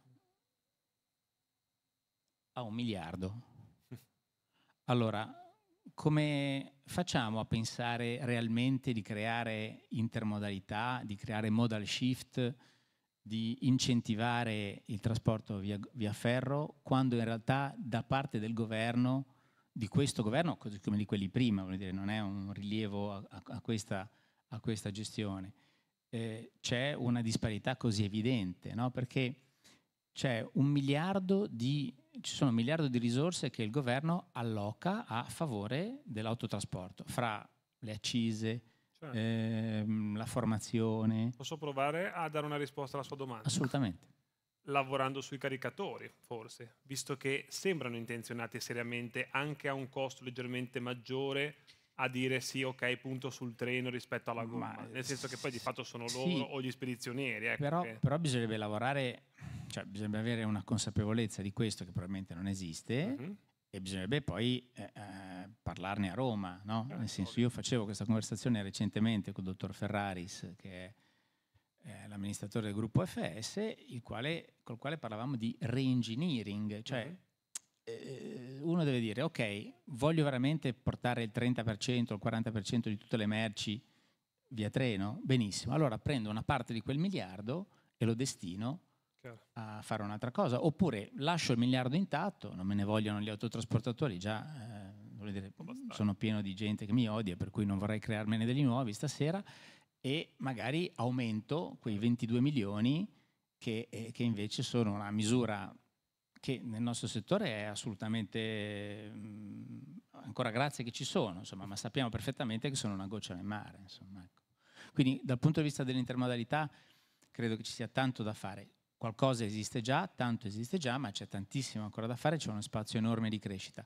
A un miliardo. [LAUGHS] Allora, come facciamo a pensare realmente di creare intermodalità, di creare modal shift, di incentivare il trasporto via, via ferro, quando in realtà da parte del governo, di questo governo, così come di quelli prima, dire, non è un rilievo a, a questa a questa gestione. Eh, c'è una disparità così evidente, no? perché di, ci sono un miliardo di risorse che il governo alloca a favore dell'autotrasporto, fra le accise, certo. ehm, la formazione. Posso provare a dare una risposta alla sua domanda? Assolutamente lavorando sui caricatori, forse, visto che sembrano intenzionati seriamente anche a un costo leggermente maggiore a dire sì, ok, punto sul treno rispetto alla gomma, Ma, nel senso che poi di fatto sono loro o gli spedizionieri. Ecco però, che... però, bisognerebbe lavorare, cioè bisognerebbe avere una consapevolezza di questo che probabilmente non esiste. Uh-huh. E bisognerebbe poi eh, eh, parlarne a Roma, no? Eh, nel senso, io facevo questa conversazione recentemente con il dottor Ferraris, che è eh, l'amministratore del gruppo FS, quale, col quale parlavamo di reengineering, cioè uh-huh eh, uno deve dire, ok, voglio veramente portare il 30% o il 40% di tutte le merci via treno? Benissimo, allora prendo una parte di quel miliardo e lo destino a fare un'altra cosa, oppure lascio il miliardo intatto, non me ne vogliono gli autotrasportatori, già eh, dire, sono pieno di gente che mi odia, per cui non vorrei crearmene degli nuovi stasera, e magari aumento quei 22 milioni che, eh, che invece sono una misura che nel nostro settore è assolutamente, mh, mm, ancora grazie che ci sono, insomma, ma sappiamo perfettamente che sono una goccia nel mare. Insomma, ecco. Quindi dal punto di vista dell'intermodalità credo che ci sia tanto da fare. Qualcosa esiste già, tanto esiste già, ma c'è tantissimo ancora da fare, c'è uno spazio enorme di crescita.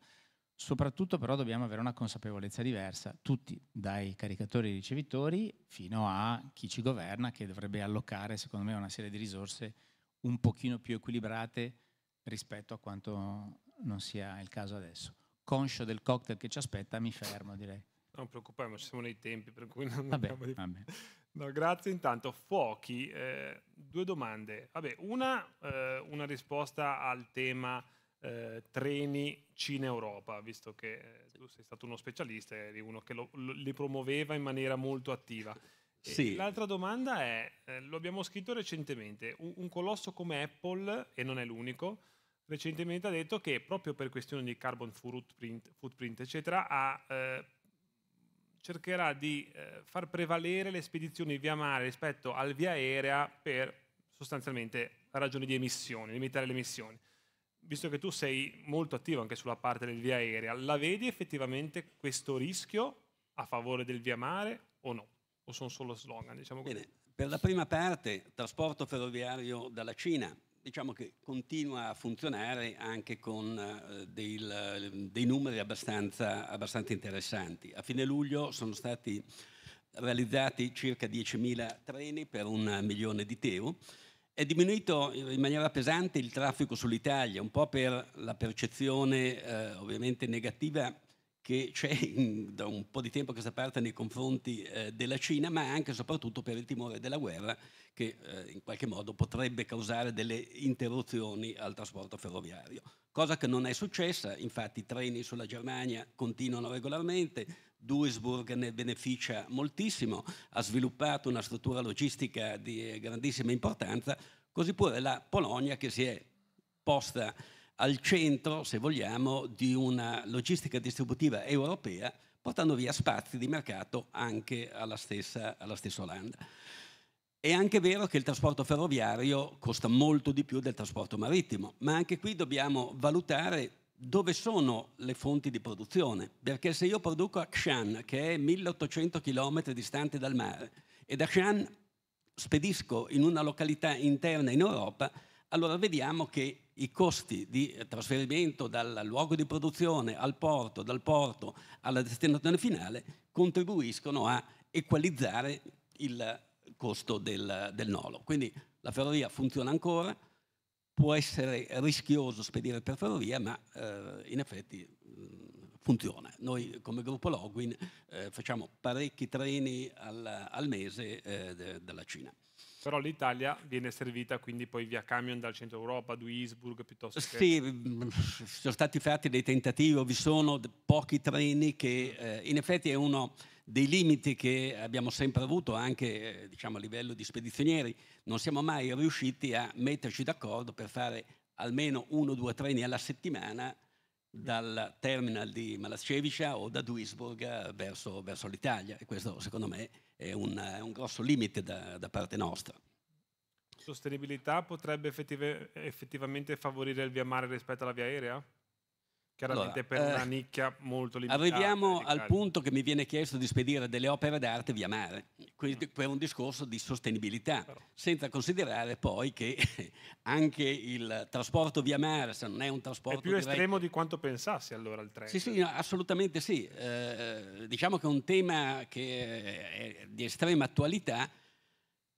Soprattutto però dobbiamo avere una consapevolezza diversa, tutti, dai caricatori e ricevitori fino a chi ci governa, che dovrebbe allocare, secondo me, una serie di risorse un pochino più equilibrate rispetto a quanto non sia il caso adesso. Conscio del cocktail che ci aspetta, mi fermo direi. Non preoccuparmi, siamo nei tempi per cui non vabbè, di... Vabbè. No, grazie intanto. Fuochi, eh, due domande. Vabbè, una, eh, una, risposta al tema eh, treni Cina-Europa, visto che eh, tu sei stato uno specialista, eri uno che lo, lo, li promuoveva in maniera molto attiva. Sì. L'altra domanda è, eh, lo abbiamo scritto recentemente, un, un colosso come Apple, e non è l'unico, recentemente ha detto che proprio per questioni di carbon footprint, footprint eccetera, ha, eh, cercherà di eh, far prevalere le spedizioni via mare rispetto al via aerea per sostanzialmente ragioni di emissioni, limitare le emissioni. Visto che tu sei molto attivo anche sulla parte del via aerea, la vedi effettivamente questo rischio a favore del via mare o no? O sono solo slogan? Diciamo Bene, per la prima parte, trasporto ferroviario dalla Cina, diciamo che continua a funzionare anche con eh, del, dei numeri abbastanza, abbastanza, interessanti. A fine luglio sono stati realizzati circa 10.000 treni per un milione di teu. È diminuito in maniera pesante il traffico sull'Italia, un po' per la percezione eh, ovviamente negativa che c'è da un po' di tempo a questa parte nei confronti eh, della Cina, ma anche e soprattutto per il timore della guerra che eh, in qualche modo potrebbe causare delle interruzioni al trasporto ferroviario. Cosa che non è successa, infatti i treni sulla Germania continuano regolarmente, Duisburg ne beneficia moltissimo, ha sviluppato una struttura logistica di eh, grandissima importanza, così pure la Polonia che si è posta al centro, se vogliamo, di una logistica distributiva europea, portando via spazi di mercato anche alla stessa, alla stessa Olanda. È anche vero che il trasporto ferroviario costa molto di più del trasporto marittimo, ma anche qui dobbiamo valutare dove sono le fonti di produzione, perché se io produco a Xi'an, che è 1800 km distante dal mare, e da Xi'an spedisco in una località interna in Europa, allora vediamo che i costi di trasferimento dal luogo di produzione al porto, dal porto alla destinazione finale, contribuiscono a equalizzare il costo del, del nolo. Quindi la ferrovia funziona ancora, può essere rischioso spedire per ferrovia, ma eh, in effetti mm, funziona. Noi come gruppo Logwin eh, facciamo parecchi treni al, al mese eh, de, dalla Cina. Però l'Italia viene servita quindi poi via camion dal centro Europa, Duisburg piuttosto che... Sì, mm, sono stati fatti dei tentativi, vi sono pochi treni che eh, in effetti è uno dei limiti che abbiamo sempre avuto anche eh, diciamo, a livello di spedizionieri. Non siamo mai riusciti a metterci d'accordo per fare almeno uno o due treni alla settimana dal terminal di Malascevica o da Duisburg eh, verso, verso l'Italia e questo secondo me è è un, è un grosso limite da, da parte nostra sostenibilità potrebbe effettiv effettivamente favorire il via mare rispetto alla via aerea? Chiaramente allora, per eh, una nicchia molto limitata. Arriviamo al punto che mi viene chiesto di spedire delle opere d'arte via mare, quindi mm. per un discorso di sostenibilità, Però. senza considerare poi che [LAUGHS] anche il trasporto via mare, se non è un trasporto... È più direi... estremo di quanto pensassi allora il treno. Sì, sì, no, assolutamente sì. Eh, diciamo che è un tema che è di estrema attualità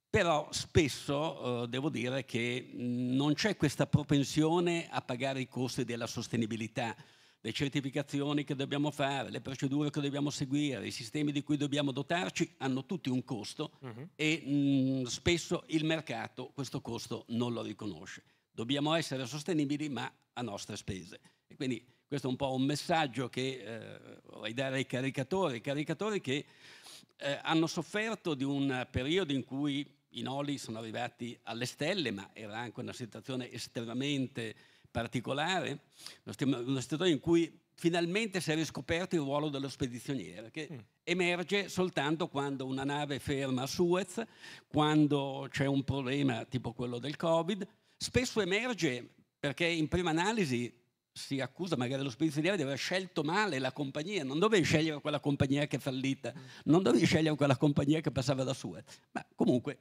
però spesso eh, devo dire che non c'è questa propensione a pagare i costi della sostenibilità, le certificazioni che dobbiamo fare, le procedure che dobbiamo seguire, i sistemi di cui dobbiamo dotarci hanno tutti un costo uh-huh. e mh, spesso il mercato questo costo non lo riconosce. Dobbiamo essere sostenibili ma a nostre spese. E quindi questo è un po' un messaggio che eh, vorrei dare ai caricatori, caricatori che eh, hanno sofferto di un periodo in cui i noli sono arrivati alle stelle, ma era anche una situazione estremamente particolare, una situazione in cui finalmente si è riscoperto il ruolo dello spedizioniere, che mm. emerge soltanto quando una nave ferma a Suez, quando c'è un problema tipo quello del Covid. Spesso emerge perché in prima analisi si accusa magari lo spedizioniere di aver scelto male la compagnia, non dovevi scegliere quella compagnia che è fallita, non dovevi scegliere quella compagnia che passava da sua. Ma comunque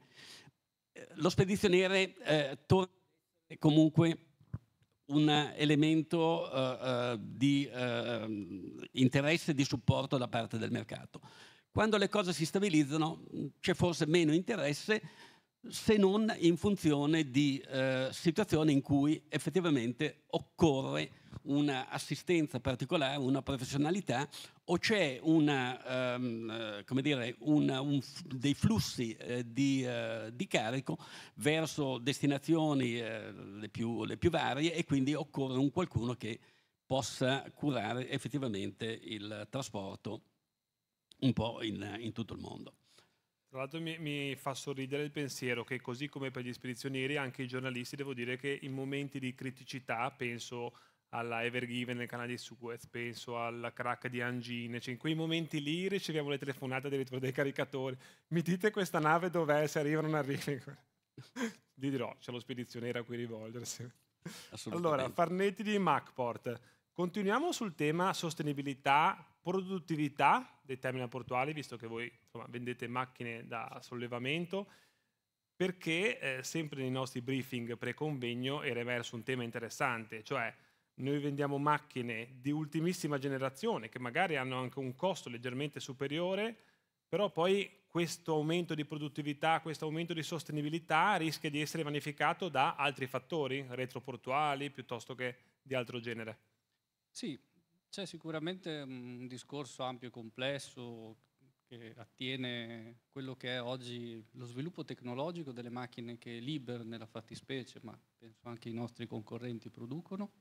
eh, lo spedizioniere eh, torna comunque un elemento eh, eh di eh, interesse di supporto da parte del mercato. Quando le cose si stabilizzano c'è forse meno interesse se non in funzione di eh, situazioni in cui effettivamente occorre un'assistenza particolare, una professionalità o c'è una, um, come dire, una, un, dei flussi eh, di, uh, di, carico verso destinazioni eh, le, più, le, più, varie e quindi occorre un qualcuno che possa curare effettivamente il trasporto un po' in, in tutto il mondo. Tra l'altro mi, mi, fa sorridere il pensiero che così come per gli spedizionieri anche i giornalisti devo dire che in momenti di criticità penso alla Evergiven nel canale di Suez, penso alla crack di Angine, cioè in quei momenti lì riceviamo le telefonate addirittura dei caricatori, mi dite questa nave dov'è, se arriva o non arriva. Gli [LAUGHS] dirò, c'è lo spedizioniero a cui rivolgersi. Allora, Farnetti di Macport, continuiamo sul tema sostenibilità produttività dei terminal portuali, visto che voi insomma, vendete macchine da sollevamento, perché eh, sempre nei nostri briefing pre-convegno era emerso un tema interessante, cioè noi vendiamo macchine di ultimissima generazione che magari hanno anche un costo leggermente superiore, però poi questo aumento di produttività, questo aumento di sostenibilità rischia di essere vanificato da altri fattori retroportuali piuttosto che di altro genere. Sì, c'è sicuramente un discorso ampio e complesso che attiene quello che è oggi lo sviluppo tecnologico delle macchine che Liber nella fattispecie, ma penso anche i nostri concorrenti producono.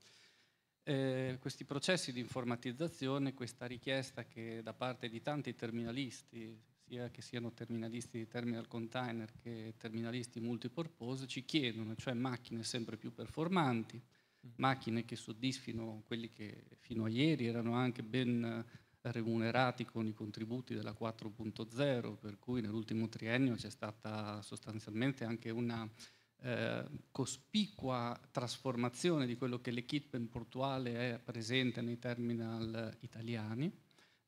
Eh, questi processi di informatizzazione, questa richiesta che da parte di tanti terminalisti, sia che siano terminalisti di terminal container che terminalisti multipurpose, ci chiedono, cioè macchine sempre più performanti, macchine che soddisfino quelli che fino a ieri erano anche ben remunerati con i contributi della 4.0, per cui nell'ultimo triennio c'è stata sostanzialmente anche una eh, cospicua trasformazione di quello che l'equipe portuale è presente nei terminal italiani.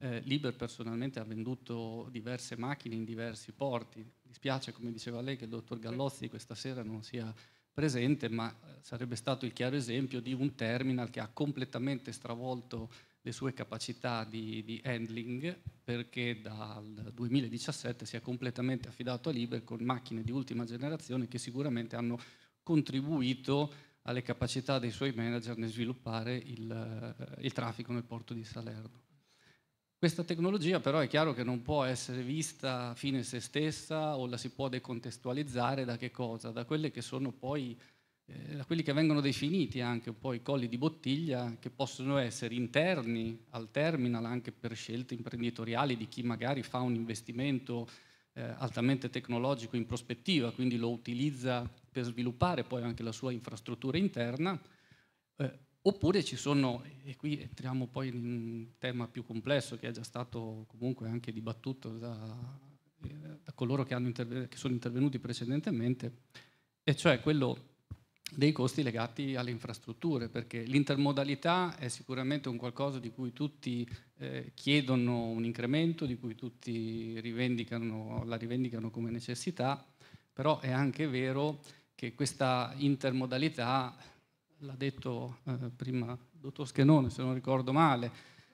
Eh, Liber personalmente ha venduto diverse macchine in diversi porti. Dispiace, come diceva lei, che il dottor Gallozzi questa sera non sia presente, ma eh, sarebbe stato il chiaro esempio di un terminal che ha completamente stravolto le sue capacità di, di handling perché dal 2017 si è completamente affidato a Liber con macchine di ultima generazione che sicuramente hanno contribuito alle capacità dei suoi manager nel sviluppare il, eh, il traffico nel porto di Salerno. Questa tecnologia però è chiaro che non può essere vista fine se stessa o la si può decontestualizzare da che cosa? Da quelli che sono poi, eh, da quelli che vengono definiti anche un po' i colli di bottiglia che possono essere interni al terminal anche per scelte imprenditoriali di chi magari fa un investimento eh, altamente tecnologico in prospettiva, quindi lo utilizza per sviluppare poi anche la sua infrastruttura interna. Eh, Oppure ci sono, e qui entriamo poi in un tema più complesso che è già stato comunque anche dibattuto da, eh, da coloro che, interven- che, sono intervenuti precedentemente, e cioè quello dei costi legati alle infrastrutture, perché l'intermodalità è sicuramente un qualcosa di cui tutti eh, chiedono un incremento, di cui tutti rivendicano, la rivendicano come necessità, però è anche vero che questa intermodalità l'ha detto eh, prima il dottor Schenone, se non ricordo male,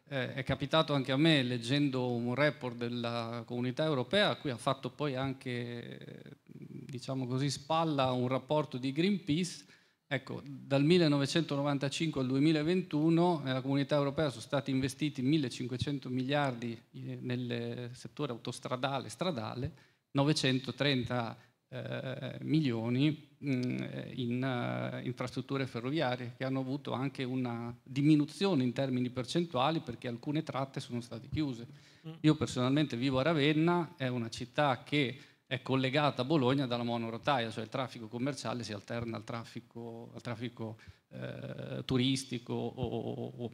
eh, è capitato anche a me leggendo un report della comunità europea a cui ha fatto poi anche, diciamo così, spalla un rapporto di Greenpeace. Ecco, dal 1995 al 2021 nella comunità europea sono stati investiti 1.500 miliardi eh, nel settore autostradale, e stradale, 930 eh, milioni in eh, infrastrutture ferroviarie che hanno avuto anche una diminuzione in termini percentuali perché alcune tratte sono state chiuse. Mm. Io personalmente vivo a Ravenna, è una città che è collegata a Bologna dalla monorotaia, cioè il traffico commerciale si alterna al traffico, al traffico eh, turistico, o, o, o,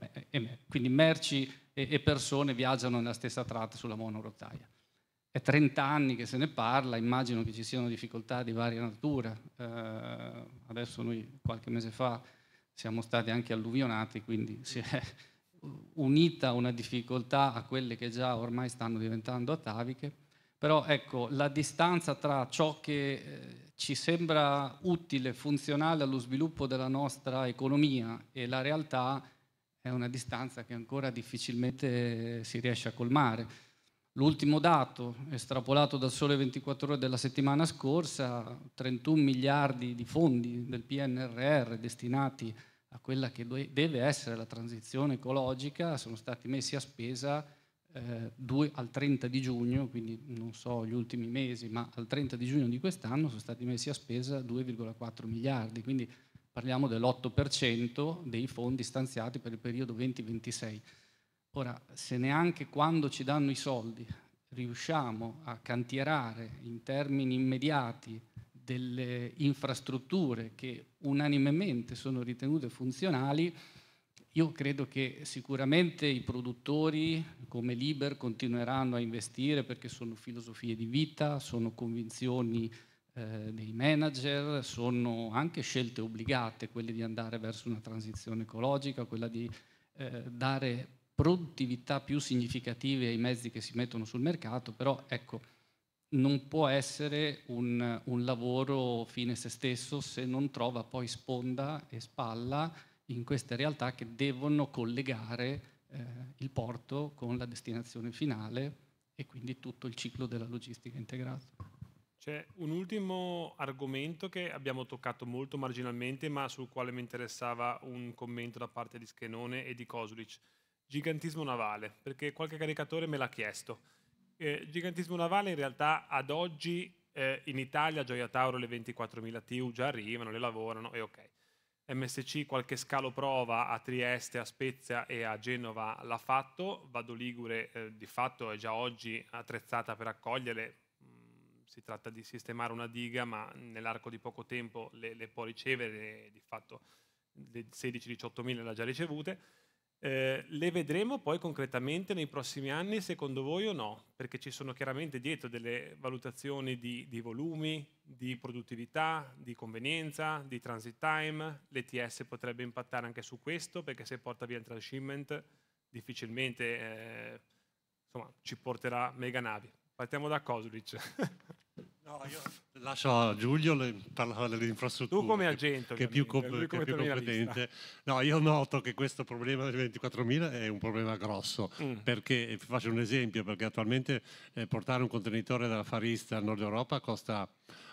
quindi merci e, e persone viaggiano nella stessa tratta sulla monorotaia. È 30 anni che se ne parla, immagino che ci siano difficoltà di varia natura. Eh, adesso noi qualche mese fa siamo stati anche alluvionati, quindi si è unita una difficoltà a quelle che già ormai stanno diventando ataviche. Però ecco, la distanza tra ciò che eh, ci sembra utile, funzionale allo sviluppo della nostra economia e la realtà è una distanza che ancora difficilmente si riesce a colmare. L'ultimo dato, estrapolato dal Sole 24 ore della settimana scorsa, 31 miliardi di fondi del PNRR destinati a quella che deve essere la transizione ecologica sono stati messi a spesa eh, due, al 30 di giugno, quindi non so gli ultimi mesi, ma al 30 di giugno di quest'anno sono stati messi a spesa 2,4 miliardi, quindi parliamo dell'8% dei fondi stanziati per il periodo 2026. Ora, se neanche quando ci danno i soldi riusciamo a cantierare in termini immediati delle infrastrutture che unanimemente sono ritenute funzionali, io credo che sicuramente i produttori come Liber continueranno a investire perché sono filosofie di vita, sono convinzioni eh, dei manager, sono anche scelte obbligate, quelle di andare verso una transizione ecologica, quella di eh, dare produttività più significative ai mezzi che si mettono sul mercato, però ecco, non può essere un, un lavoro fine a se stesso se non trova poi sponda e spalla in queste realtà che devono collegare eh, il porto con la destinazione finale e quindi tutto il ciclo della logistica integrata. C'è un ultimo argomento che abbiamo toccato molto marginalmente, ma sul quale mi interessava un commento da parte di Schenone e di Kosulic gigantismo navale, perché qualche caricatore me l'ha chiesto. Eh, gigantismo navale in realtà ad oggi eh, in Italia Gioia Tauro le 24.000 TU già arrivano, le lavorano e ok. MSC qualche scalo prova a Trieste, a Spezia e a Genova l'ha fatto, Vado Ligure eh, di fatto è già oggi attrezzata per accoglierle, mm, si tratta di sistemare una diga ma nell'arco di poco tempo le, le può ricevere, di fatto le 16 18000 le ha già ricevute. Eh, le vedremo poi concretamente nei prossimi anni, secondo voi o no? Perché ci sono chiaramente dietro delle valutazioni di, di volumi, di produttività, di convenienza, di transit time. L'ETS potrebbe impattare anche su questo, perché se porta via il transshipment difficilmente eh, insomma, ci porterà mega navi. Partiamo da Kosulic. [LAUGHS] No, io lascio a Giulio le, parlare delle infrastrutture. Tu come agente, che è più, comp- che è più competente. No, io noto che questo problema delle 24.000 è un problema grosso, mm. perché faccio un esempio, perché attualmente eh, portare un contenitore dalla Farista al nord Europa costa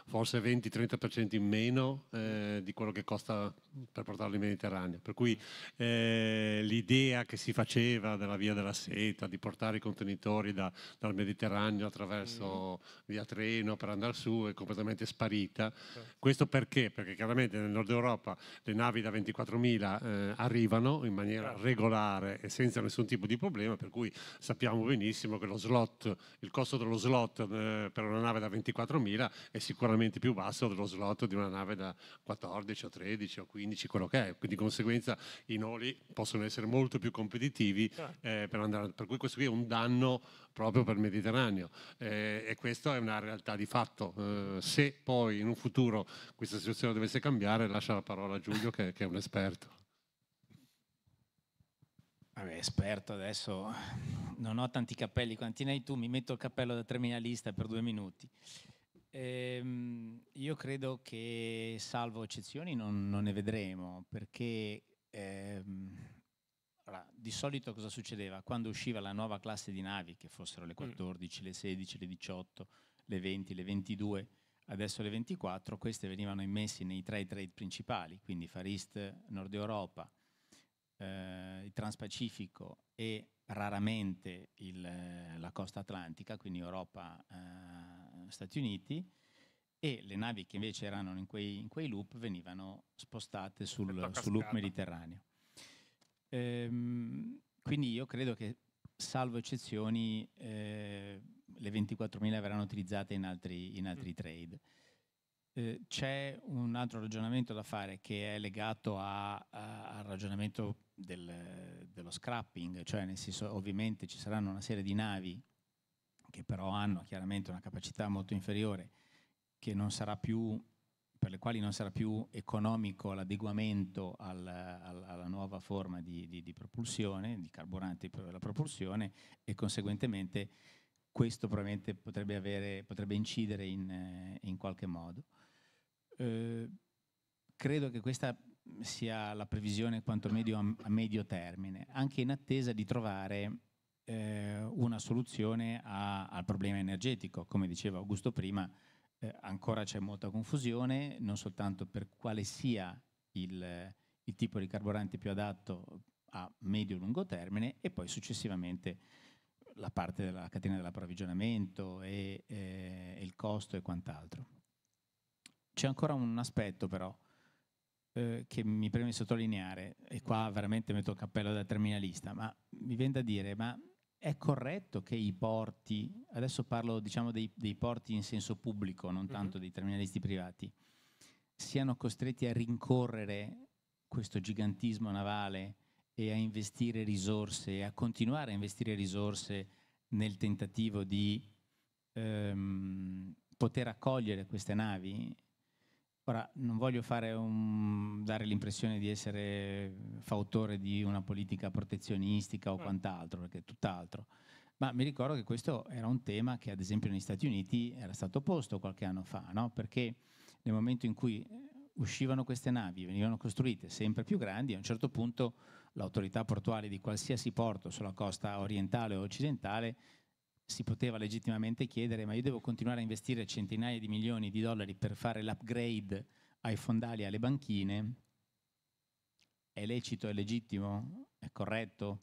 forse 20-30% in meno eh, di quello che costa per portarlo in Mediterraneo. Per cui eh, l'idea che si faceva della via della seta, di portare i contenitori da, dal Mediterraneo attraverso mm. via treno per andare su è completamente sparita. Questo perché? Perché chiaramente nel nord Europa le navi da 24.000 eh, arrivano in maniera certo. regolare e senza nessun tipo di problema, per cui sappiamo benissimo che lo slot, il costo dello slot eh, per una nave da 24.000 è sicuramente più basso dello slot di una nave da 14 o 13 o 15, quello che è. Quindi di conseguenza i noli possono essere molto più competitivi certo. eh, per andare. Per cui questo qui è un danno proprio per il Mediterraneo eh, e questa è una realtà di fatto. Eh, se poi in un futuro questa situazione dovesse cambiare, lascia la parola a Giulio che, che è un esperto. Vabbè, esperto adesso non ho tanti capelli quanti ne hai tu, mi metto il cappello da terminalista per due minuti. Ehm, io credo che, salvo eccezioni, non, non ne vedremo, perché ehm, allora, di solito cosa succedeva? Quando usciva la nuova classe di navi, che fossero le 14, mm. le 16, le 18, le 20, le 22, adesso le 24, queste venivano immesse nei tre trade principali, quindi Far East, Nord Europa, eh, il Transpacifico e raramente il, la costa atlantica, quindi Europa, eh, Stati Uniti e le navi che invece erano in quei, in quei loop venivano spostate sul, sul loop mediterraneo. Ehm, quindi io credo che, salvo eccezioni, eh, le 24.000 verranno utilizzate in altri, in altri mm. trade. Eh, c'è un altro ragionamento da fare che è legato a, a, al ragionamento del, dello scrapping, cioè nel senso ovviamente ci saranno una serie di navi che però hanno chiaramente una capacità molto inferiore, che non sarà più, per le quali non sarà più economico l'adeguamento al, al, alla nuova forma di, di, di propulsione, di carburante per la propulsione e conseguentemente questo probabilmente potrebbe, avere, potrebbe incidere in, eh, in, qualche modo. Eh, credo che questa sia la previsione quanto medio a, a medio termine, anche in attesa di trovare eh, una soluzione a, al problema energetico. Come diceva Augusto prima, eh, ancora c'è molta confusione, non soltanto per quale sia il, il tipo di carburante più adatto a medio-lungo e termine e poi successivamente la parte della catena dell'approvvigionamento e, eh, il costo e quant'altro. C'è ancora un aspetto però eh, che mi preme sottolineare, e qua veramente metto il cappello da terminalista, ma mi viene da dire, ma è corretto che i porti, adesso parlo diciamo dei, dei porti in senso pubblico, non mhm. tanto mm-hmm. dei terminalisti privati, siano costretti a rincorrere questo gigantismo navale e a investire risorse e a continuare a investire risorse nel tentativo di ehm, poter accogliere queste navi Ora, non voglio un, dare l'impressione di essere fautore di una politica protezionistica o mm. quant'altro, perché è tutt'altro, ma mi ricordo che questo era un tema che ad esempio negli Stati Uniti era stato posto qualche anno fa, no? perché nel momento in cui eh, uscivano queste navi, venivano costruite sempre più grandi, a un certo punto l'autorità portuale di qualsiasi porto sulla costa orientale o occidentale si poteva legittimamente chiedere, ma io devo continuare a investire centinaia di milioni di dollari per fare l'upgrade ai fondali e alle banchine, è lecito, è legittimo, è corretto?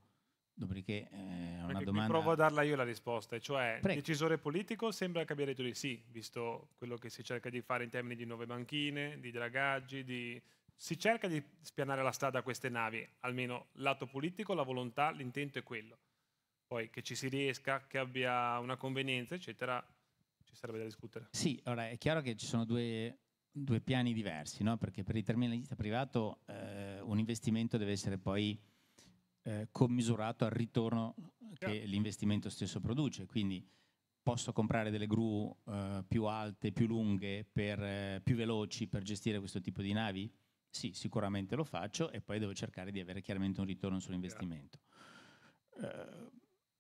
Dopodiché eh, è una ecco, domanda... Provo a darla io la risposta, cioè Prego. decisore politico sembra che abbia detto di sì, visto quello che si cerca di fare in termini di nuove banchine, di dragaggi, di... si cerca di spianare la strada a queste navi, almeno lato politico, la volontà, l'intento è quello poi che ci si riesca, che abbia una convenienza, eccetera, ci sarebbe da discutere. Sì, ora è chiaro che ci sono due, due piani diversi, no? perché per il terminalista privato eh, un investimento deve essere poi eh, commisurato al ritorno che yeah. l'investimento stesso produce, quindi posso comprare delle gru eh, più alte, più lunghe, per, eh, più veloci per gestire questo tipo di navi? Sì, sicuramente lo faccio e poi devo cercare di avere chiaramente un ritorno sull'investimento. Yeah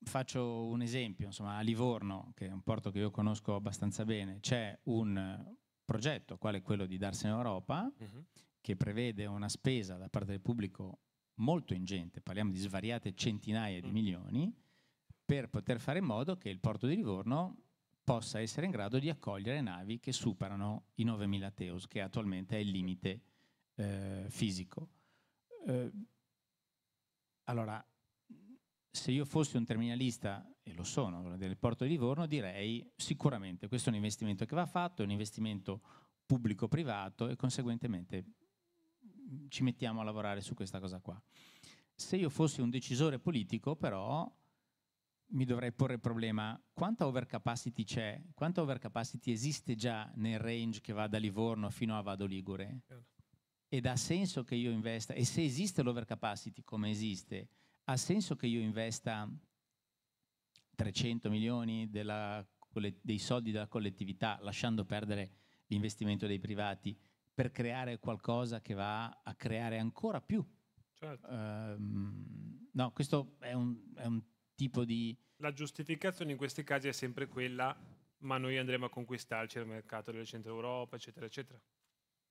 faccio un esempio, insomma, a Livorno, che è un porto che io conosco abbastanza bene, c'è un progetto, quale quello di Darsen Europa, uh-huh. che prevede una spesa da parte del pubblico molto ingente, parliamo di svariate centinaia di mm. milioni, per poter fare in modo che il porto di Livorno possa essere in grado di accogliere navi che superano i 9.000 teus, che attualmente è il limite eh, fisico. Eh, allora, se io fossi un terminalista, e lo sono, del porto di Livorno, direi sicuramente questo è un investimento che va fatto, è un investimento pubblico-privato e conseguentemente ci mettiamo a lavorare su questa cosa qua. Se io fossi un decisore politico, però, mi dovrei porre il problema quanta overcapacity c'è, quanta overcapacity esiste già nel range che va da Livorno fino a Vado Ligure? Ed certo. ha senso che io investa? E se esiste l'overcapacity come esiste, ha senso che io investa 300 milioni della, dei soldi della collettività, lasciando perdere l'investimento dei privati, per creare qualcosa che va a creare ancora più. Certo. Um, no, questo è un, è un tipo di... La giustificazione in questi casi è sempre quella, ma noi andremo a conquistarci il mercato del centro Europa, eccetera, eccetera.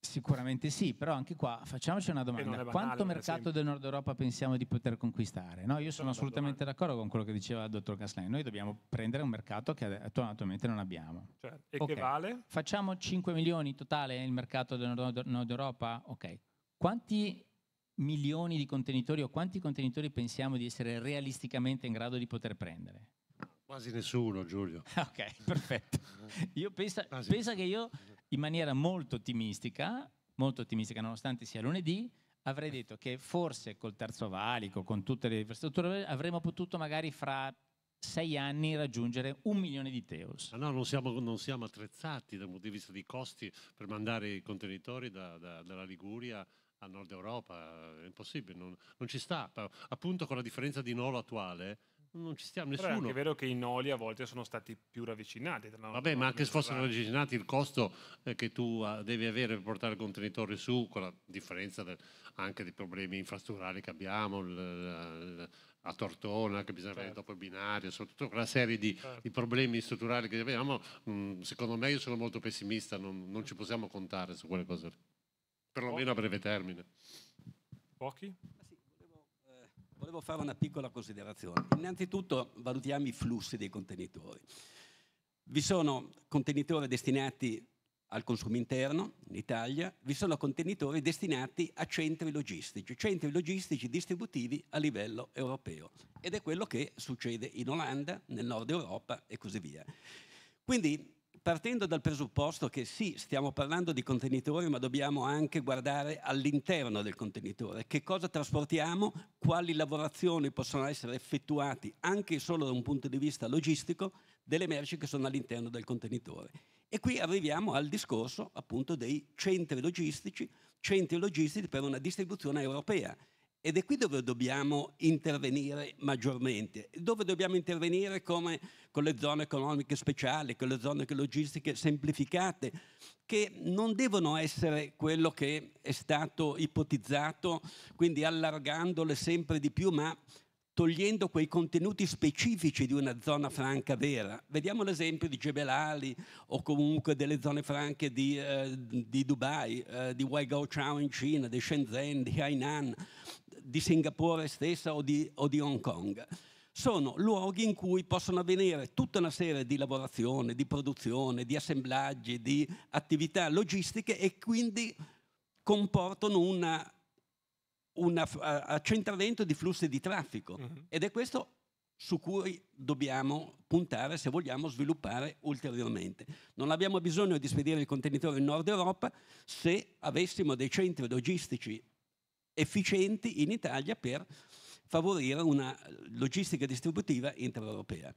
Sicuramente sì, però anche qua facciamoci una domanda. Banale, Quanto mercato del nord Europa pensiamo di poter conquistare? No, io sono assolutamente d'accordo con quello che diceva il dottor Gaslain. Noi dobbiamo prendere un mercato che attualmente non abbiamo. Cioè, e okay. che vale? Facciamo 5 milioni totale il mercato del nord, nord Europa? Ok. Quanti milioni di contenitori o quanti contenitori pensiamo di essere realisticamente in grado di poter prendere? Quasi nessuno, Giulio. [LAUGHS] ok, perfetto. [LAUGHS] Io pensa, pensa che io in maniera molto ottimistica, molto ottimistica nonostante sia lunedì, avrei detto che forse col terzo valico, con tutte le infrastrutture, avremmo potuto magari fra sei anni raggiungere un milione di teus. Ah no, non siamo, non siamo, attrezzati dal punto di vista dei costi per mandare i contenitori da, da, dalla Liguria a Nord Europa, è impossibile, non, non ci sta. Appunto con la differenza di Nolo attuale, non ci stiamo nessuno. Però è vero che i noli a volte sono stati più ravvicinati. Vabbè, ma anche se fossero ravvicinati, il costo eh, che tu ah, devi avere per portare il contenitore su, con la differenza anche dei problemi infrastrutturali che abbiamo, il, a Tortona, che bisogna certo. dopo il binario, soprattutto quella serie di, certo. di problemi strutturali che abbiamo, mm, secondo me io sono molto pessimista, non, non ci possiamo contare su quelle cose, perlomeno a breve termine. Pochi? volevo fare una piccola considerazione. Innanzitutto valutiamo i flussi dei contenitori. Vi sono contenitori destinati al consumo interno in Italia, vi sono contenitori destinati a centri logistici, centri logistici distributivi a livello europeo ed è quello che succede in Olanda, nel nord Europa e così via. Quindi partendo dal presupposto che sì, stiamo parlando di contenitori, ma dobbiamo anche guardare all'interno del contenitore, che cosa trasportiamo, quali lavorazioni possono essere effettuate anche solo da un punto di vista logistico delle merci che sono all'interno del contenitore. E qui arriviamo al discorso appunto dei centri logistici, centri logistici per una distribuzione europea ed è qui dove dobbiamo intervenire maggiormente, dove dobbiamo intervenire come con le zone economiche speciali, con le zone logistiche semplificate, che non devono essere quello che è stato ipotizzato, quindi allargandole sempre di più, ma togliendo quei contenuti specifici di una zona franca vera. Vediamo l'esempio di Jebel o comunque delle zone franche di, eh, di Dubai, eh, di Weigao Chao in Cina, di Shenzhen, di Hainan, di Singapore stessa o di, o di Hong Kong. Sono luoghi in cui possono avvenire tutta una serie di lavorazione, di produzione, di assemblaggi, di attività logistiche e quindi comportano una un accentramento di flussi di traffico uh-huh. ed è questo su cui dobbiamo puntare se vogliamo sviluppare ulteriormente. Non abbiamo bisogno di spedire il contenitore in Nord Europa se avessimo dei centri logistici efficienti in Italia per favorire una logistica distributiva intraeuropea.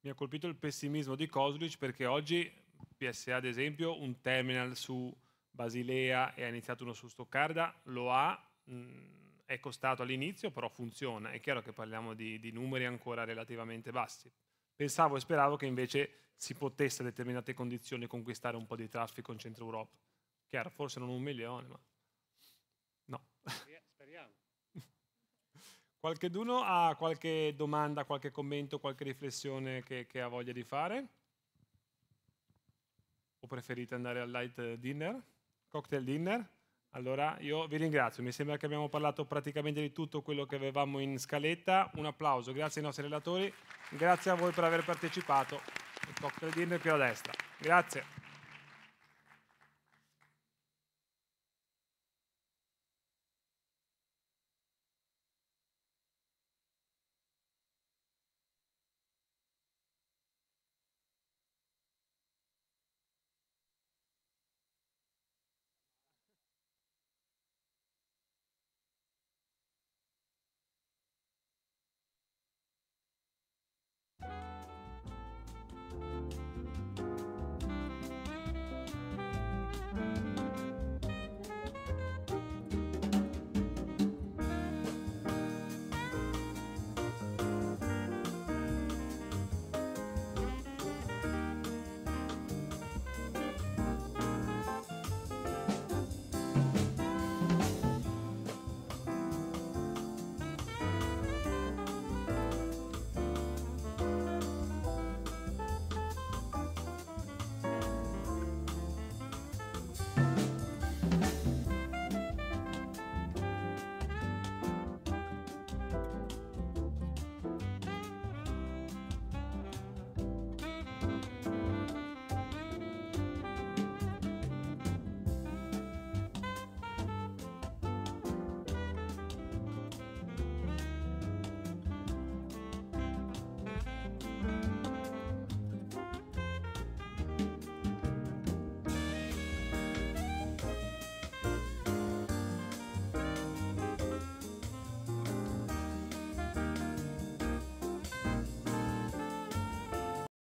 Mi ha colpito il pessimismo di Koslic perché oggi PSA ad esempio un terminal su Basilea e ha iniziato uno su Stoccarda, lo ha mh, mm, è costato all'inizio, però funziona. È chiaro che parliamo di, di numeri ancora relativamente bassi. Pensavo e speravo che invece si potesse a determinate condizioni conquistare un po' di traffico in Centro Europa. Chiaro, forse non un milione, ma no. Speriamo. [LAUGHS] Qualche d'uno ha qualche domanda, qualche commento, qualche riflessione che, che ha voglia di fare? O preferite andare al light dinner? Cocktail dinner? Allora io vi ringrazio, mi sembra che abbiamo parlato praticamente di tutto quello che avevamo in scaletta. Un applauso, grazie ai nostri relatori, grazie a voi per aver partecipato. Il cocktail dinner più a destra. Grazie.